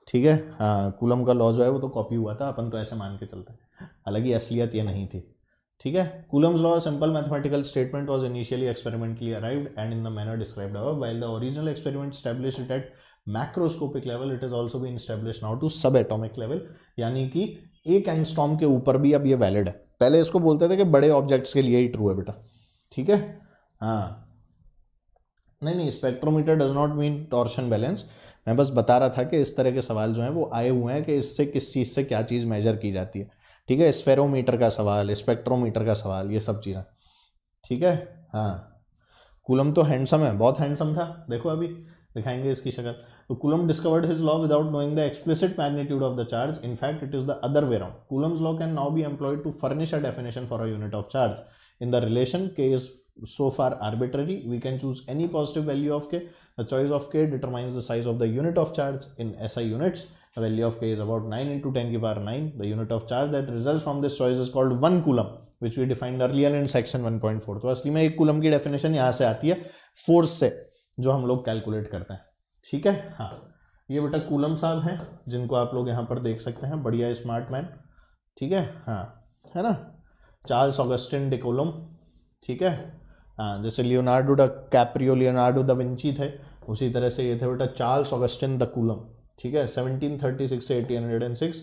ठीक है हाँ कूलम का लॉ जो है वो तो कॉपी हुआ था अपन तो ऐसे मान के चलते हैं हालांकि असलियत ये नहीं थी ठीक है coulomb's law simple mathematical statement was initially experimentally arrived and in the manner describe our while the original experiment establish at macroscopic level it is also been establish now to sub atomic level यानी कि एक एंगस्टॉम के ऊपर भी अब ये वैलिड है पहले इसको बोलते थे कि बड़े ऑब्जेक्ट्स के लिए ही ट्रू है बेटा ठीक है हाँ नहीं नहीं spectrometer does not mean torsion balance मैं बस बता रहा था कि इस तरह के सवाल जो हैं वो आए हुए हैं कि इससे किस चीज़ से क्या चीज़ मेजर की जाती है ठीक है स्पेरोमीटर का सवाल स्पेक्ट्रोमीटर का सवाल ये सब चीज़ें ठीक है हाँ कुलम तो हैंडसम है बहुत हैंडसम था देखो अभी दिखाएंगे इसकी शक्ल तो coulomb discovered his law without knowing the explicit magnitude of the charge in fact it is the other way round coulomb's law can now be employed to furnish a definition for a unit of charge in the relation k is so far arbitrary we can choose any positive value of k the choice of k determines the size of the unit of charge in SI units the value of k is about 9 into 10 to the power 9 the unit of charge that results from this choice is called 1 coulomb which we defined earlier in section 1.4 तो असली में एक coulomb ki definition yahan se aati hai force se jo hum log calculate karte hain theek hai ha ये बेटा कूलम साहब हैं जिनको आप लोग यहाँ पर देख सकते हैं बढ़िया स्मार्ट मैन ठीक है हाँ है ना चार्ल्स ऑगस्टिन डिकोलम ठीक है हाँ, जैसे Leonardo DiCaprio Leonardo da Vinci थे उसी तरह से ये थे बेटा चार्ल्स ऑगस्टिन द कुलम ठीक है 1736 से 1806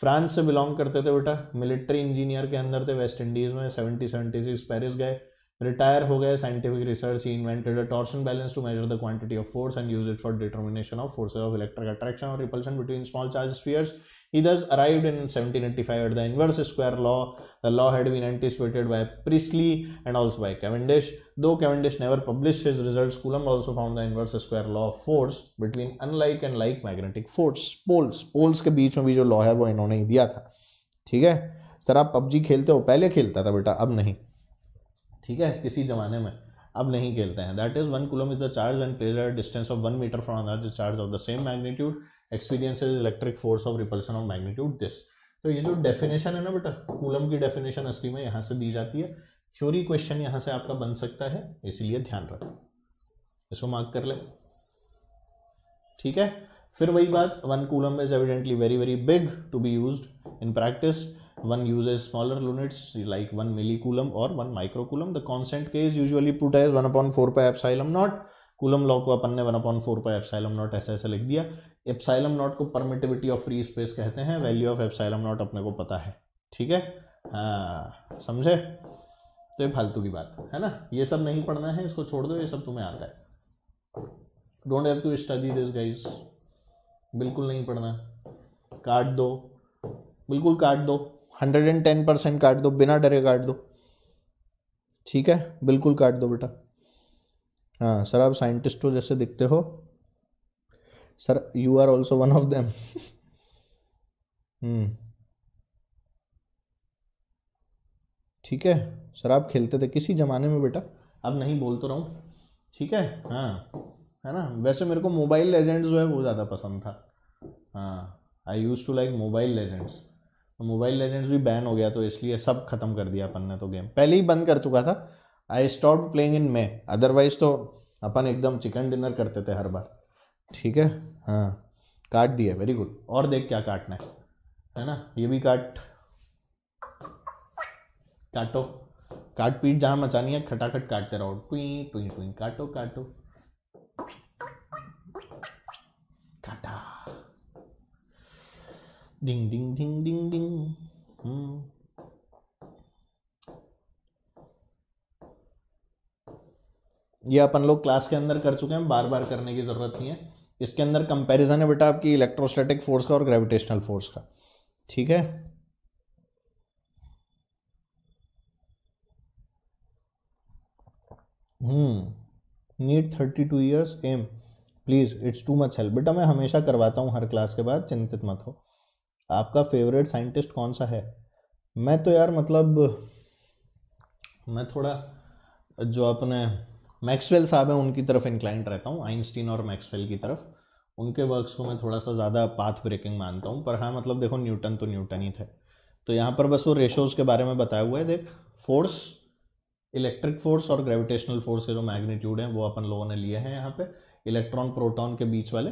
फ्रांस से बिलोंग करते थे बेटा मिलिट्री इंजीनियर के अंदर थे वेस्ट इंडीज़ में 1776 पेरिस गए रिटायर हो गए scientific research invented a torsion balance to measure the quantity of force and use it for determination of forces of electric attraction और repulsion between small charge spheres He thus arrived in 1785 at the inverse square law. The law had been anticipated by Priestley and also by Cavendish. Though Cavendish never published his results, Coulomb also found the inverse square law of force between unlike and like magnetic force poles. Poles के बीच में भी जो law है वो इन्होंने ही दिया था ठीक है सर आप PUBG खेलते हो पहले खेलता था बेटा अब नहीं ठीक है किसी ज़माने में अब नहीं खेलते हैं that is one coulomb is the charge and plays distance of one metre from another charge of the same magnitude experiences electric force of repulsion of magnitude this तो ये जो डेफिनेशन है ना बेटा कूलम की डेफिनेशन असली में यहाँ से दी जाती है थ्योरी क्वेश्चन यहाँ से आपका बन सकता है इसीलिए ध्यान रखें इसको मार्क कर ले ठीक है फिर वही बात one coulomb is evidently very very big to be use in practice one use one uses smaller units like 1 millicoulomb or 1 the constant K is usually put as one upon four pi epsilon nought coulomb law को अपन ने one upon four pi epsilon nought ऐसा ऐसा लिख दिया एप्साइलम नॉट को परमिटिविटी ऑफ फ्री स्पेस कहते हैं वैल्यू ऑफ एप्साइलम नॉट अपने को पता है ठीक है हाँ समझे तो ये फालतू की बात है ना ये सब नहीं पढ़ना है इसको छोड़ दो ये सब तुम्हें आता है don't have to study this guys बिल्कुल नहीं पढ़ना काट दो बिल्कुल काट दो हंड्रेड एंड टेन परसेंट काट दो बिना डरे काट दो ठीक है बिल्कुल काट दो बेटा हाँ सर आप साइंटिस्ट हो जैसे दिखते हो sir you are also one of them ठीक है सर आप खेलते थे किसी ज़माने में बेटा अब नहीं बोल तो रहा हूँ ठीक है हाँ है ना वैसे मेरे को मोबाइल लेजेंड्स जो है वो ज़्यादा पसंद था हाँ I use to like Mobile Legends Mobile Legends भी बैन हो गया तो इसलिए सब ख़त्म कर दिया अपन ने तो गेम पहले ही बंद कर चुका था I stop playing in May otherwise तो अपन एकदम चिकन डिनर करते थे हर बार ठीक है हाँ काट दिया वेरी गुड और देख क्या काटना है है ना ये भी काट काटो काट पीट जहाँ मचानी है खटाखट काटते रहो टुई टुई टुई काटो काटो काटा डिंग डिंग डिंग डिंग डिंग हम्म। ये अपन लोग क्लास के अंदर कर चुके हैं बार बार करने की ज़रूरत नहीं है इसके अंदर कंपैरिजन है बेटा आपकी इलेक्ट्रोस्टैटिक फोर्स का और ग्रेविटेशनल फोर्स का ठीक है hmm need thirty two years am please it's too much help बेटा मैं हमेशा करवाता हूँ हर क्लास के बाद चिंतित मत हो आपका फेवरेट साइंटिस्ट कौन सा है मैं तो यार मतलब मैं थोड़ा जो अपने मैक्सवेल साहब हैं उनकी तरफ इंक्लाइंट रहता हूँ आइंस्टीन और मैक्सवेल की तरफ उनके वर्क्स को मैं थोड़ा सा ज़्यादा पाथ ब्रेकिंग मानता हूँ पर हाँ मतलब देखो न्यूटन तो न्यूटन ही थे तो यहाँ पर बस वो रेशोज़ के बारे में बताया हुआ है देख फोर्स इलेक्ट्रिक फोर्स और ग्रेविटेशनल फोर्स के जो मैग्नीट्यूड हैं वो अपन लोगों ने लिए हैं यहाँ पे इलेक्ट्रॉन प्रोटॉन के बीच वाले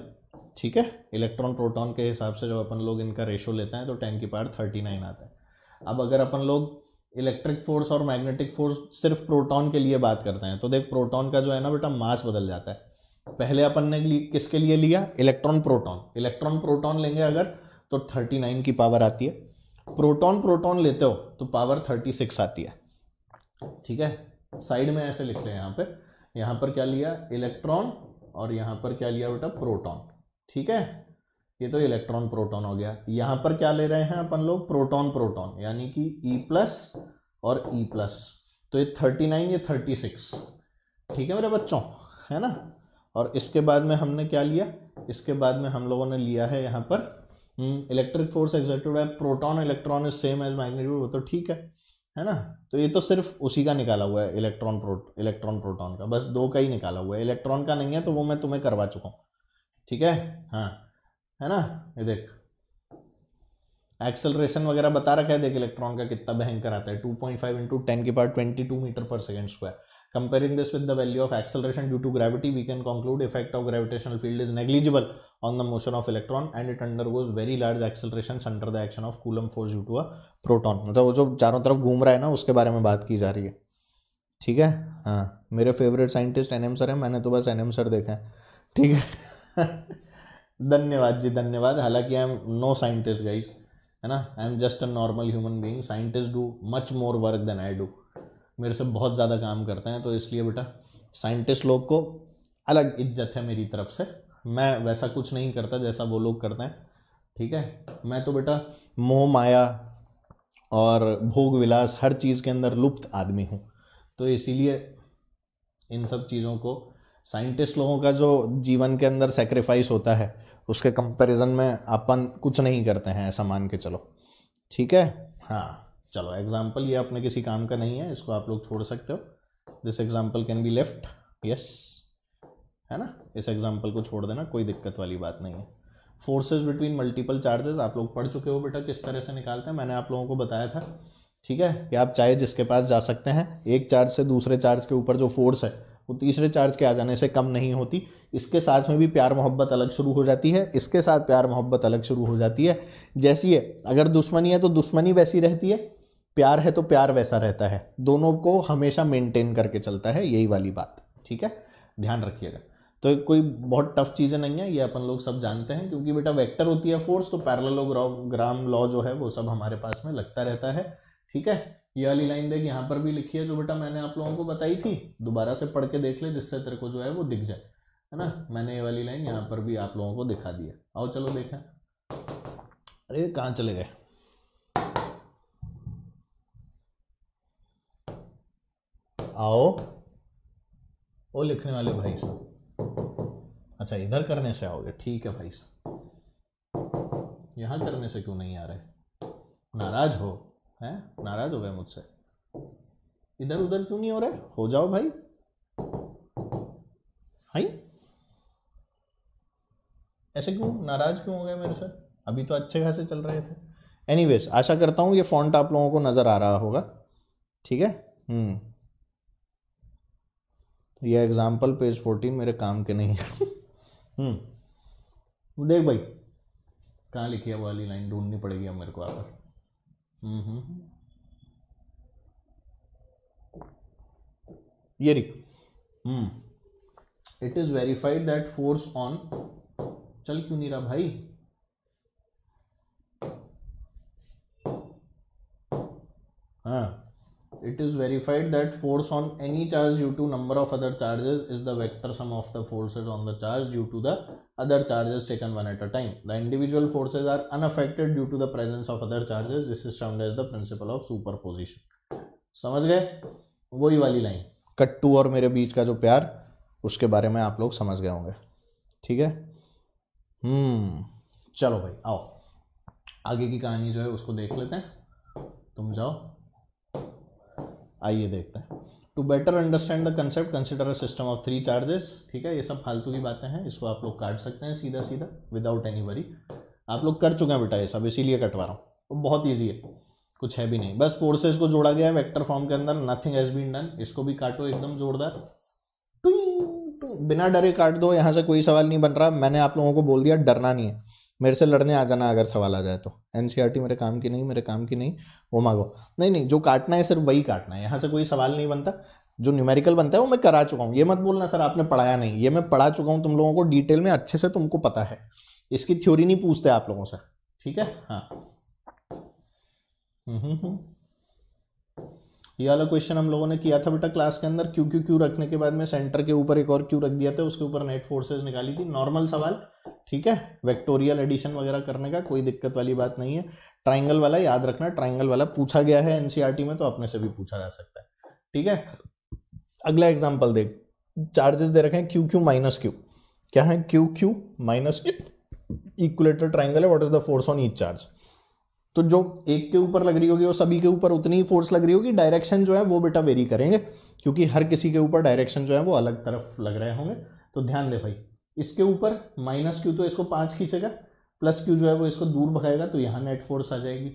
ठीक है इलेक्ट्रॉन प्रोटॉन के हिसाब से जब अपन लोग इनका रेशो लेते हैं तो टेन की पावर थर्टी नाइन आता है अब अगर अपन लोग इलेक्ट्रिक फोर्स और मैग्नेटिक फोर्स सिर्फ प्रोटॉन के लिए बात करते हैं तो देख प्रोटॉन का जो है ना बेटा मास बदल जाता है पहले अपन ने किसके लिए लिया इलेक्ट्रॉन प्रोटॉन इलेक्ट्रॉन प्रोटॉन लेंगे अगर तो थर्टी नाइन की पावर आती है प्रोटॉन प्रोटॉन लेते हो तो पावर थर्टी सिक्स आती है ठीक है साइड में ऐसे लिखते हैं यहाँ पर यहाँ पर क्या लिया इलेक्ट्रॉन और यहाँ पर क्या लिया बेटा प्रोटॉन ठीक है ये तो इलेक्ट्रॉन प्रोटॉन हो गया यहाँ पर क्या ले रहे हैं अपन लोग प्रोटॉन प्रोटॉन यानी कि ई e प्लस और ई e प्लस तो ये थर्टी नाइन ये थर्टी सिक्स ठीक है मेरे बच्चों है ना और इसके बाद में हमने क्या लिया इसके बाद में हम लोगों ने लिया है यहाँ पर electric force exerted by proton electron is same as magnitude वो तो ठीक है है ना तो ये तो सिर्फ उसी का निकाला हुआ है इलेक्ट्रॉन प्रोट इलेक्ट्रॉन प्रोटॉन का बस दो का ही निकाला हुआ है इलेक्ट्रॉन का नहीं है तो वो मैं तुम्हें करवा चुका हूँ ठीक है हाँ है ना ये देख एक्सेलरेशन वगैरह बता रखा है देख इलेक्ट्रॉन का कितना भयंकर आता है two point five into ten के part twenty two metre per second square comparing this with the value of acceleration due to gravity we can conclude effect of gravitational field is negligible on the motion of electron and it undergoes very large acceleration under the action of Coulomb force due to a proton मतलब वो जो चारों तरफ घूम रहा है ना उसके बारे में बात की जा रही है ठीक है हाँ मेरे favourite scientist N M sir है मैंने तो बस एन एम सर देखा है ठीक है धन्यवाद जी धन्यवाद हालांकि I am no scientist guys है ना I am just a normal human being scientist do much more work than I do मेरे से बहुत ज़्यादा काम करते हैं तो इसलिए बेटा साइंटिस्ट लोग को अलग इज्जत है मेरी तरफ से मैं वैसा कुछ नहीं करता जैसा वो लोग करते हैं ठीक है मैं तो बेटा मोह माया और भोग विलास हर चीज़ के अंदर लुप्त आदमी हूँ तो इसीलिए इन सब चीज़ों को साइंटिस्ट लोगों का जो जीवन के अंदर सेक्रीफाइस होता है उसके कंपैरिजन में अपन कुछ नहीं करते हैं ऐसा मान के चलो ठीक है हाँ चलो एग्जाम्पल ये अपने किसी काम का नहीं है इसको आप लोग छोड़ सकते हो this example can be left yes है ना इस एग्जाम्पल को छोड़ देना कोई दिक्कत वाली बात नहीं है फोर्सेज बिटवीन मल्टीपल चार्जेस आप लोग पढ़ चुके हो बेटा किस तरह से निकालते हैं मैंने आप लोगों को बताया था ठीक है कि आप चाहे जिसके पास जा सकते हैं एक चार्ज से दूसरे चार्ज के ऊपर जो फोर्स है वो तीसरे चार्ज के आ जाने से कम नहीं होती इसके साथ में भी प्यार मोहब्बत अलग शुरू हो जाती है इसके साथ प्यार मोहब्बत अलग शुरू हो जाती है जैसी है अगर दुश्मनी है तो दुश्मनी वैसी रहती है प्यार है तो प्यार वैसा रहता है दोनों को हमेशा मेंटेन करके चलता है यही वाली बात ठीक है ध्यान रखिएगा तो कोई बहुत टफ चीज़ें नहीं है ये अपन लोग सब जानते हैं क्योंकि बेटा वेक्टर होती है फोर्स तो पैरलोग्राम लॉ जो है वो सब हमारे पास में लगता रहता है ठीक है ये वाली लाइन देख यहाँ पर भी लिखी है जो बेटा मैंने आप लोगों को बताई थी दोबारा से पढ़ के देख ले जिससे तेरे को जो है वो दिख जाए है ना मैंने ये वाली लाइन यहाँ पर भी आप लोगों को दिखा दिया आओ चलो देखा अरे कहाँ चले गए आओ ओ लिखने वाले भाई साहब अच्छा इधर करने से आओगे ठीक है भाई साहब यहाँ करने से क्यों नहीं आ रहे नाराज हो हैं नाराज हो गए मुझसे इधर उधर क्यों नहीं हो रहे हो जाओ भाई हाई ऐसे क्यों नाराज क्यों हो गए मेरे सर अभी तो अच्छे खासे चल रहे थे एनी आशा करता हूँ ये फॉन्ट आप लोगों को नज़र आ रहा होगा ठीक है हम्म ये एग्जाम्पल पेज फोर्टीन मेरे काम के नहीं है हम्म देख भाई कहाँ लिखी है वाली लाइन ढूंढनी पड़ेगी अब मेरे को आकर ये it is verified that force on चल क्यों नहीं रहा भाई हाँ it is verified that force on any charge due to number of other charges is the vector sum of the forces on the charge due to the other charges taken one at a time. The individual forces are unaffected due to the presence of other charges. This is termed as the principle of superposition. समझ गए वही वाली लाइन कट्टू और मेरे बीच का जो प्यार उसके बारे में आप लोग समझ गए होंगे ठीक है हम्म चलो भाई आओ आगे की कहानी जो है उसको देख लेते हैं तुम जाओ आइए देखते हैं to better understand the concept consider a system of three charges ठीक है ये सब फालतू की बातें हैं इसको आप लोग काट सकते हैं सीधा सीधा विदाउट एनी वरी आप लोग कर चुके हैं बेटा ये सब इसीलिए कटवा रहा हूँ तो बहुत ईजी है कुछ है भी नहीं बस फोर्सेस को जोड़ा गया है वेक्टर फॉर्म के अंदर नथिंग हैज बीन डन इसको भी काटो एकदम जोरदार टू बिना डरे काट दो यहाँ से कोई सवाल नहीं बन रहा मैंने आप लोगों को बोल दिया डरना नहीं है मेरे से लड़ने आ जाना अगर सवाल आ जाए तो एन e मेरे काम की नहीं मेरे काम की नहीं वो मांगो नहीं नहीं जो काटना है सिर्फ वही काटना है यहाँ से कोई सवाल नहीं बनता जो न्यूमेरिकल बनता है वो मैं करा चुका हूँ ये मत बोलना सर आपने पढ़ाया नहीं ये मैं पढ़ा चुका हूँ तुम लोगों को डिटेल में अच्छे से तुमको पता है इसकी थ्योरी नहीं पूछते आप लोगों से ठीक है हाँ हम्म हम्म, हम्म। ये वाला क्वेश्चन हम लोगों ने किया था बेटा क्लास के अंदर क्यू क्यू क्यू रखने के बाद में सेंटर के ऊपर एक और क्यू रख दिया था उसके ऊपर नेट फोर्सेज निकाली थी नॉर्मल सवाल ठीक है वेक्टोरियल एडिशन वगैरह करने का कोई दिक्कत वाली बात नहीं है ट्राइंगल वाला याद रखना ट्राइंगल वाला पूछा गया है एनसीईआरटी e में तो अपने से भी पूछा जा सकता है ठीक है अगला एग्जाम्पल देख चार्जेस दे रखे हैं क्यू क्यू माइनस क्यू क्या है Q Q minus Q equilateral triangle है what is the force on each charge तो जो एक के ऊपर लग रही होगी वो सभी के ऊपर उतनी ही फोर्स लग रही होगी डायरेक्शन जो है वो बेटा वेरी करेंगे क्योंकि हर किसी के ऊपर डायरेक्शन जो है वो अलग तरफ लग रहे होंगे तो ध्यान दे भाई इसके ऊपर माइनस क्यू तो इसको पाँच खींचेगा प्लस क्यू जो है वो इसको दूर भगाएगा तो यहाँ नेट फोर्स आ जाएगी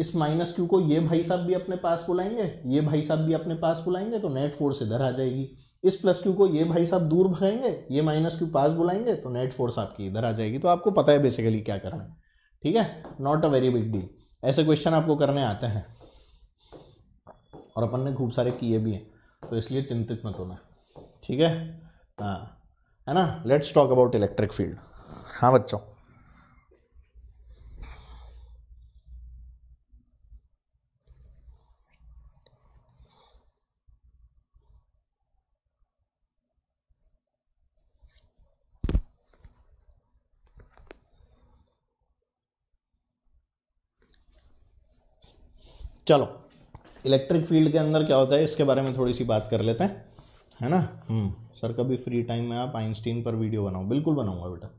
इस माइनस क्यू को ये भाई साहब भी अपने पास बुलाएंगे ये भाई साहब भी अपने पास बुलाएंगे तो नेट फोर्स इधर आ जाएगी इस प्लस क्यू को ये भाई साहब दूर भगाएंगे ये माइनस क्यू पास बुलाएंगे तो नेट फोर्स आपकी इधर आ जाएगी तो आपको पता है बेसिकली क्या करना है ठीक है not a very big deal ऐसे क्वेश्चन आपको करने आते हैं और अपन ने खूब सारे किए भी हैं तो इसलिए चिंतित मत होना ठीक है हाँ है ना let's talk about electric field हाँ बच्चों चलो इलेक्ट्रिक फील्ड के अंदर क्या होता है इसके बारे में थोड़ी सी बात कर लेते हैं है ना हम्म सर कभी फ्री टाइम में आप आइंस्टीन पर वीडियो बनाओ बिल्कुल बनाऊंगा बेटा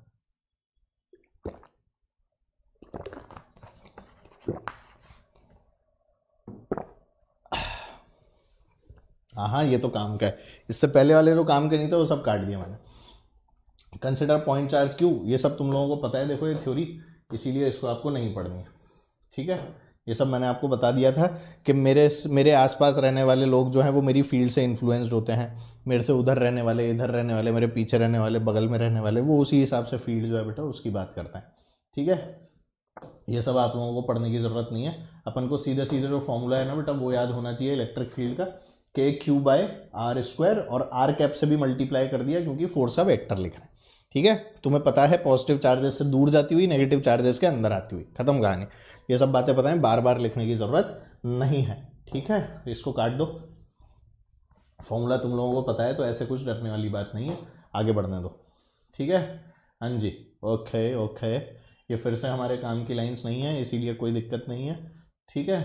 हाँ ये तो काम का है इससे पहले वाले जो काम के नहीं थे वो सब काट दिए मैंने कंसिडर पॉइंट चार्ज क्यू ये सब तुम लोगों को पता है देखो ये थ्योरी इसीलिए इसको आपको नहीं पढ़नी है ठीक है ये सब मैंने आपको बता दिया था कि मेरे मेरे आसपास रहने वाले लोग जो हैं वो मेरी फील्ड से इन्फ्लुएंस्ड होते हैं मेरे से उधर रहने वाले इधर रहने वाले मेरे पीछे रहने वाले बगल में रहने वाले वो उसी हिसाब से फील्ड जो है बेटा उसकी बात करते हैं ठीक है ये सब आप लोगों को पढ़ने की ज़रूरत नहीं है अपन को सीधे सीधे जो फॉर्मूला है ना बेटा वो याद होना चाहिए इलेक्ट्रिक फील्ड का के क्यू बाय आर स्क्वायर और आर कैप से भी मल्टीप्लाई कर दिया क्योंकि फोर्स ऑफ एक्टर लिख रहे हैं ठीक है तुम्हें पता है पॉजिटिव चार्जेस से दूर जाती हुई नेगेटिव चार्जेस के अंदर आती हुई खत्म कहानी ये सब बातें पता है बार बार लिखने की ज़रूरत नहीं है ठीक है इसको काट दो फॉर्मूला तुम लोगों को पता है तो ऐसे कुछ डरने वाली बात नहीं है आगे बढ़ने दो ठीक है हाँ जी ओके ओके ये फिर से हमारे काम की लाइंस नहीं है इसीलिए कोई दिक्कत नहीं है ठीक है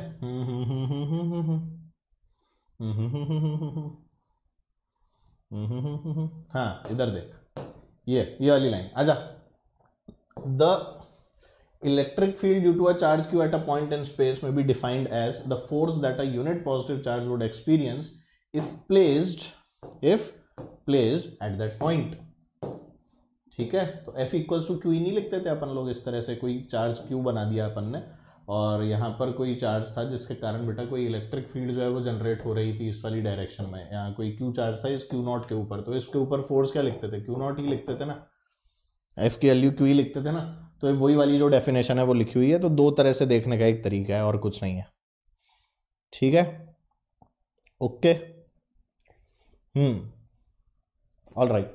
हाँ इधर देख ये ये वाली लाइन आजा the electric field due to a charge q at a point in space may be defined as the force that a unit positive charge would experience if placed if placed at that point ठीक है तो F इक्वल्स टू क्यू ही नहीं लिखते थे अपन लोग इस तरह से कोई चार्ज क्यू बना दिया अपन ने और यहाँ पर कोई चार्ज था जिसके कारण बेटा कोई इलेक्ट्रिक फील्ड जो है वो जनरेट हो रही थी इस वाली डायरेक्शन में यहाँ कोई क्यू चार्ज था इस क्यू नॉट के ऊपर तो इसके ऊपर फोर्स क्या लिखते थे क्यू नॉट ही लिखते थे ना एफ के एल यू क्यू ही लिखते थे ना तो वही वाली जो डेफिनेशन है वो लिखी हुई है तो दो तरह से देखने का एक तरीका है और कुछ नहीं है ठीक है okay hmm all right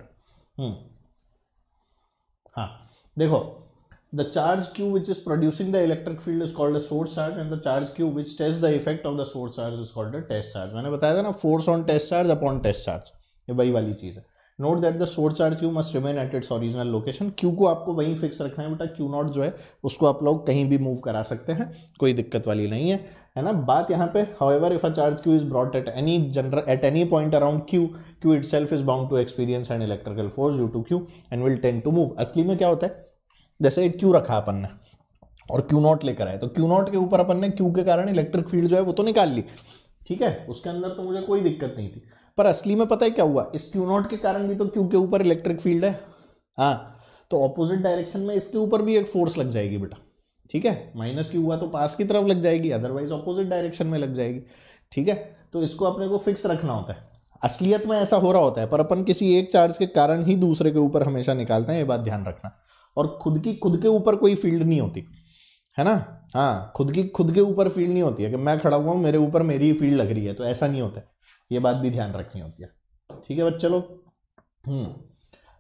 hmm हाँ देखो the charge Q which is producing the electric field is called source charge and the charge Q which test the effect of the source charge is called test charge मैंने बताया था ना force on test charge upon test charge ये वही वाली चीज है note that the source charge Q must remain at its original location Q को आपको वहीं फिक्स रखना है बेटा क्यू नॉट जो है उसको आप लोग कहीं भी मूव करा सकते हैं कोई दिक्कत वाली नहीं है है ना बात यहाँ पे however if a charge Q is brought at any general at any point around Q Q itself is bound to experience and electrical force you to Q and will tend to move असली में क्या होता है जैसे एक क्यू रखा अपन ने और क्यू नॉट लेकर आए तो क्यू नॉट के ऊपर अपन ने क्यू के कारण इलेक्ट्रिक फील्ड जो है वो तो निकाल ली ठीक है उसके अंदर तो मुझे कोई दिक्कत नहीं थी पर असली में पता है क्या हुआ इस क्यू नॉट के कारण भी तो क्यू के ऊपर इलेक्ट्रिक फील्ड है हाँ तो ऑपोजिट डायरेक्शन में इसके ऊपर भी एक फोर्स लग जाएगी बेटा ठीक है माइनस क्यू हुआ तो पास की तरफ लग जाएगी अदरवाइज ऑपोजिट डायरेक्शन में लग जाएगी ठीक है तो इसको अपने को फिक्स रखना होता है असलियत में ऐसा हो रहा होता है पर अपन किसी एक चार्ज के कारण ही दूसरे के ऊपर हमेशा निकालते हैं ये बात ध्यान रखना और खुद की खुद के ऊपर कोई फील्ड नहीं होती है ना हाँ खुद की खुद के ऊपर फील्ड नहीं होती है कि मैं खड़ा हुआ हूँ मेरे ऊपर मेरी ही फील्ड लग रही है तो ऐसा नहीं होता है ये बात भी ध्यान रखनी होती है ठीक है बट चलो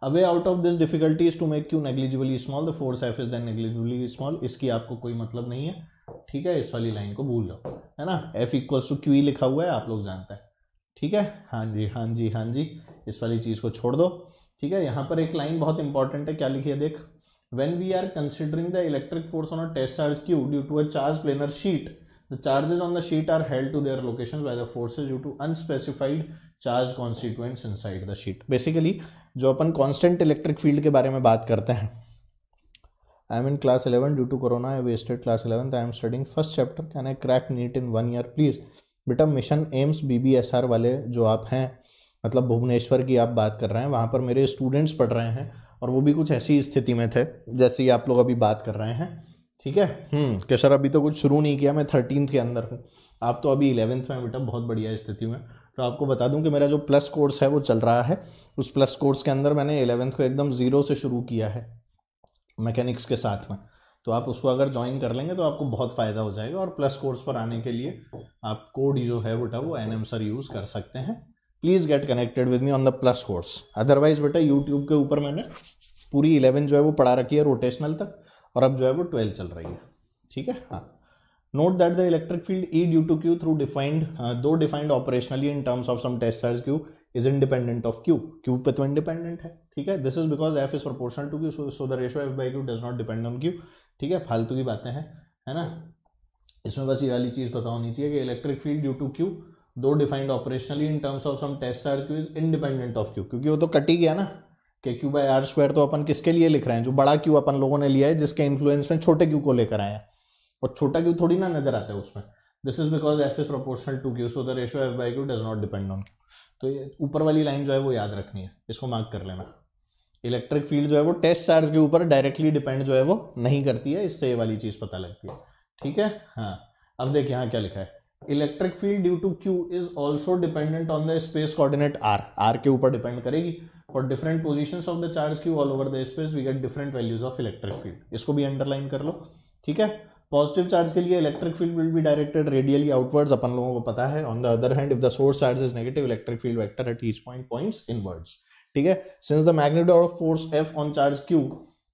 away out of this difficulty is to make Q negligibly small the force F is then negligibly small इसकी आपको कोई मतलब नहीं है ठीक है इस वाली लाइन को भूल जाओ है ना एफ इक्वल्स टू क्यू लिखा हुआ है आप लोग जानते हैं ठीक है हाँ जी हाँ जी हाँ जी इस वाली चीज़ को छोड़ दो ठीक है यहाँ पर एक लाइन बहुत इंपॉर्टेंट है क्या लिखी है देख when we are considering the electric force on a test charge Q due to a charge planar sheet The charges on the sheet are held to their locations by the forces due to unspecified charge constituents inside the sheet. Basically, जो अपन constant electric field के बारे में बात करते हैं I am in class 11 due to corona I wasted class 11th I am studying first chapter can I crack neat in one year please बेटा मिशन एम्स बीबीएसआर वाले जो आप हैं मतलब भुवनेश्वर की आप बात कर रहे हैं वहाँ पर मेरे स्टूडेंट्स पढ़ रहे हैं और वो भी कुछ ऐसी स्थिति में थे जैसे आप लोग अभी बात कर रहे हैं ठीक है हम्म, कि सर अभी तो कुछ शुरू नहीं किया मैं थर्टीन के अंदर हूँ आप तो अभी इलेवेंथ में बेटा बहुत बढ़िया स्थिति में तो आपको बता दूं कि मेरा जो प्लस कोर्स है वो चल रहा है उस प्लस कोर्स के अंदर मैंने एलेवेंथ को एकदम ज़ीरो से शुरू किया है मैकेनिक्स के साथ में तो आप उसको अगर ज्वाइन कर लेंगे तो आपको बहुत फ़ायदा हो जाएगा और प्लस कोर्स पर आने के लिए आप कोड जो है बेटा वो एन एम सर यूज़ कर सकते हैं please get connected with me on the plus course otherwise बेटा यूट्यूब के ऊपर मैंने पूरी इलेवन जो है वो पढ़ा रखी है रोटेशनल तक और अब जो है वो ट्वेल्व चल रही है ठीक है हाँ note that the electric field E due to Q through defined though defined operationally in terms of some test charge Q is independent of Q Q पे तो इंडिपेंडेंट है ठीक है this is because F is proportional to Q so the ratio F by Q does not depend on Q ठीक है फालतू की बातें हैं है ना इसमें बस ये वाली चीज़ पता होनी चाहिए कि electric field due to Q though defined operationally in terms of some test charge Q is independent of Q क्योंकि वो तो कट ही गया ना के क्यू बाई आर स्क्वायर तो अपन किसके लिए लिख रहे हैं जो बड़ा क्यू अपन लोगों ने लिया है जिसके इन्फ्लुएंस में छोटे क्यू को लेकर आए हैं और छोटा क्यू थोड़ी ना नजर आता है उसमें this is because F is proportional to Q so the ratio F by Q does not depend on Q तो ये ऊपर वाली लाइन जो है वो याद रखनी है इसको मार्क कर लेना इलेक्ट्रिक फील्ड जो है वो टेस्ट चार्ज के ऊपर डायरेक्टली डिपेंड जो है वो नहीं करती है इससे ये वाली चीज़ पता लगती है ठीक है हाँ अब देखिए यहाँ क्या लिखा है electric field due to Q is also dependent on the space coordinate R R के ऊपर डिपेंड करेगी for different position of the charge Q all over the space we get different values of electric field इसको भी अंडरलाइन कर लो ठीक है पॉजिटिव चार्ज के लिए electric field will be directed radially outwards अपन लोगों को पता है on the other hand if the source charge is negative electric field vector at each point points words ठीक है since the magnet of force F on charge Q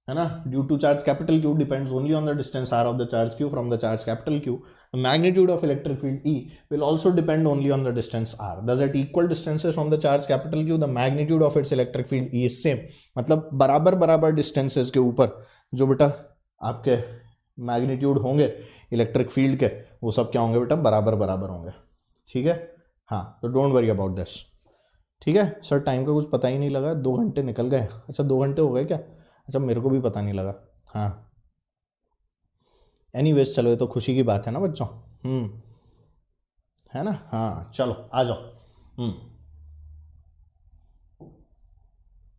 है ना due to charge capital Q depends only on the distance R of the charge Q from the charge capital Q The magnitude of electric field E will also depend only on the distance R. Thus at equal distances from the charge capital Q, the magnitude of its electric field E is same. मतलब बराबर बराबर distances के ऊपर जो बेटा आपके magnitude होंगे electric field के वो सब क्या होंगे बेटा बराबर बराबर होंगे ठीक है हाँ तो don't worry about this. ठीक है सर time का कुछ पता ही नहीं लगा दो घंटे निकल गए अच्छा दो घंटे हो गए क्या अच्छा मेरे को भी पता नहीं लगा हाँ एनी वेज चलो ये तो खुशी की बात है ना बच्चों हम्म। है ना हाँ चलो आ जाओ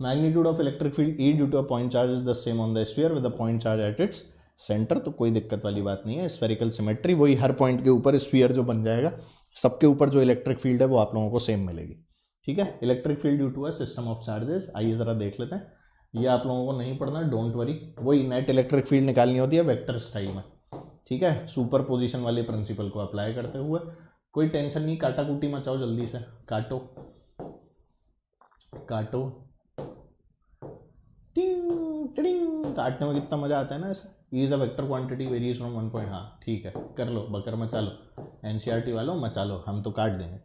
magnitude of electric field E due to a point charge is the same on the sphere with a point charge at its centre तो कोई दिक्कत वाली बात नहीं है स्फेरिकल सिमेट्री वही हर पॉइंट के ऊपर स्फीयर जो बन जाएगा सबके ऊपर जो इलेक्ट्रिक फील्ड है वो आप लोगों को सेम मिलेगी ठीक है electric field due to a system of charges आइए ज़रा देख लेते हैं ये आप लोगों को नहीं पढ़ना डोंट वरी वही नेट इलेक्ट्रिक फील्ड निकालनी होती है वेक्टर स्टाइल में ठीक है सुपर पोजिशन वाले प्रिंसिपल को अप्लाई करते हुए कोई टेंशन नहीं काटा कुटी मचाओ जल्दी से काटो काटो टिंग टिंग काटने में कितना मजा आता है ना ऐसे is a vector quantity varies from one point हाँ ठीक है कर लो बकर मचा लो एन सी आर टी वालों मचा लो हम तो काट देंगे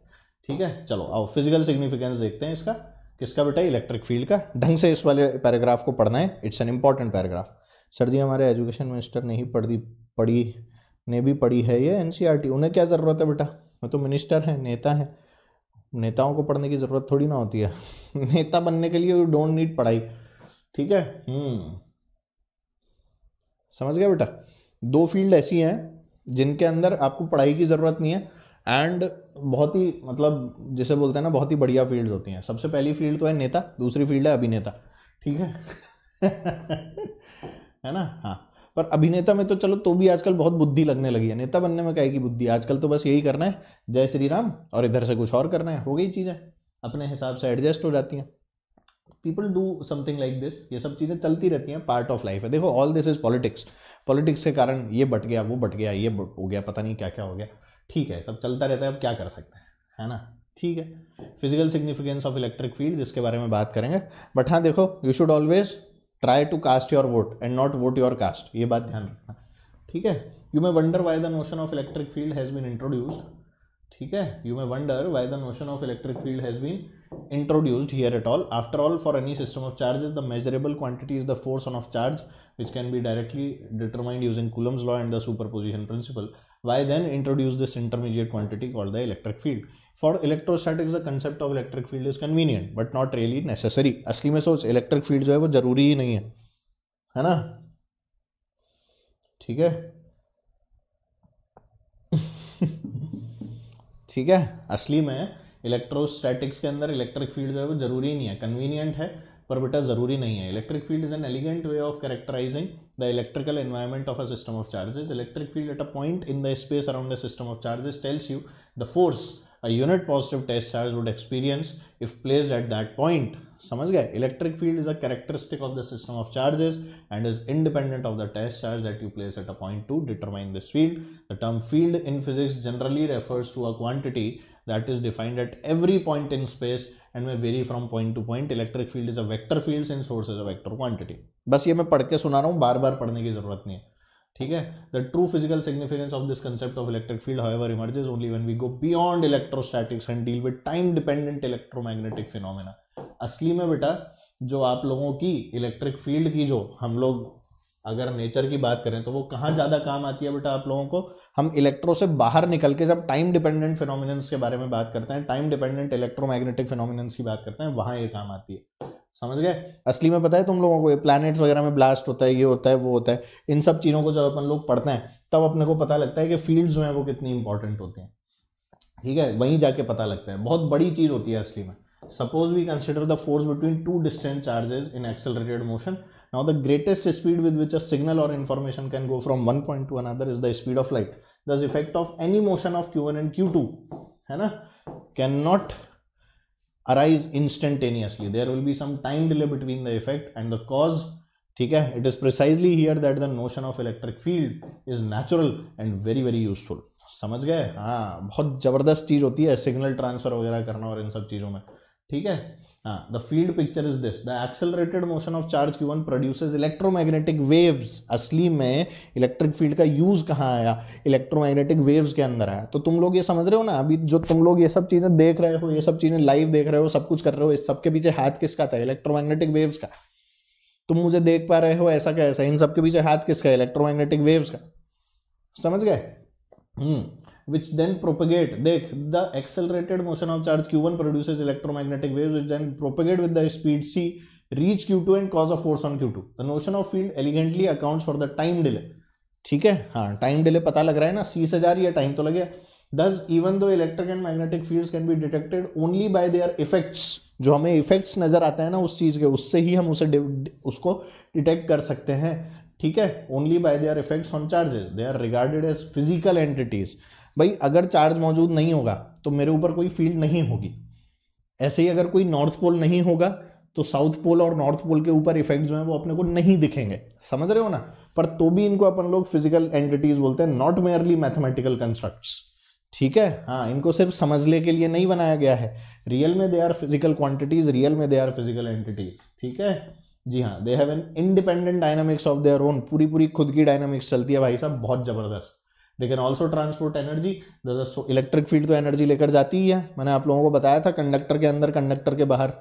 ठीक है चलो आओ फिजिकल सिग्निफिकेंस देखते हैं इसका किसका बेटा इलेक्ट्रिक फील्ड का ढंग से इस वाले पैराग्राफ को पढ़ना है it's an important paragraph sir जी हमारे एजुकेशन मिनिस्टर ने ही पढ़ दी पढ़ी ने भी पढ़ी है ये एन e उन्हें क्या ज़रूरत है बेटा वो तो मिनिस्टर हैं नेता हैं नेताओं को पढ़ने की ज़रूरत थोड़ी ना होती है नेता बनने के लिए यू डोंट नीड पढ़ाई ठीक है हम्म। समझ गया बेटा दो फील्ड ऐसी हैं जिनके अंदर आपको पढ़ाई की ज़रूरत नहीं है एंड बहुत ही मतलब जिसे बोलते हैं ना बहुत ही बढ़िया फील्ड होती हैं सबसे पहली फील्ड तो है नेता दूसरी फील्ड है अभिनेता ठीक है है ना हाँ पर अभिनेता में तो चलो तो भी आजकल बहुत बुद्धि लगने लगी है नेता बनने में कहेगी बुद्धि आजकल तो बस यही करना है जय श्री राम और इधर से कुछ और करना है हो गई चीज़ें अपने हिसाब से एडजस्ट हो जाती हैं people do something like this ये सब चीज़ें चलती रहती हैं पार्ट ऑफ लाइफ है देखो all this is politics politics के कारण ये बट गया वो बट गया ये हो गया पता नहीं क्या क्या हो गया ठीक है सब चलता रहता है अब क्या कर सकते हैं है ना ठीक है physical significance of electric field जिसके बारे में बात करेंगे बट हाँ देखो you should always try to cast your vote and not vote your caste ये बात ध्यान रखना ठीक है you may wonder why the notion of electric field has been introduced ठीक है you may wonder why the notion of electric field has been introduced here at all after all for any system of charges the measurable quantity is the force on of charge which can be directly determined using Coulomb's law and the superposition principle. Why then introduce this intermediate quantity called the electric field? For electrostatics the concept of electric field is convenient but not really necessary असली में सोच इलेक्ट्रिक फील्ड जो है वो जरूरी ही नहीं है है ना ठीक है ठीक है असली में इलेक्ट्रोस्टैटिक्स के अंदर इलेक्ट्रिक फील्ड जो है वो जरूरी नहीं है कन्वीनियंट है पर बेटा ज़रूरी नहीं है electric field is an elegant way of characterising the electrical environment of a system of charges electric field at a point in the space around the system of charges tells you the force a unit positive test charge would experience if placed at that point. समझ गए electric field is a characteristic of the system of charges and is independent of the test charge that you place at a point to determine this field the term field in physics generally refers to a quantity that is defined at every point in space and may vary from point to point electric field is a vector field since force is a vector quantity बस ये मैं पढ़ के सुना रहा हूँ बार बार पढ़ने की जरूरत नहीं है ठीक है the true physical significance of this concept of electric field however emerges only when we go beyond electrostatics and deal with time dependent electromagnetic phenomena असली में बेटा जो आप लोगों की इलेक्ट्रिक फील्ड की जो हम लोग अगर नेचर की बात करें तो वो कहाँ ज़्यादा काम आती है बेटा आप लोगों को हम इलेक्ट्रो से बाहर निकल के जब टाइम डिपेंडेंट फिनोमिनस के बारे में बात करते हैं टाइम डिपेंडेंट इलेक्ट्रोमैग्नेटिक फिनोमिनस की बात करते हैं वहाँ ये काम आती है समझ गए असली में पता है तुम लोगों को ये प्लैनेट्स वगैरह में ब्लास्ट होता है ये होता है वो होता है इन सब चीज़ों को जब अपन लोग पढ़ते हैं तब अपने को पता लगता है कि फील्ड जो हैं वो कितनी इंपॉर्टेंट होती हैं ठीक है वहीं जाके पता लगता है बहुत बड़ी चीज़ होती है असली में suppose we consider the force between two distant charges in accelerated motion now the greatest speed with which a signal or information can go from one point to another is the speed of light thus effect of any motion of Q one and Q two है ना cannot arise instantaneously there will be some time delay between the effect and the cause ठीक है it is precisely here that the notion of electric field is natural and very very useful समझ गए हाँ बहुत ज़बरदस्त चीज़ होती है सिग्नल ट्रांसफ़र वगैरह करना और इन सब चीज़ों में ठीक है Ah, the field picture is this. The accelerated motion of charge Q1 produces electromagnetic waves. असली में इलेक्ट्रिक फील्ड का यूज कहाँ आया इलेक्ट्रोमैग्नेटिक वेव्स के अंदर आया तो तुम लोग ये समझ रहे हो ना अभी जो तुम लोग ये सब चीज़ें देख रहे हो ये सब चीज़ें लाइव देख रहे हो सब कुछ कर रहे हो इस सबके पीछे हाथ किसका था इलेक्ट्रोमैग्नेटिक वेव्स का तुम मुझे देख पा रहे हो ऐसा क्या ऐसा इन सबके पीछे हाथ किसका इलेक्ट्रोमैग्नेटिक वेव्स का समझ गए हम्म which then propagate. Dekh, the accelerated motion of charge Q1 produces electromagnetic waves which then propagate with the speed c, reach Q2 and cause a force on Q2. The notion of field elegantly accounts for the time delay. ठीक है हाँ टाइम डिले पता लग रहा है ना सी से जा रही है टाइम तो लगे thus even though electric and magnetic fields can be detected only by their effects जो हमें इफेक्ट्स नज़र आते हैं ना उस चीज़ के उससे ही हम उसे उसको डिटेक्ट कर सकते हैं ठीक है only by their effects on charges they are regarded as physical entities भाई अगर चार्ज मौजूद नहीं होगा तो मेरे ऊपर कोई फील्ड नहीं होगी ऐसे ही अगर कोई नॉर्थ पोल नहीं होगा तो साउथ पोल और नॉर्थ पोल के ऊपर इफेक्ट जो है वो अपने को नहीं दिखेंगे समझ रहे हो ना पर तो भी इनको अपन लोग फिजिकल एंटिटीज बोलते हैं नॉट मेयरली मैथमेटिकल कंस्ट्रक्ट्स ठीक है हाँ इनको सिर्फ समझने के लिए नहीं बनाया गया है रियल में they are physical quantities real में दे आर फिजिकल एंटिटीज ठीक है जी हाँ they have an independent dynamics of their own पूरी पूरी खुद की डायनामिक्स चलती है भाई साहब बहुत ज़बरदस्त they can also transport energy electric field तो एनर्जी लेकर जाती ही है मैंने आप लोगों को बताया था कंडक्टर के अंदर कंडक्टर के बाहर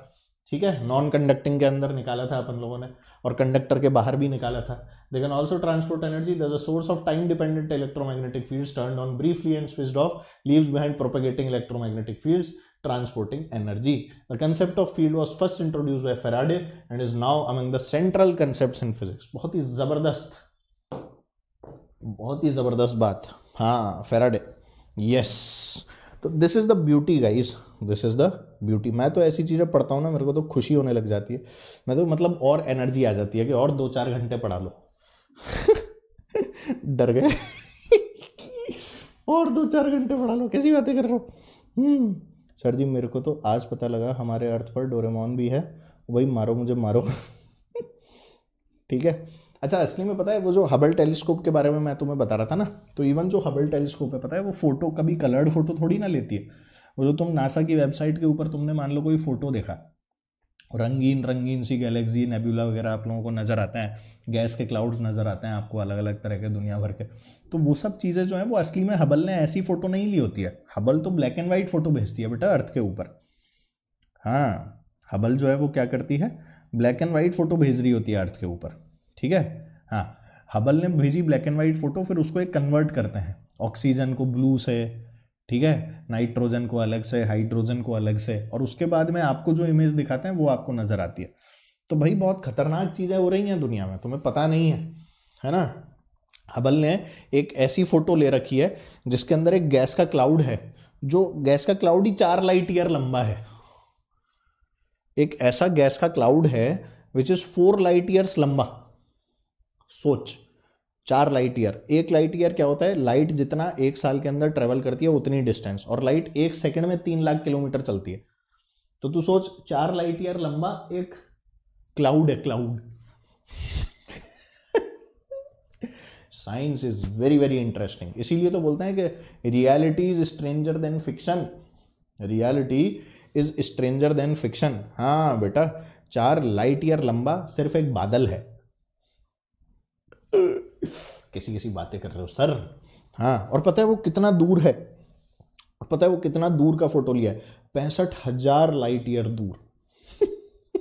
ठीक है नॉन कंडक्टिंग के अंदर निकाला था अपन लोगों ने और कंडक्टर के बाहर भी निकाला था they can also transport energy there a source of time dependent electromagnetic fields turn on briefly and switch off leaves behind propagating electromagnetic fields transporting energy the concept of field was first introduce by Faraday and is now among the central concept in physics बहुत ही ज़बरदस्त बहुत ही ज़बरदस्त बात हाँ फेराडे यस तो this is the beauty guys this is the beauty मैं तो ऐसी चीज़ें पढ़ता हूँ ना मेरे को तो खुशी होने लग जाती है मैं तो मतलब और एनर्जी आ जाती है कि और दो चार घंटे पढ़ा लो डर गए और दो चार घंटे पढ़ा लो कैसी बातें कर रहे हो सर हम्म। जी मेरे को तो आज पता लगा हमारे अर्थ पर डोरेमोन भी है वही मारो मुझे मारो ठीक है अच्छा असली में पता है वो जो हबल टेलीस्कोप के बारे में मैं तुम्हें बता रहा था ना तो इवन जो हबल टेलीस्कोप है पता है वो फोटो कभी कलर्ड फोटो थोड़ी ना लेती है वो जो तुम नासा की वेबसाइट के ऊपर तुमने मान लो कोई फ़ोटो देखा रंगीन रंगीन सी गैलेक्सी नेबुला वगैरह आप लोगों को नज़र आते हैं गैस के क्लाउड्स नज़र आते हैं आपको अलग अलग तरह के दुनिया भर के तो वो सब चीज़ें जो हैं वो असली में हबल ने ऐसी फ़ोटो नहीं ली होती है हबल तो ब्लैक एंड वाइट फ़ोटो भेजती है बेटा अर्थ के ऊपर हाँ हबल जो है वो क्या करती है ब्लैक एंड वाइट फ़ोटो भेज रही होती है अर्थ के ऊपर ठीक है हाँ हबल ने भेजी ब्लैक एंड वाइट फ़ोटो फिर उसको एक कन्वर्ट करते हैं ऑक्सीजन को ब्लू से ठीक है नाइट्रोजन को अलग से हाइड्रोजन को अलग से और उसके बाद में आपको जो इमेज दिखाते हैं वो आपको नज़र आती है तो भाई बहुत खतरनाक चीज़ें हो रही हैं दुनिया में तुम्हें पता नहीं है है ना हबल ने एक ऐसी फ़ोटो ले रखी है जिसके अंदर एक गैस का क्लाउड है जो गैस का क्लाउड ही चार लाइट ईयर लंबा है एक ऐसा गैस का क्लाउड है which is four light years लंबा सोच चार लाइट ईयर एक लाइट ईयर क्या होता है लाइट जितना एक साल के अंदर ट्रेवल करती है उतनी डिस्टेंस और लाइट एक सेकंड में तीन लाख किलोमीटर चलती है तो तू सोच चार लाइट ईयर लंबा एक क्लाउड है cloud science is very very interesting इसीलिए तो बोलते हैं कि reality is stranger than fiction reality is stranger than fiction हाँ बेटा चार लाइट ईयर लंबा सिर्फ एक बादल है कैसी कैसी बातें कर रहे हो सर हाँ और पता है वो कितना दूर है और पता है वो कितना दूर का फोटो लिया है पैंसठ हजार लाइट ईयर दूर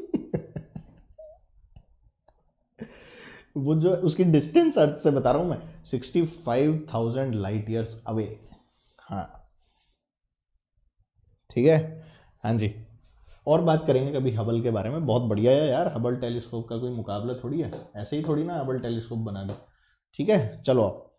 वो जो उसकी डिस्टेंस अर्थ से बता रहा हूं मैं sixty five thousand light years away हाँ ठीक है हाँ जी और बात करेंगे कभी हबल के बारे में बहुत बढ़िया है यार हबल टेलीस्कोप का कोई मुकाबला थोड़ी है ऐसे ही थोड़ी ना हबल टेलीस्कोप बना दो ठीक है चलो आप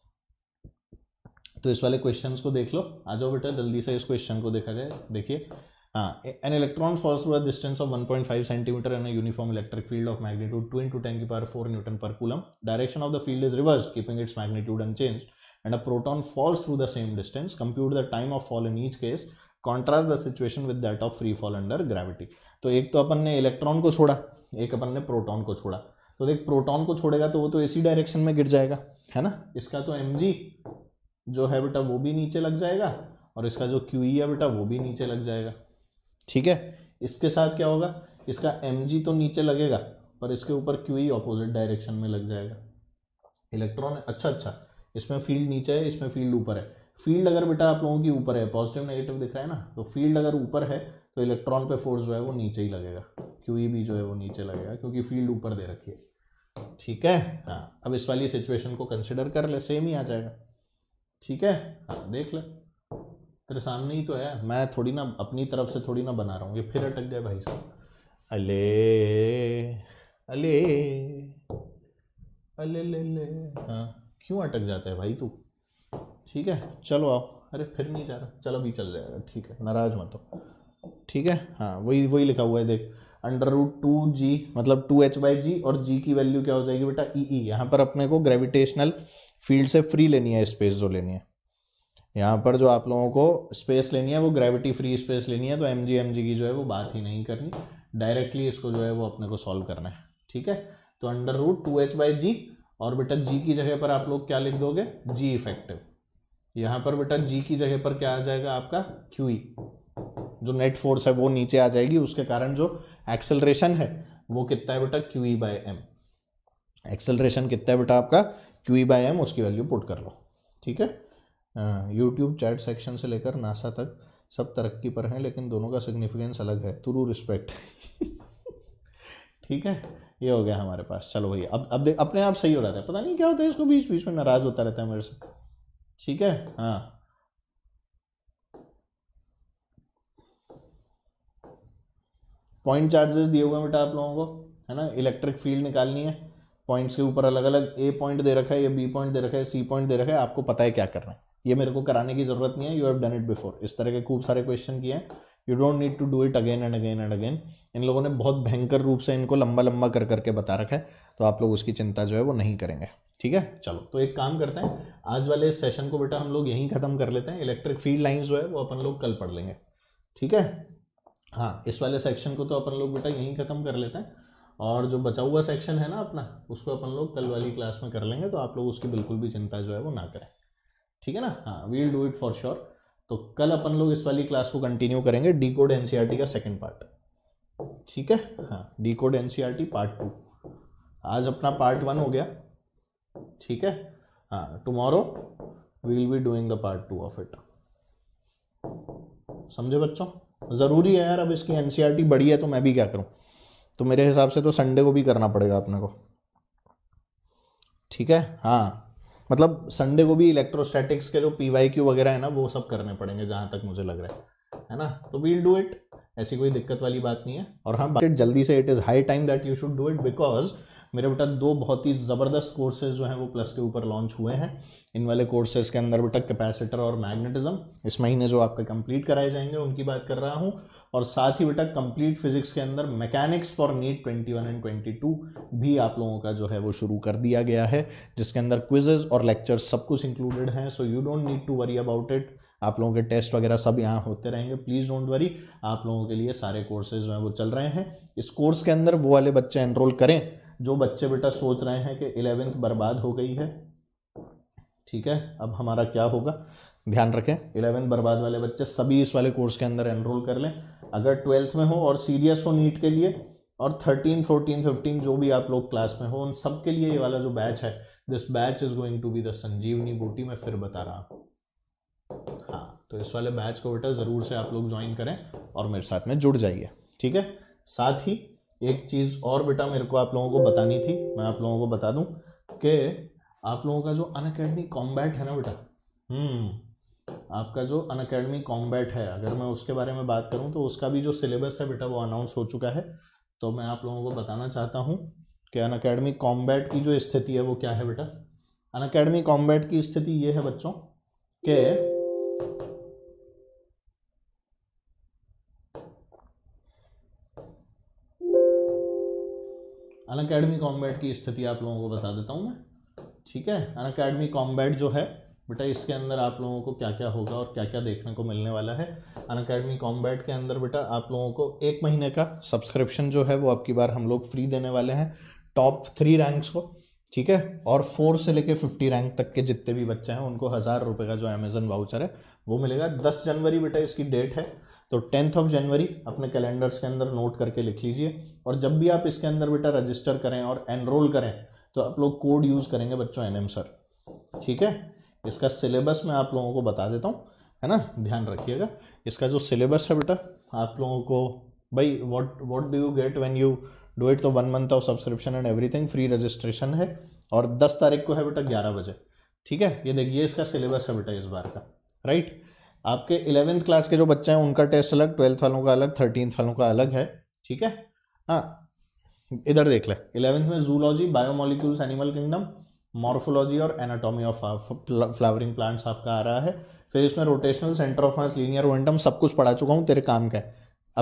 तो इस वाले क्वेश्चंस को देख लो आ जाओ बेटा जल्दी से इस क्वेश्चन को देखा जाए देखिए हाँ an electron falls through a distance of 1.5 centimetre and uniform electric field of magnitude 2 into 10 की power 4 newton per coulomb direction of the field is reverse keeping its magnitude unchanged and a proton falls through the same distance compute the time of fall in each case contrast the situation with that of free fall under gravity तो एक तो अपन ने इलेक्ट्रॉन को छोड़ा एक अपन ने प्रोटॉन को छोड़ा तो देख प्रोटॉन को छोड़ेगा तो वो तो इसी डायरेक्शन में गिर जाएगा है ना इसका तो एम जो है बेटा वो भी नीचे लग जाएगा और इसका जो क्यू है बेटा वो भी नीचे लग जाएगा ठीक है इसके साथ क्या होगा इसका एम तो नीचे लगेगा पर इसके ऊपर क्यू ऑपोजिट डायरेक्शन में लग जाएगा इलेक्ट्रॉन अच्छा अच्छा इसमें फील्ड नीचे है इसमें फील्ड ऊपर है फील्ड अगर बेटा आप लोगों की ऊपर है पॉजिटिव नेगेटिव दिख रहा है ना तो फील्ड अगर ऊपर है तो इलेक्ट्रॉन पे फोर्स जो है वो नीचे ही लगेगा क्यू ई भी जो है वो नीचे लगेगा क्योंकि फील्ड ऊपर दे रखी है ठीक है हाँ अब इस वाली सिचुएशन को कंसिडर कर ले सेम ही आ जाएगा ठीक है हाँ देख ले तेरे सामने ही तो है मैं थोड़ी ना अपनी तरफ से थोड़ी ना बना रहा हूँ ये फिर अटक गया भाई साहब अले अले अले ले ले हाँ क्यों अटक जाता है भाई तू ठीक है चलो आओ अरे फिर नहीं जा रहा चलो अभी चल जाएगा ठीक है नाराज मत हो ठीक है हाँ वही वही लिखा हुआ है देख अंडर रूट टू जी मतलब टू एच बाई जी और जी की वैल्यू क्या हो जाएगी बेटा ई e, ई e। यहाँ पर अपने को ग्रेविटेशनल फील्ड से फ्री लेनी है स्पेस जो लेनी है यहाँ पर जो आप लोगों को स्पेस लेनी है वो ग्रेविटी फ्री स्पेस लेनी है तो एम जी एम जी की जो है वो बात ही नहीं करनी डायरेक्टली इसको जो है वो अपने को सॉल्व करना है ठीक है तो under root two H by G और बेटा जी की जगह पर आप लोग क्या लिख दोगे जी इफेक्टिव यहाँ पर बेटा जी की जगह पर क्या आ जाएगा आपका क्यू ई e. जो नेट फोर्स है वो नीचे आ जाएगी उसके कारण जो एक्सेलरेशन है वो कितना है बेटा Q E by M acceleration कितना है बेटा आपका क्यू ई बाई एम उसकी वैल्यू पुट कर लो ठीक है यूट्यूब चैट सेक्शन से लेकर नासा तक सब तरक्की पर हैं लेकिन दोनों का सिग्निफिकेंस अलग है थ्रू रिस्पेक्ट ठीक है ये हो गया हमारे पास चलो भैया अब अब अपने आप सही हो रहा था पता नहीं क्या होता है इसको बीच बीच में नाराज़ होता रहता है मेरे से ठीक है हाँ पॉइंट चार्जेस दिए हुए बेटा आप लोगों को है ना इलेक्ट्रिक फील्ड निकालनी है पॉइंट्स के ऊपर अलग अलग ए पॉइंट दे रखा है या बी पॉइंट दे रखा है सी पॉइंट दे रखा है आपको पता है क्या करना है ये मेरे को कराने की ज़रूरत नहीं है you have done it before इस तरह के खूब सारे क्वेश्चन किए हैं you don't need to do it again and again and again इन लोगों ने बहुत भयंकर रूप से इनको लंबा लंबा कर करके बता रखा है तो आप लोग उसकी चिंता जो है वो नहीं करेंगे ठीक है चलो तो एक काम करते हैं आज वाले सेशन को बेटा हम लोग यहीं ख़त्म कर लेते हैं इलेक्ट्रिक फील्ड लाइंस जो है वो अपन लोग कल पढ़ लेंगे ठीक है हाँ इस वाले सेक्शन को तो अपन लोग बेटा यहीं ख़त्म कर लेते हैं और जो बचा हुआ सेक्शन है ना अपना उसको अपन लोग कल वाली क्लास में कर लेंगे तो आप लोग उसकी बिल्कुल भी चिंता जो है वो ना करें ठीक है ना हाँ we'll do it for sure तो कल अपन लोग इस वाली क्लास को कंटिन्यू करेंगे डी कोड टी का सेकेंड पार्ट ठीक है हाँ D code T part two आज अपना पार्ट वन हो गया ठीक है हाँ tomorrow we'll be doing the part two of it समझे बच्चों ज़रूरी है यार अब इसकी एन e बड़ी है तो मैं भी क्या करूं तो मेरे हिसाब से तो संडे को भी करना पड़ेगा अपने को ठीक है हाँ मतलब संडे को भी इलेक्ट्रोस्टैटिक्स के जो पी वाई क्यू वगैरह है ना वो सब करने पड़ेंगे जहां तक मुझे लग रहा है है ना तो वील डू इट ऐसी कोई दिक्कत वाली बात नहीं है और हाँ जल्दी से it is high time that you should do it because मेरे बेटा दो बहुत ही ज़बरदस्त कोर्सेज जो हैं वो प्लस के ऊपर लॉन्च हुए हैं इन वाले कोर्सेज के अंदर बेटा कैपेसिटर और मैग्नेटिज्म इस महीने जो आपके कंप्लीट कराए जाएंगे उनकी बात कर रहा हूँ और साथ ही बेटा कंप्लीट फिजिक्स के अंदर mechanics for NEET twenty one and twenty two भी आप लोगों का जो है वो शुरू कर दिया गया है जिसके अंदर क्विजेज और लेक्चर सब कुछ इंक्लूडेड हैं so you don't need to worry about it आप लोगों के टेस्ट वगैरह सब यहाँ होते रहेंगे प्लीज़ डोंट वरी आप लोगों के लिए सारे कोर्सेज जो हैं वो चल रहे हैं इस कोर्स के अंदर वो वाले बच्चे एनरोल करें जो बच्चे बेटा सोच रहे हैं कि इलेवेंथ बर्बाद हो गई है ठीक है अब हमारा क्या होगा ध्यान रखें इलेवेंथ बर्बाद वाले बच्चे सभी इस वाले कोर्स के अंदर एनरोल कर लें अगर ट्वेल्थ में हो और सीरियस हो नीट के लिए और थर्टीन फोर्टीन फिफ्टीन जो भी आप लोग क्लास में हो उन सब के लिए ये वाला जो बैच है this batch is going to be the sanjeevani booti मैं फिर बता रहा हूँ हाँ तो इस वाले बैच को बेटा ज़रूर से आप लोग ज्वाइन करें और मेरे साथ में जुड़ जाइए ठीक है साथ ही एक चीज़ और बेटा मेरे को आप लोगों को बतानी थी मैं आप लोगों को बता दूं कि आप लोगों का जो अन अकेडमी कॉम्बैट है ना बेटा हम्म, आपका जो अन अकेडमी कॉम्बैट है अगर मैं उसके बारे में बात करूं तो उसका भी जो सिलेबस है बेटा वो अनाउंस हो चुका है तो मैं आप लोगों को बताना चाहता हूं कि अन अकेडमी कॉम्बैट की जो स्थिति है वो क्या है बेटा अन अकेडमी कॉम्बैट की स्थिति ये है बच्चों के अन अकेडमी कॉम्बैट की स्थिति आप लोगों को बता देता हूँ मैं ठीक है अन अकेडमी कॉम्बैट जो है बेटा इसके अंदर आप लोगों को क्या क्या होगा और क्या क्या देखने को मिलने वाला है अन अकेडमी कॉम्बैट के अंदर बेटा आप लोगों को एक महीने का सब्सक्रिप्शन जो है वो आपकी बार हम लोग फ्री देने वाले हैं टॉप थ्री रैंक्स को ठीक है और फोर से लेके फिफ्टी रैंक तक के जितने भी बच्चे हैं उनको हज़ार रुपये का जो अमेजन वाउचर है वो मिलेगा दस जनवरी बेटा इसकी डेट है तो टेंथ ऑफ जनवरी अपने कैलेंडर्स के अंदर नोट करके लिख लीजिए और जब भी आप इसके अंदर बेटा रजिस्टर करें और एनरोल करें तो आप लोग कोड यूज़ करेंगे बच्चों एन सर ठीक है इसका सिलेबस मैं आप लोगों को बता देता हूँ है ना ध्यान रखिएगा इसका जो सिलेबस है बेटा आप लोगों को भाई what what do you get when you do it तो one month of subscription and everything free registration है और दस तारीख को है बेटा ग्यारह बजे ठीक है ये देखिए इसका सिलेबस है बेटा इस बार का राइट आपके इलेवेंथ क्लास के जो बच्चे हैं उनका टेस्ट अलग ट्वेल्थ वालों का अलग थर्टीनथ वालों का अलग है ठीक है हाँ इधर देख ले इलेवेंथ में zoology biomolecules animal kingdom morphology और एनाटॉमी ऑफ फ्लावरिंग प्लांट्स आपका आ रहा है फिर इसमें rotational centre of mass linear momentum सब कुछ पढ़ा चुका हूँ तेरे काम का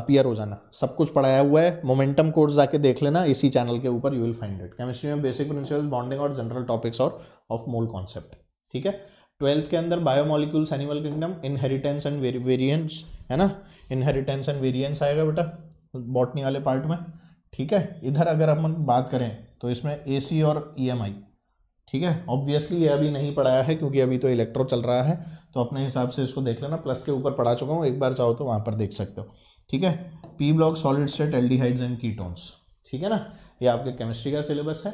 अपियर हो जाना सब कुछ पढ़ाया हुआ है मोमेंटम कोर्स जाके देख लेना इसी चैनल के ऊपर you will find it chemistry में बेसिक प्रिंसिपल्स बॉन्डिंग और जनरल टॉपिक्स और ऑफ मोल कॉन्सेप्ट ठीक है ट्वेल्थ के अंदर biomolecules animal kingdom inheritance and variance है ना इनहेरिटेंस एंड वेरियंस आएगा बेटा बॉटनी वाले पार्ट में ठीक है इधर अगर हम बात करें तो इसमें ए और ई e ठीक है ऑब्वियसली ये अभी नहीं पढ़ाया है क्योंकि अभी तो इलेक्ट्रो चल रहा है तो अपने हिसाब से इसको देख लेना प्लस के ऊपर पढ़ा चुका हूँ एक बार चाहो तो वहाँ पर देख सकते हो ठीक है P block solid state aldehydes and ketones ठीक है ना ये आपके केमिस्ट्री का सिलेबस है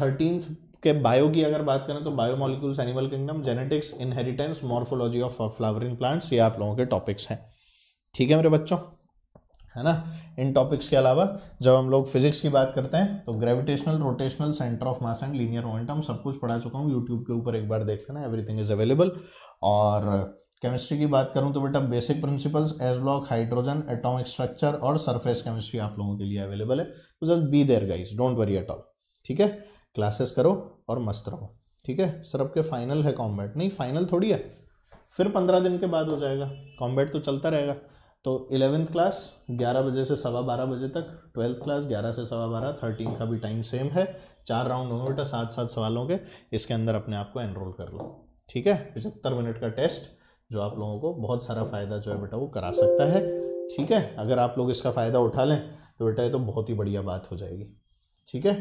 थर्टीन के बायो की अगर बात करें तो biomolecules animal kingdom genetics inheritance morphology of flowering plants ये आप लोगों के टॉपिक्स हैं ठीक है मेरे बच्चों है ना इन टॉपिक्स के अलावा जब हम लोग फिजिक्स की बात करते हैं तो gravitational rotational centre of mass and linear momentum सब कुछ पढ़ा चुका हूँ यूट्यूब के ऊपर एक बार देख लेना एवरीथिंग इज अवेलेबल और केमिस्ट्री की बात करूं तो बेटा basic principles S block hydrogen atomic structure और सरफेस केमिस्ट्री आप लोगों के लिए अवेलेबल है तो just be there guys don't worry at all ठीक है क्लासेस करो और मस्त रहो ठीक है सर अब के फाइनल है कॉम्बैट नहीं फाइनल थोड़ी है फिर पंद्रह दिन के बाद हो जाएगा कॉम्बैट तो चलता रहेगा तो इलेवेंथ क्लास ग्यारह बजे से सवा बारह बजे तक ट्वेल्थ क्लास ग्यारह से सवा बारह थर्टीन का भी टाइम सेम है चार राउंड होंगे बेटा सात सात सवालों के इसके अंदर अपने आप को एनरोल कर लो ठीक है पचहत्तर मिनट का टेस्ट जो आप लोगों को बहुत सारा फ़ायदा जो है बेटा वो करा सकता है ठीक है अगर आप लोग इसका फ़ायदा उठा लें तो बेटा ये तो बहुत ही बढ़िया बात हो जाएगी ठीक है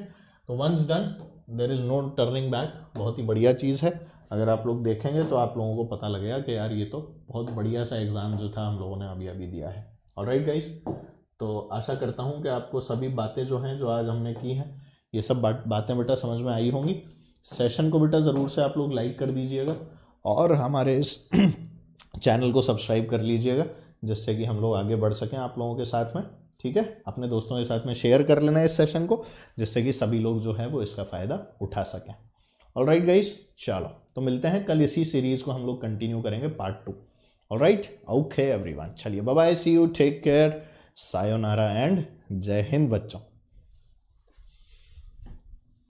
तो once done there is no turning back बहुत ही बढ़िया चीज़ है अगर आप लोग देखेंगे तो आप लोगों को पता लगेगा कि यार ये तो बहुत बढ़िया सा एग्ज़ाम जो था हम लोगों ने अभी अभी दिया है और राइट गाइस तो आशा करता हूँ कि आपको सभी बातें जो हैं जो आज हमने की हैं ये सब बात बातें बेटा समझ में आई होंगी सेशन को बेटा ज़रूर से आप लोग लाइक कर दीजिएगा और हमारे इस चैनल को सब्सक्राइब कर लीजिएगा जिससे कि हम लोग आगे बढ़ सकें आप लोगों के साथ में ठीक है अपने दोस्तों के साथ में शेयर कर लेना इस सेशन को जिससे कि सभी लोग जो है वो इसका फ़ायदा उठा सकें ऑल राइट गाइज चलो तो मिलते हैं कल इसी सीरीज़ को हम लोग कंटिन्यू करेंगे part two all right okay one चलिए bye see you take care sayonara and Jai Hind बच्चों